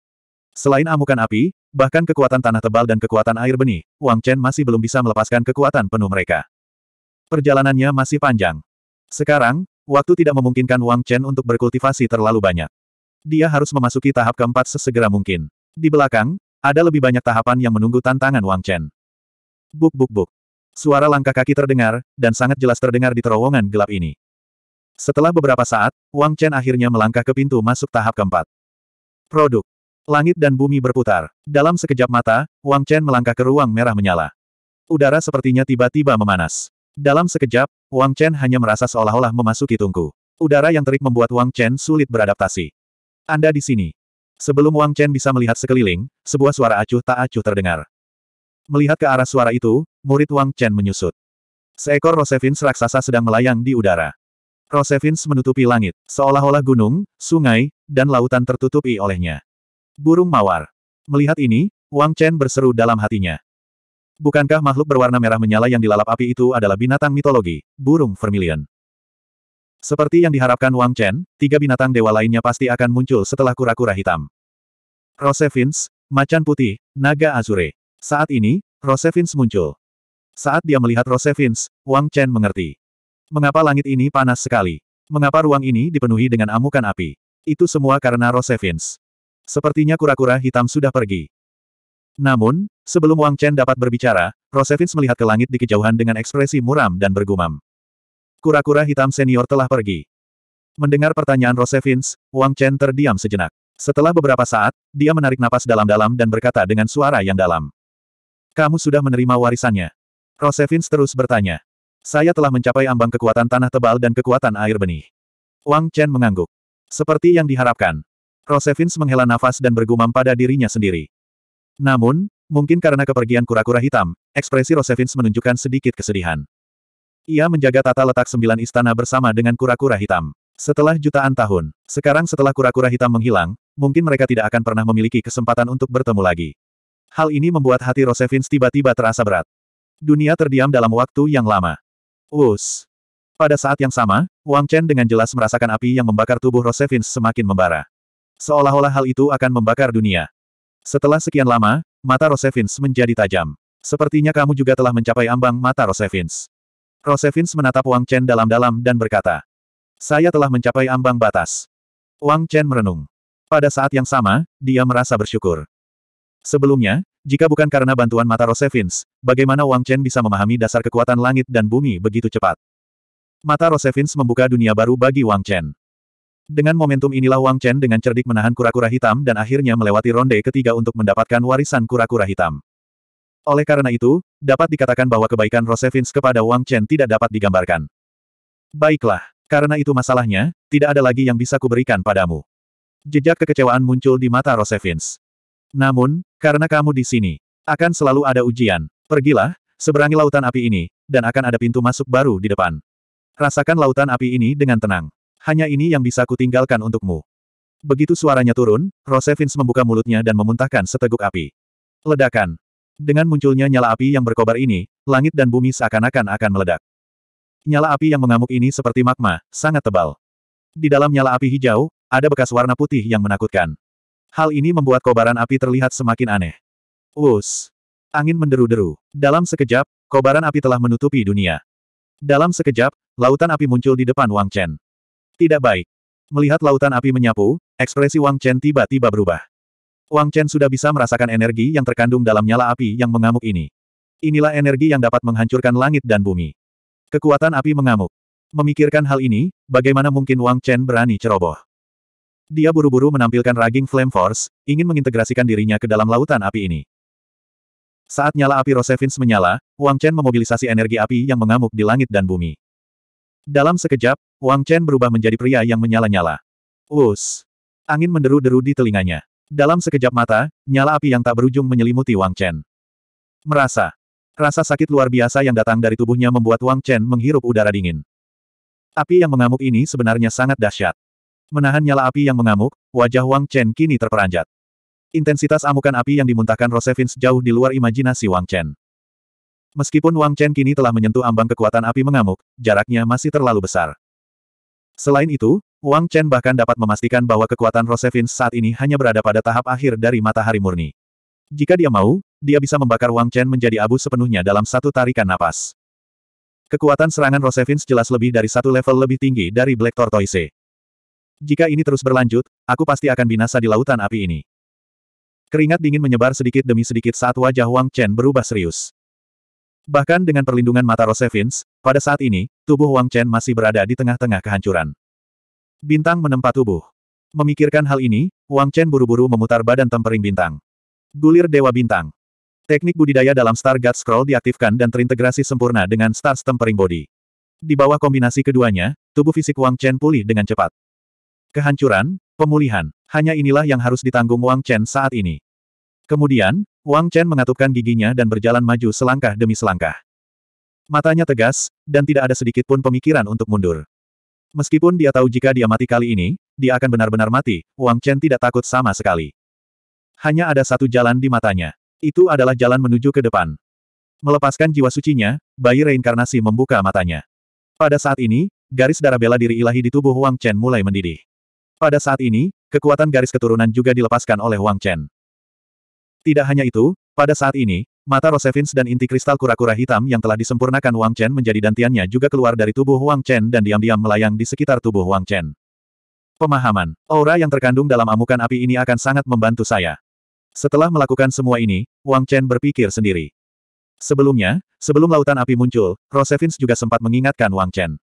Selain amukan api, bahkan kekuatan tanah tebal dan kekuatan air benih, Wang Chen masih belum bisa melepaskan kekuatan penuh mereka. Perjalanannya masih panjang. Sekarang, waktu tidak memungkinkan Wang Chen untuk berkultivasi terlalu banyak. Dia harus memasuki tahap keempat sesegera mungkin. Di belakang, ada lebih banyak tahapan yang menunggu tantangan Wang Chen. Buk buk buk. Suara langkah kaki terdengar, dan sangat jelas terdengar di terowongan gelap ini. Setelah beberapa saat, Wang Chen akhirnya melangkah ke pintu masuk tahap keempat. Produk. Langit dan bumi berputar. Dalam sekejap mata, Wang Chen melangkah ke ruang merah menyala. Udara sepertinya tiba-tiba memanas. Dalam sekejap, Wang Chen hanya merasa seolah-olah memasuki tungku. Udara yang terik membuat Wang Chen sulit beradaptasi. Anda di sini. Sebelum Wang Chen bisa melihat sekeliling, sebuah suara acuh tak acuh terdengar. Melihat ke arah suara itu, murid Wang Chen menyusut. Seekor Rosevins raksasa sedang melayang di udara. Rosevins menutupi langit, seolah-olah gunung, sungai, dan lautan tertutupi olehnya. Burung mawar. Melihat ini, Wang Chen berseru dalam hatinya. Bukankah makhluk berwarna merah menyala yang dilalap api itu adalah binatang mitologi, burung vermilion? Seperti yang diharapkan Wang Chen, tiga binatang dewa lainnya pasti akan muncul setelah kura-kura hitam. Rosevins, macan putih, naga azure. Saat ini, Rosevins muncul. Saat dia melihat Rosevins, Wang Chen mengerti. Mengapa langit ini panas sekali? Mengapa ruang ini dipenuhi dengan amukan api? Itu semua karena Rosevins. Sepertinya kura-kura hitam sudah pergi. Namun, sebelum Wang Chen dapat berbicara, Rosevins melihat ke langit di kejauhan dengan ekspresi muram dan bergumam. Kura-kura hitam senior telah pergi. Mendengar pertanyaan Rosevins, Wang Chen terdiam sejenak. Setelah beberapa saat, dia menarik napas dalam-dalam dan berkata dengan suara yang dalam. Kamu sudah menerima warisannya. Rosevins terus bertanya. Saya telah mencapai ambang kekuatan tanah tebal dan kekuatan air benih. Wang Chen mengangguk. Seperti yang diharapkan. Rosevins menghela nafas dan bergumam pada dirinya sendiri. Namun, mungkin karena kepergian kura-kura hitam, ekspresi Rosevins menunjukkan sedikit kesedihan. Ia menjaga tata letak sembilan istana bersama dengan kura-kura hitam. Setelah jutaan tahun, sekarang setelah kura-kura hitam menghilang, mungkin mereka tidak akan pernah memiliki kesempatan untuk bertemu lagi. Hal ini membuat hati Rosevins tiba-tiba terasa berat. Dunia terdiam dalam waktu yang lama. Us. Pada saat yang sama, Wang Chen dengan jelas merasakan api yang membakar tubuh Rosevins semakin membara. Seolah-olah hal itu akan membakar dunia. Setelah sekian lama, mata Rosevins menjadi tajam. Sepertinya kamu juga telah mencapai ambang mata Rosevins. Rosevins menatap Wang Chen dalam-dalam dan berkata. Saya telah mencapai ambang batas. Wang Chen merenung. Pada saat yang sama, dia merasa bersyukur. Sebelumnya, jika bukan karena bantuan mata Rosevins, bagaimana Wang Chen bisa memahami dasar kekuatan langit dan bumi begitu cepat? Mata Rosevins membuka dunia baru bagi Wang Chen. Dengan momentum inilah Wang Chen dengan cerdik menahan kura-kura hitam dan akhirnya melewati ronde ketiga untuk mendapatkan warisan kura-kura hitam. Oleh karena itu, dapat dikatakan bahwa kebaikan Rosevins kepada Wang Chen tidak dapat digambarkan. Baiklah, karena itu masalahnya, tidak ada lagi yang bisa kuberikan padamu. Jejak kekecewaan muncul di mata Rosevins. Namun, karena kamu di sini, akan selalu ada ujian. Pergilah, seberangi lautan api ini, dan akan ada pintu masuk baru di depan. Rasakan lautan api ini dengan tenang. Hanya ini yang bisa kutinggalkan untukmu. Begitu suaranya turun, Rosevins membuka mulutnya dan memuntahkan seteguk api. Ledakan. Dengan munculnya nyala api yang berkobar ini, langit dan bumi seakan-akan akan meledak. Nyala api yang mengamuk ini seperti magma, sangat tebal. Di dalam nyala api hijau, ada bekas warna putih yang menakutkan. Hal ini membuat kobaran api terlihat semakin aneh. Wus! Angin menderu-deru. Dalam sekejap, kobaran api telah menutupi dunia. Dalam sekejap, lautan api muncul di depan Wang Chen. Tidak baik. Melihat lautan api menyapu, ekspresi Wang Chen tiba-tiba berubah. Wang Chen sudah bisa merasakan energi yang terkandung dalam nyala api yang mengamuk ini. Inilah energi yang dapat menghancurkan langit dan bumi. Kekuatan api mengamuk. Memikirkan hal ini, bagaimana mungkin Wang Chen berani ceroboh? Dia buru-buru menampilkan raging flame force, ingin mengintegrasikan dirinya ke dalam lautan api ini. Saat nyala api Rosevins menyala, Wang Chen memobilisasi energi api yang mengamuk di langit dan bumi. Dalam sekejap, Wang Chen berubah menjadi pria yang menyala-nyala. Us! Angin menderu-deru di telinganya. Dalam sekejap mata, nyala api yang tak berujung menyelimuti Wang Chen. Merasa. Rasa sakit luar biasa yang datang dari tubuhnya membuat Wang Chen menghirup udara dingin. Api yang mengamuk ini sebenarnya sangat dahsyat. Menahan nyala api yang mengamuk, wajah Wang Chen kini terperanjat. Intensitas amukan api yang dimuntahkan Rosevins jauh di luar imajinasi Wang Chen. Meskipun Wang Chen kini telah menyentuh ambang kekuatan api mengamuk, jaraknya masih terlalu besar. Selain itu, Wang Chen bahkan dapat memastikan bahwa kekuatan Rosevin saat ini hanya berada pada tahap akhir dari matahari murni. Jika dia mau, dia bisa membakar Wang Chen menjadi abu sepenuhnya dalam satu tarikan napas. Kekuatan serangan Rosevin jelas lebih dari satu level lebih tinggi dari Black Tortoise. Jika ini terus berlanjut, aku pasti akan binasa di lautan api ini. Keringat dingin menyebar sedikit demi sedikit saat wajah Wang Chen berubah serius. Bahkan dengan perlindungan mata Rosevins, pada saat ini, tubuh Wang Chen masih berada di tengah-tengah kehancuran. Bintang menempa tubuh. Memikirkan hal ini, Wang Chen buru-buru memutar badan tempering bintang. Gulir Dewa Bintang. Teknik budidaya dalam Star God Scroll diaktifkan dan terintegrasi sempurna dengan Star Tempering Body. Di bawah kombinasi keduanya, tubuh fisik Wang Chen pulih dengan cepat. Kehancuran, pemulihan, hanya inilah yang harus ditanggung Wang Chen saat ini. Kemudian, Wang Chen mengatupkan giginya dan berjalan maju selangkah demi selangkah. Matanya tegas, dan tidak ada sedikit pun pemikiran untuk mundur. Meskipun dia tahu jika dia mati kali ini, dia akan benar-benar mati, Wang Chen tidak takut sama sekali. Hanya ada satu jalan di matanya. Itu adalah jalan menuju ke depan. Melepaskan jiwa sucinya, bayi reinkarnasi membuka matanya. Pada saat ini, garis darah bela diri ilahi di tubuh Wang Chen mulai mendidih. Pada saat ini, kekuatan garis keturunan juga dilepaskan oleh Wang Chen. Tidak hanya itu, pada saat ini, Mata Rosevins dan inti kristal kura-kura hitam yang telah disempurnakan Wang Chen menjadi dantiannya juga keluar dari tubuh Wang Chen dan diam-diam melayang di sekitar tubuh Wang Chen. Pemahaman, aura yang terkandung dalam amukan api ini akan sangat membantu saya. Setelah melakukan semua ini, Wang Chen berpikir sendiri. Sebelumnya, sebelum lautan api muncul, Rosevins juga sempat mengingatkan Wang Chen.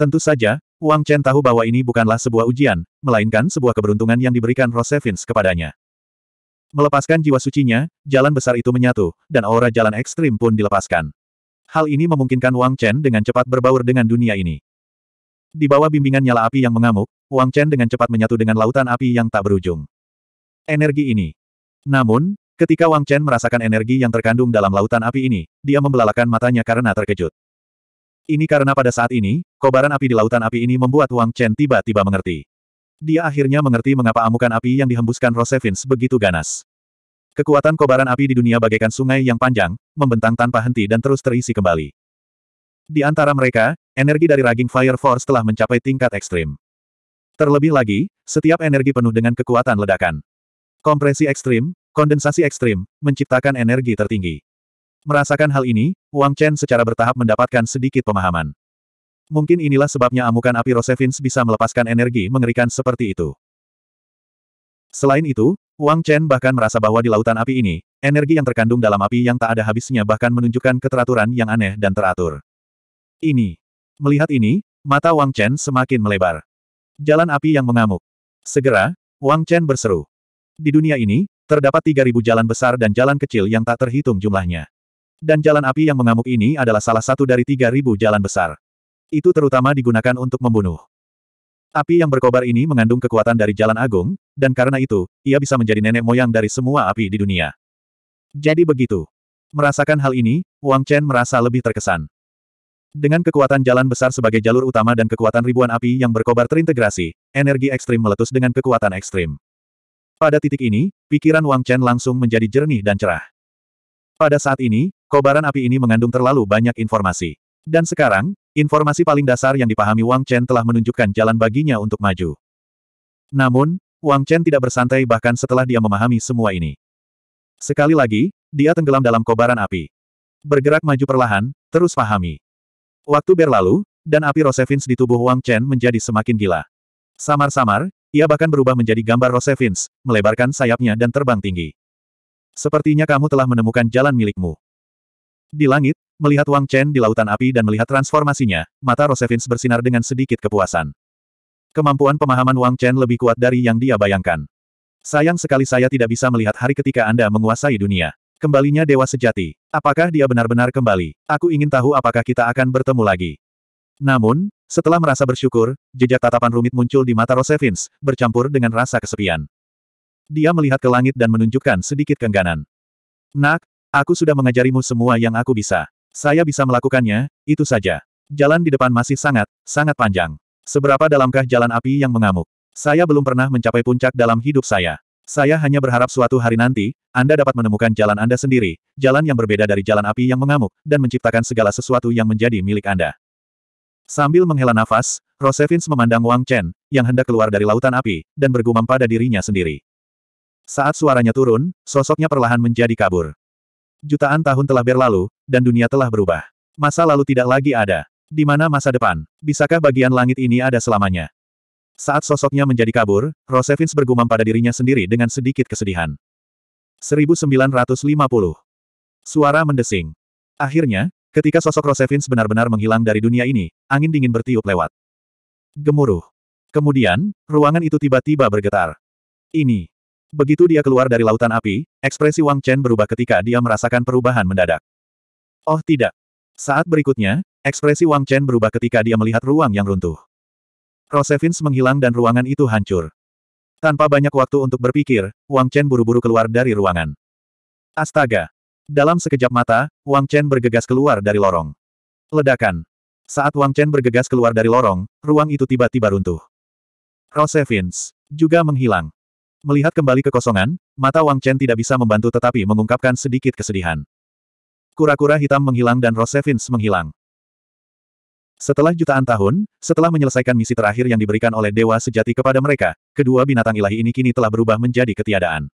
Tentu saja, Wang Chen tahu bahwa ini bukanlah sebuah ujian, melainkan sebuah keberuntungan yang diberikan Rosevins kepadanya. Melepaskan jiwa sucinya, jalan besar itu menyatu, dan aura jalan ekstrim pun dilepaskan. Hal ini memungkinkan Wang Chen dengan cepat berbaur dengan dunia ini. Di bawah bimbingan nyala api yang mengamuk, Wang Chen dengan cepat menyatu dengan lautan api yang tak berujung. Energi ini. Namun, ketika Wang Chen merasakan energi yang terkandung dalam lautan api ini, dia membelalakan matanya karena terkejut. Ini karena pada saat ini, kobaran api di lautan api ini membuat Wang Chen tiba-tiba mengerti. Dia akhirnya mengerti mengapa amukan api yang dihembuskan Rosevins begitu ganas. Kekuatan kobaran api di dunia bagaikan sungai yang panjang, membentang tanpa henti dan terus terisi kembali. Di antara mereka, energi dari raging Fire Force telah mencapai tingkat ekstrim. Terlebih lagi, setiap energi penuh dengan kekuatan ledakan. Kompresi ekstrim, kondensasi ekstrim, menciptakan energi tertinggi. Merasakan hal ini, Wang Chen secara bertahap mendapatkan sedikit pemahaman. Mungkin inilah sebabnya amukan api Rosevins bisa melepaskan energi mengerikan seperti itu. Selain itu, Wang Chen bahkan merasa bahwa di lautan api ini, energi yang terkandung dalam api yang tak ada habisnya bahkan menunjukkan keteraturan yang aneh dan teratur. Ini. Melihat ini, mata Wang Chen semakin melebar. Jalan api yang mengamuk. Segera, Wang Chen berseru. Di dunia ini, terdapat 3.000 jalan besar dan jalan kecil yang tak terhitung jumlahnya. Dan jalan api yang mengamuk ini adalah salah satu dari 3.000 jalan besar. Itu terutama digunakan untuk membunuh. Api yang berkobar ini mengandung kekuatan dari jalan agung, dan karena itu, ia bisa menjadi nenek moyang dari semua api di dunia. Jadi begitu. Merasakan hal ini, Wang Chen merasa lebih terkesan. Dengan kekuatan jalan besar sebagai jalur utama dan kekuatan ribuan api yang berkobar terintegrasi, energi ekstrim meletus dengan kekuatan ekstrim. Pada titik ini, pikiran Wang Chen langsung menjadi jernih dan cerah. Pada saat ini, kobaran api ini mengandung terlalu banyak informasi. Dan sekarang, Informasi paling dasar yang dipahami Wang Chen telah menunjukkan jalan baginya untuk maju. Namun, Wang Chen tidak bersantai bahkan setelah dia memahami semua ini. Sekali lagi, dia tenggelam dalam kobaran api. Bergerak maju perlahan, terus pahami. Waktu berlalu, dan api Rosevins di tubuh Wang Chen menjadi semakin gila. Samar-samar, ia bahkan berubah menjadi gambar Rosevins, melebarkan sayapnya dan terbang tinggi. Sepertinya kamu telah menemukan jalan milikmu. Di langit, Melihat Wang Chen di lautan api dan melihat transformasinya, mata Rosevins bersinar dengan sedikit kepuasan. Kemampuan pemahaman Wang Chen lebih kuat dari yang dia bayangkan. Sayang sekali saya tidak bisa melihat hari ketika Anda menguasai dunia. Kembalinya Dewa Sejati. Apakah dia benar-benar kembali? Aku ingin tahu apakah kita akan bertemu lagi. Namun, setelah merasa bersyukur, jejak tatapan rumit muncul di mata Rosevins, bercampur dengan rasa kesepian. Dia melihat ke langit dan menunjukkan sedikit kengganan. Nak, aku sudah mengajarimu semua yang aku bisa. Saya bisa melakukannya, itu saja. Jalan di depan masih sangat, sangat panjang. Seberapa dalamkah jalan api yang mengamuk? Saya belum pernah mencapai puncak dalam hidup saya. Saya hanya berharap suatu hari nanti, Anda dapat menemukan jalan Anda sendiri, jalan yang berbeda dari jalan api yang mengamuk, dan menciptakan segala sesuatu yang menjadi milik Anda. Sambil menghela nafas, Rosevins memandang Wang Chen, yang hendak keluar dari lautan api, dan bergumam pada dirinya sendiri. Saat suaranya turun, sosoknya perlahan menjadi kabur. Jutaan tahun telah berlalu, dan dunia telah berubah. Masa lalu tidak lagi ada. Di mana masa depan? Bisakah bagian langit ini ada selamanya? Saat sosoknya menjadi kabur, Rosevins bergumam pada dirinya sendiri dengan sedikit kesedihan. 1950. Suara mendesing. Akhirnya, ketika sosok Rosevins benar-benar menghilang dari dunia ini, angin dingin bertiup lewat. Gemuruh. Kemudian, ruangan itu tiba-tiba bergetar. Ini. Begitu dia keluar dari lautan api, ekspresi Wang Chen berubah ketika dia merasakan perubahan mendadak. Oh tidak. Saat berikutnya, ekspresi Wang Chen berubah ketika dia melihat ruang yang runtuh. Rosevins menghilang dan ruangan itu hancur. Tanpa banyak waktu untuk berpikir, Wang Chen buru-buru keluar dari ruangan. Astaga! Dalam sekejap mata, Wang Chen bergegas keluar dari lorong. Ledakan. Saat Wang Chen bergegas keluar dari lorong, ruang itu tiba-tiba runtuh. Rosevins juga menghilang. Melihat kembali kekosongan, mata Wang Chen tidak bisa membantu tetapi mengungkapkan sedikit kesedihan kura-kura hitam menghilang dan Rosevins menghilang. Setelah jutaan tahun, setelah menyelesaikan misi terakhir yang diberikan oleh dewa sejati kepada mereka, kedua binatang ilahi ini kini telah berubah menjadi ketiadaan.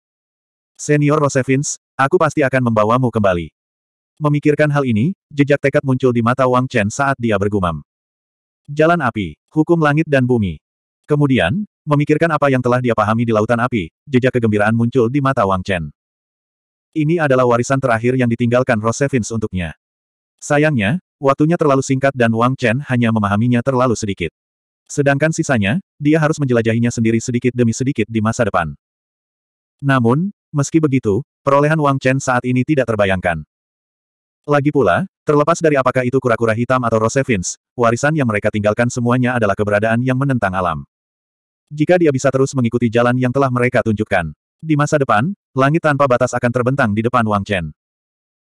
Senior Rosevins, aku pasti akan membawamu kembali. Memikirkan hal ini, jejak tekad muncul di mata Wang Chen saat dia bergumam. Jalan api, hukum langit dan bumi. Kemudian, memikirkan apa yang telah dia pahami di lautan api, jejak kegembiraan muncul di mata Wang Chen. Ini adalah warisan terakhir yang ditinggalkan Rosevins untuknya. Sayangnya, waktunya terlalu singkat dan Wang Chen hanya memahaminya terlalu sedikit. Sedangkan sisanya, dia harus menjelajahinya sendiri sedikit demi sedikit di masa depan. Namun, meski begitu, perolehan Wang Chen saat ini tidak terbayangkan. Lagi pula, terlepas dari apakah itu kura-kura hitam atau Rosevins, warisan yang mereka tinggalkan semuanya adalah keberadaan yang menentang alam. Jika dia bisa terus mengikuti jalan yang telah mereka tunjukkan, di masa depan, Langit tanpa batas akan terbentang di depan Wang Chen.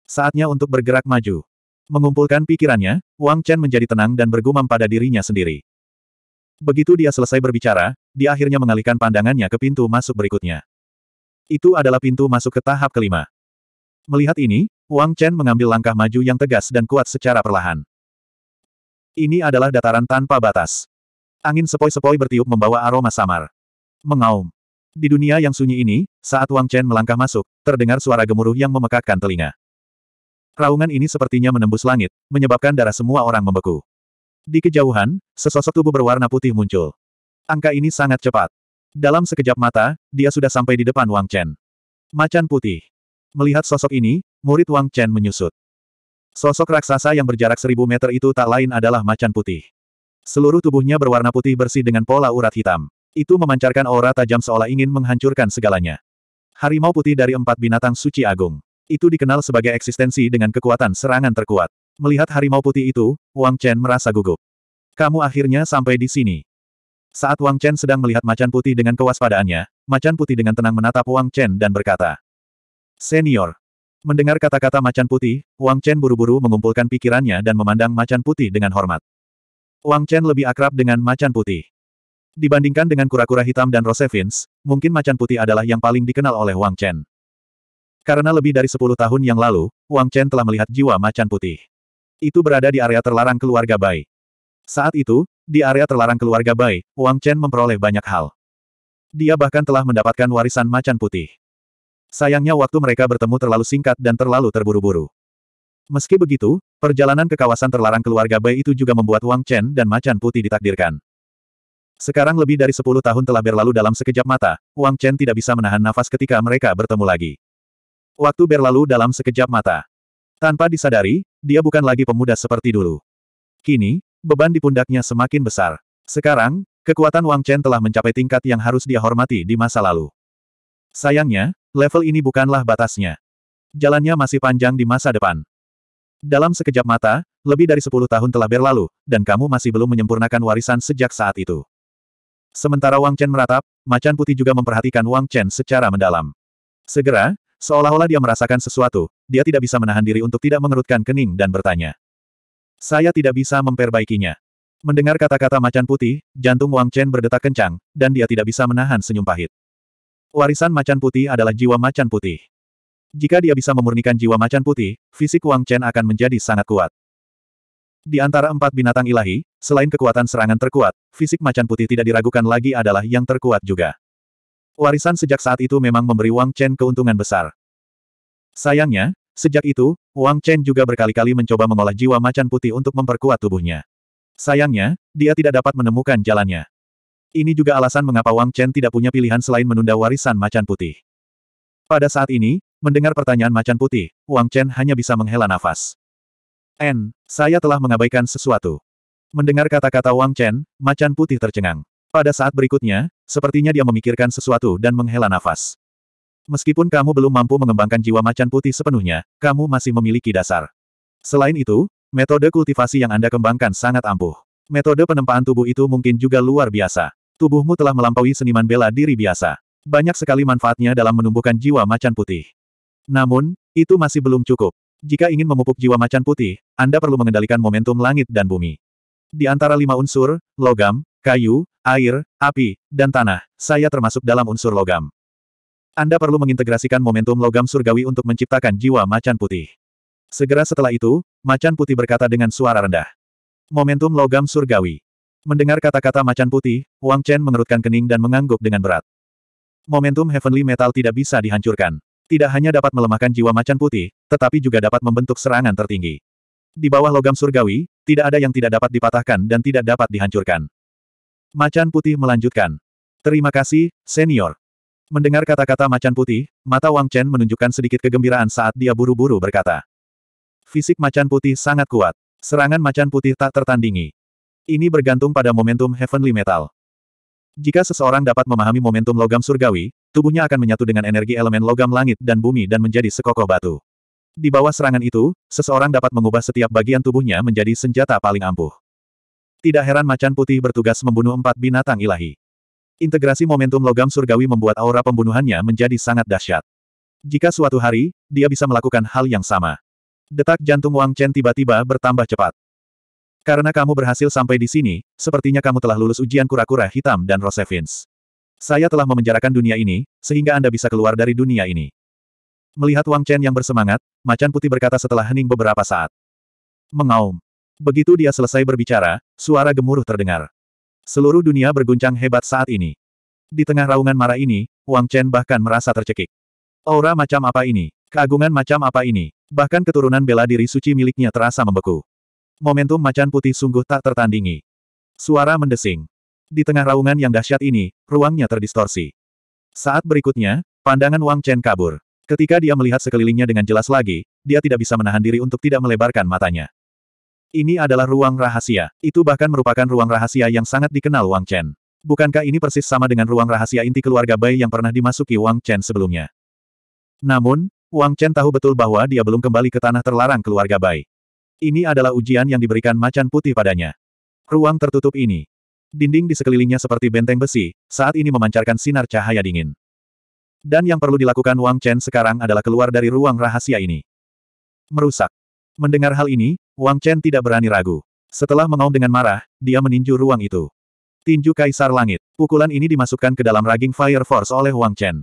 Saatnya untuk bergerak maju. Mengumpulkan pikirannya, Wang Chen menjadi tenang dan bergumam pada dirinya sendiri. Begitu dia selesai berbicara, dia akhirnya mengalihkan pandangannya ke pintu masuk berikutnya. Itu adalah pintu masuk ke tahap kelima. Melihat ini, Wang Chen mengambil langkah maju yang tegas dan kuat secara perlahan. Ini adalah dataran tanpa batas. Angin sepoi-sepoi bertiup membawa aroma samar. Mengaum. Di dunia yang sunyi ini, saat Wang Chen melangkah masuk, terdengar suara gemuruh yang memekakkan telinga. Raungan ini sepertinya menembus langit, menyebabkan darah semua orang membeku. Di kejauhan, sesosok tubuh berwarna putih muncul. Angka ini sangat cepat. Dalam sekejap mata, dia sudah sampai di depan Wang Chen. Macan putih. Melihat sosok ini, murid Wang Chen menyusut. Sosok raksasa yang berjarak seribu meter itu tak lain adalah macan putih. Seluruh tubuhnya berwarna putih bersih dengan pola urat hitam. Itu memancarkan aura tajam seolah ingin menghancurkan segalanya. Harimau putih dari empat binatang suci agung. Itu dikenal sebagai eksistensi dengan kekuatan serangan terkuat. Melihat harimau putih itu, Wang Chen merasa gugup. Kamu akhirnya sampai di sini. Saat Wang Chen sedang melihat macan putih dengan kewaspadaannya, macan putih dengan tenang menatap Wang Chen dan berkata, Senior. Mendengar kata-kata macan putih, Wang Chen buru-buru mengumpulkan pikirannya dan memandang macan putih dengan hormat. Wang Chen lebih akrab dengan macan putih. Dibandingkan dengan kura-kura hitam dan Rosevins, mungkin macan putih adalah yang paling dikenal oleh Wang Chen. Karena lebih dari 10 tahun yang lalu, Wang Chen telah melihat jiwa macan putih. Itu berada di area terlarang keluarga Bai. Saat itu, di area terlarang keluarga Bai, Wang Chen memperoleh banyak hal. Dia bahkan telah mendapatkan warisan macan putih. Sayangnya waktu mereka bertemu terlalu singkat dan terlalu terburu-buru. Meski begitu, perjalanan ke kawasan terlarang keluarga Bai itu juga membuat Wang Chen dan macan putih ditakdirkan. Sekarang lebih dari sepuluh tahun telah berlalu dalam sekejap mata, Wang Chen tidak bisa menahan nafas ketika mereka bertemu lagi. Waktu berlalu dalam sekejap mata. Tanpa disadari, dia bukan lagi pemuda seperti dulu. Kini, beban di pundaknya semakin besar. Sekarang, kekuatan Wang Chen telah mencapai tingkat yang harus dia hormati di masa lalu. Sayangnya, level ini bukanlah batasnya. Jalannya masih panjang di masa depan. Dalam sekejap mata, lebih dari sepuluh tahun telah berlalu, dan kamu masih belum menyempurnakan warisan sejak saat itu. Sementara Wang Chen meratap, macan putih juga memperhatikan Wang Chen secara mendalam. Segera, seolah-olah dia merasakan sesuatu, dia tidak bisa menahan diri untuk tidak mengerutkan kening dan bertanya. Saya tidak bisa memperbaikinya. Mendengar kata-kata macan putih, jantung Wang Chen berdetak kencang, dan dia tidak bisa menahan senyum pahit. Warisan macan putih adalah jiwa macan putih. Jika dia bisa memurnikan jiwa macan putih, fisik Wang Chen akan menjadi sangat kuat. Di antara empat binatang ilahi, selain kekuatan serangan terkuat, fisik macan putih tidak diragukan lagi adalah yang terkuat juga. Warisan sejak saat itu memang memberi Wang Chen keuntungan besar. Sayangnya, sejak itu, Wang Chen juga berkali-kali mencoba mengolah jiwa macan putih untuk memperkuat tubuhnya. Sayangnya, dia tidak dapat menemukan jalannya. Ini juga alasan mengapa Wang Chen tidak punya pilihan selain menunda warisan macan putih. Pada saat ini, mendengar pertanyaan macan putih, Wang Chen hanya bisa menghela nafas. N, saya telah mengabaikan sesuatu. Mendengar kata-kata Wang Chen, macan putih tercengang. Pada saat berikutnya, sepertinya dia memikirkan sesuatu dan menghela nafas. Meskipun kamu belum mampu mengembangkan jiwa macan putih sepenuhnya, kamu masih memiliki dasar. Selain itu, metode kultivasi yang Anda kembangkan sangat ampuh. Metode penempaan tubuh itu mungkin juga luar biasa. Tubuhmu telah melampaui seniman bela diri biasa. Banyak sekali manfaatnya dalam menumbuhkan jiwa macan putih. Namun, itu masih belum cukup. Jika ingin memupuk jiwa macan putih, Anda perlu mengendalikan momentum langit dan bumi. Di antara lima unsur, logam, kayu, air, api, dan tanah, saya termasuk dalam unsur logam. Anda perlu mengintegrasikan momentum logam surgawi untuk menciptakan jiwa macan putih. Segera setelah itu, macan putih berkata dengan suara rendah. Momentum logam surgawi. Mendengar kata-kata macan putih, Wang Chen mengerutkan kening dan mengangguk dengan berat. Momentum heavenly metal tidak bisa dihancurkan. Tidak hanya dapat melemahkan jiwa macan putih, tetapi juga dapat membentuk serangan tertinggi. Di bawah logam surgawi, tidak ada yang tidak dapat dipatahkan dan tidak dapat dihancurkan. Macan putih melanjutkan. Terima kasih, senior. Mendengar kata-kata macan putih, mata Wang Chen menunjukkan sedikit kegembiraan saat dia buru-buru berkata. Fisik macan putih sangat kuat. Serangan macan putih tak tertandingi. Ini bergantung pada momentum Heavenly Metal. Jika seseorang dapat memahami momentum logam surgawi, tubuhnya akan menyatu dengan energi elemen logam langit dan bumi dan menjadi sekokoh batu. Di bawah serangan itu, seseorang dapat mengubah setiap bagian tubuhnya menjadi senjata paling ampuh. Tidak heran macan putih bertugas membunuh empat binatang ilahi. Integrasi momentum logam surgawi membuat aura pembunuhannya menjadi sangat dahsyat. Jika suatu hari, dia bisa melakukan hal yang sama. Detak jantung Wang Chen tiba-tiba bertambah cepat. Karena kamu berhasil sampai di sini, sepertinya kamu telah lulus ujian kura-kura hitam dan Rosevins. Saya telah memenjarakan dunia ini, sehingga Anda bisa keluar dari dunia ini. Melihat Wang Chen yang bersemangat, Macan Putih berkata setelah hening beberapa saat. Mengaum. Begitu dia selesai berbicara, suara gemuruh terdengar. Seluruh dunia berguncang hebat saat ini. Di tengah raungan marah ini, Wang Chen bahkan merasa tercekik. Aura macam apa ini? Keagungan macam apa ini? Bahkan keturunan bela diri suci miliknya terasa membeku. Momentum macan putih sungguh tak tertandingi. Suara mendesing. Di tengah raungan yang dahsyat ini, ruangnya terdistorsi. Saat berikutnya, pandangan Wang Chen kabur. Ketika dia melihat sekelilingnya dengan jelas lagi, dia tidak bisa menahan diri untuk tidak melebarkan matanya. Ini adalah ruang rahasia. Itu bahkan merupakan ruang rahasia yang sangat dikenal Wang Chen. Bukankah ini persis sama dengan ruang rahasia inti keluarga Bai yang pernah dimasuki Wang Chen sebelumnya? Namun, Wang Chen tahu betul bahwa dia belum kembali ke tanah terlarang keluarga Bai. Ini adalah ujian yang diberikan macan putih padanya. Ruang tertutup ini, Dinding di sekelilingnya seperti benteng besi, saat ini memancarkan sinar cahaya dingin. Dan yang perlu dilakukan Wang Chen sekarang adalah keluar dari ruang rahasia ini. Merusak. Mendengar hal ini, Wang Chen tidak berani ragu. Setelah mengaum dengan marah, dia meninju ruang itu. Tinju Kaisar Langit. Pukulan ini dimasukkan ke dalam raging Fire Force oleh Wang Chen.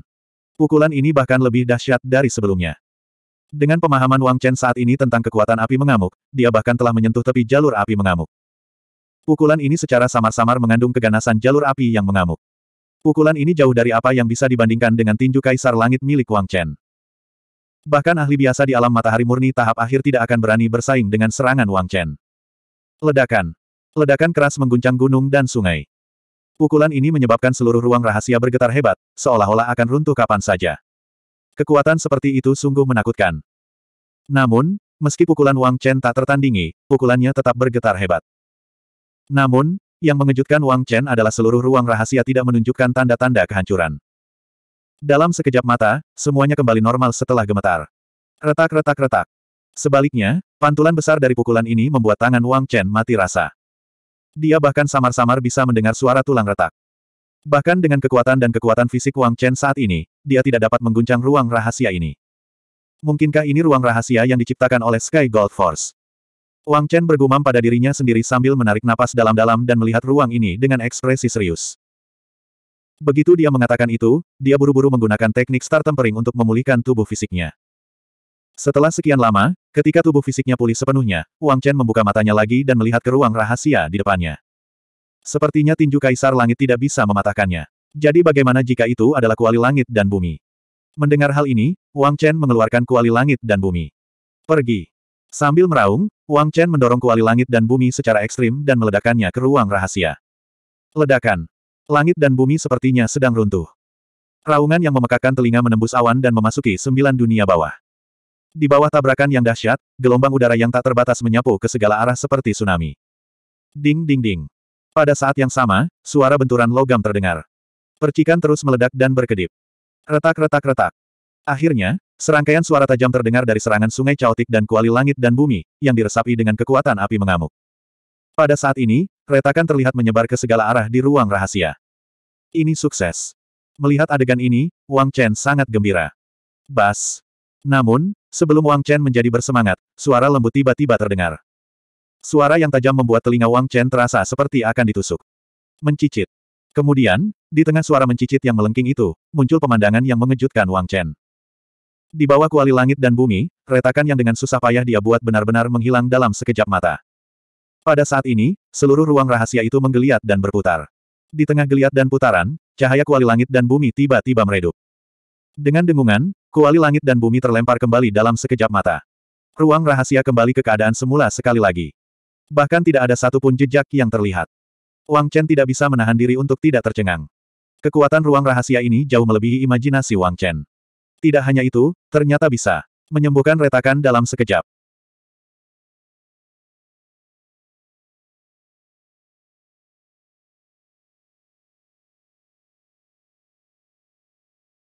Pukulan ini bahkan lebih dahsyat dari sebelumnya. Dengan pemahaman Wang Chen saat ini tentang kekuatan api mengamuk, dia bahkan telah menyentuh tepi jalur api mengamuk. Pukulan ini secara samar-samar mengandung keganasan jalur api yang mengamuk. Pukulan ini jauh dari apa yang bisa dibandingkan dengan tinju kaisar langit milik Wang Chen. Bahkan ahli biasa di alam matahari murni tahap akhir tidak akan berani bersaing dengan serangan Wang Chen. Ledakan. Ledakan keras mengguncang gunung dan sungai. Pukulan ini menyebabkan seluruh ruang rahasia bergetar hebat, seolah-olah akan runtuh kapan saja. Kekuatan seperti itu sungguh menakutkan. Namun, meski pukulan Wang Chen tak tertandingi, pukulannya tetap bergetar hebat. Namun, yang mengejutkan Wang Chen adalah seluruh ruang rahasia tidak menunjukkan tanda-tanda kehancuran. Dalam sekejap mata, semuanya kembali normal setelah gemetar. Retak-retak-retak. Sebaliknya, pantulan besar dari pukulan ini membuat tangan Wang Chen mati rasa. Dia bahkan samar-samar bisa mendengar suara tulang retak. Bahkan dengan kekuatan dan kekuatan fisik Wang Chen saat ini, dia tidak dapat mengguncang ruang rahasia ini. Mungkinkah ini ruang rahasia yang diciptakan oleh Sky Gold Force? Wang Chen bergumam pada dirinya sendiri sambil menarik napas dalam-dalam dan melihat ruang ini dengan ekspresi serius. Begitu dia mengatakan itu, dia buru-buru menggunakan teknik start tempering untuk memulihkan tubuh fisiknya. Setelah sekian lama, ketika tubuh fisiknya pulih sepenuhnya, Wang Chen membuka matanya lagi dan melihat ke ruang rahasia di depannya. Sepertinya tinju kaisar langit tidak bisa mematahkannya. Jadi bagaimana jika itu adalah kuali langit dan bumi? Mendengar hal ini, Wang Chen mengeluarkan kuali langit dan bumi. Pergi. Sambil meraung, Wang Chen mendorong kuali langit dan bumi secara ekstrim dan meledakannya ke ruang rahasia. Ledakan. Langit dan bumi sepertinya sedang runtuh. Raungan yang memekakan telinga menembus awan dan memasuki sembilan dunia bawah. Di bawah tabrakan yang dahsyat, gelombang udara yang tak terbatas menyapu ke segala arah seperti tsunami. Ding ding ding. Pada saat yang sama, suara benturan logam terdengar. Percikan terus meledak dan berkedip. Retak retak retak. Akhirnya, Serangkaian suara tajam terdengar dari serangan sungai caotik dan kuali langit dan bumi, yang diresapi dengan kekuatan api mengamuk. Pada saat ini, retakan terlihat menyebar ke segala arah di ruang rahasia. Ini sukses. Melihat adegan ini, Wang Chen sangat gembira. Bas. Namun, sebelum Wang Chen menjadi bersemangat, suara lembut tiba-tiba terdengar. Suara yang tajam membuat telinga Wang Chen terasa seperti akan ditusuk. Mencicit. Kemudian, di tengah suara mencicit yang melengking itu, muncul pemandangan yang mengejutkan Wang Chen. Di bawah kuali langit dan bumi, retakan yang dengan susah payah dia buat benar-benar menghilang dalam sekejap mata. Pada saat ini, seluruh ruang rahasia itu menggeliat dan berputar. Di tengah geliat dan putaran, cahaya kuali langit dan bumi tiba-tiba meredup. Dengan dengungan, kuali langit dan bumi terlempar kembali dalam sekejap mata. Ruang rahasia kembali ke keadaan semula sekali lagi. Bahkan tidak ada satupun jejak yang terlihat. Wang Chen tidak bisa menahan diri untuk tidak tercengang. Kekuatan ruang rahasia ini jauh melebihi imajinasi Wang Chen. Tidak hanya itu, ternyata bisa menyembuhkan retakan dalam sekejap.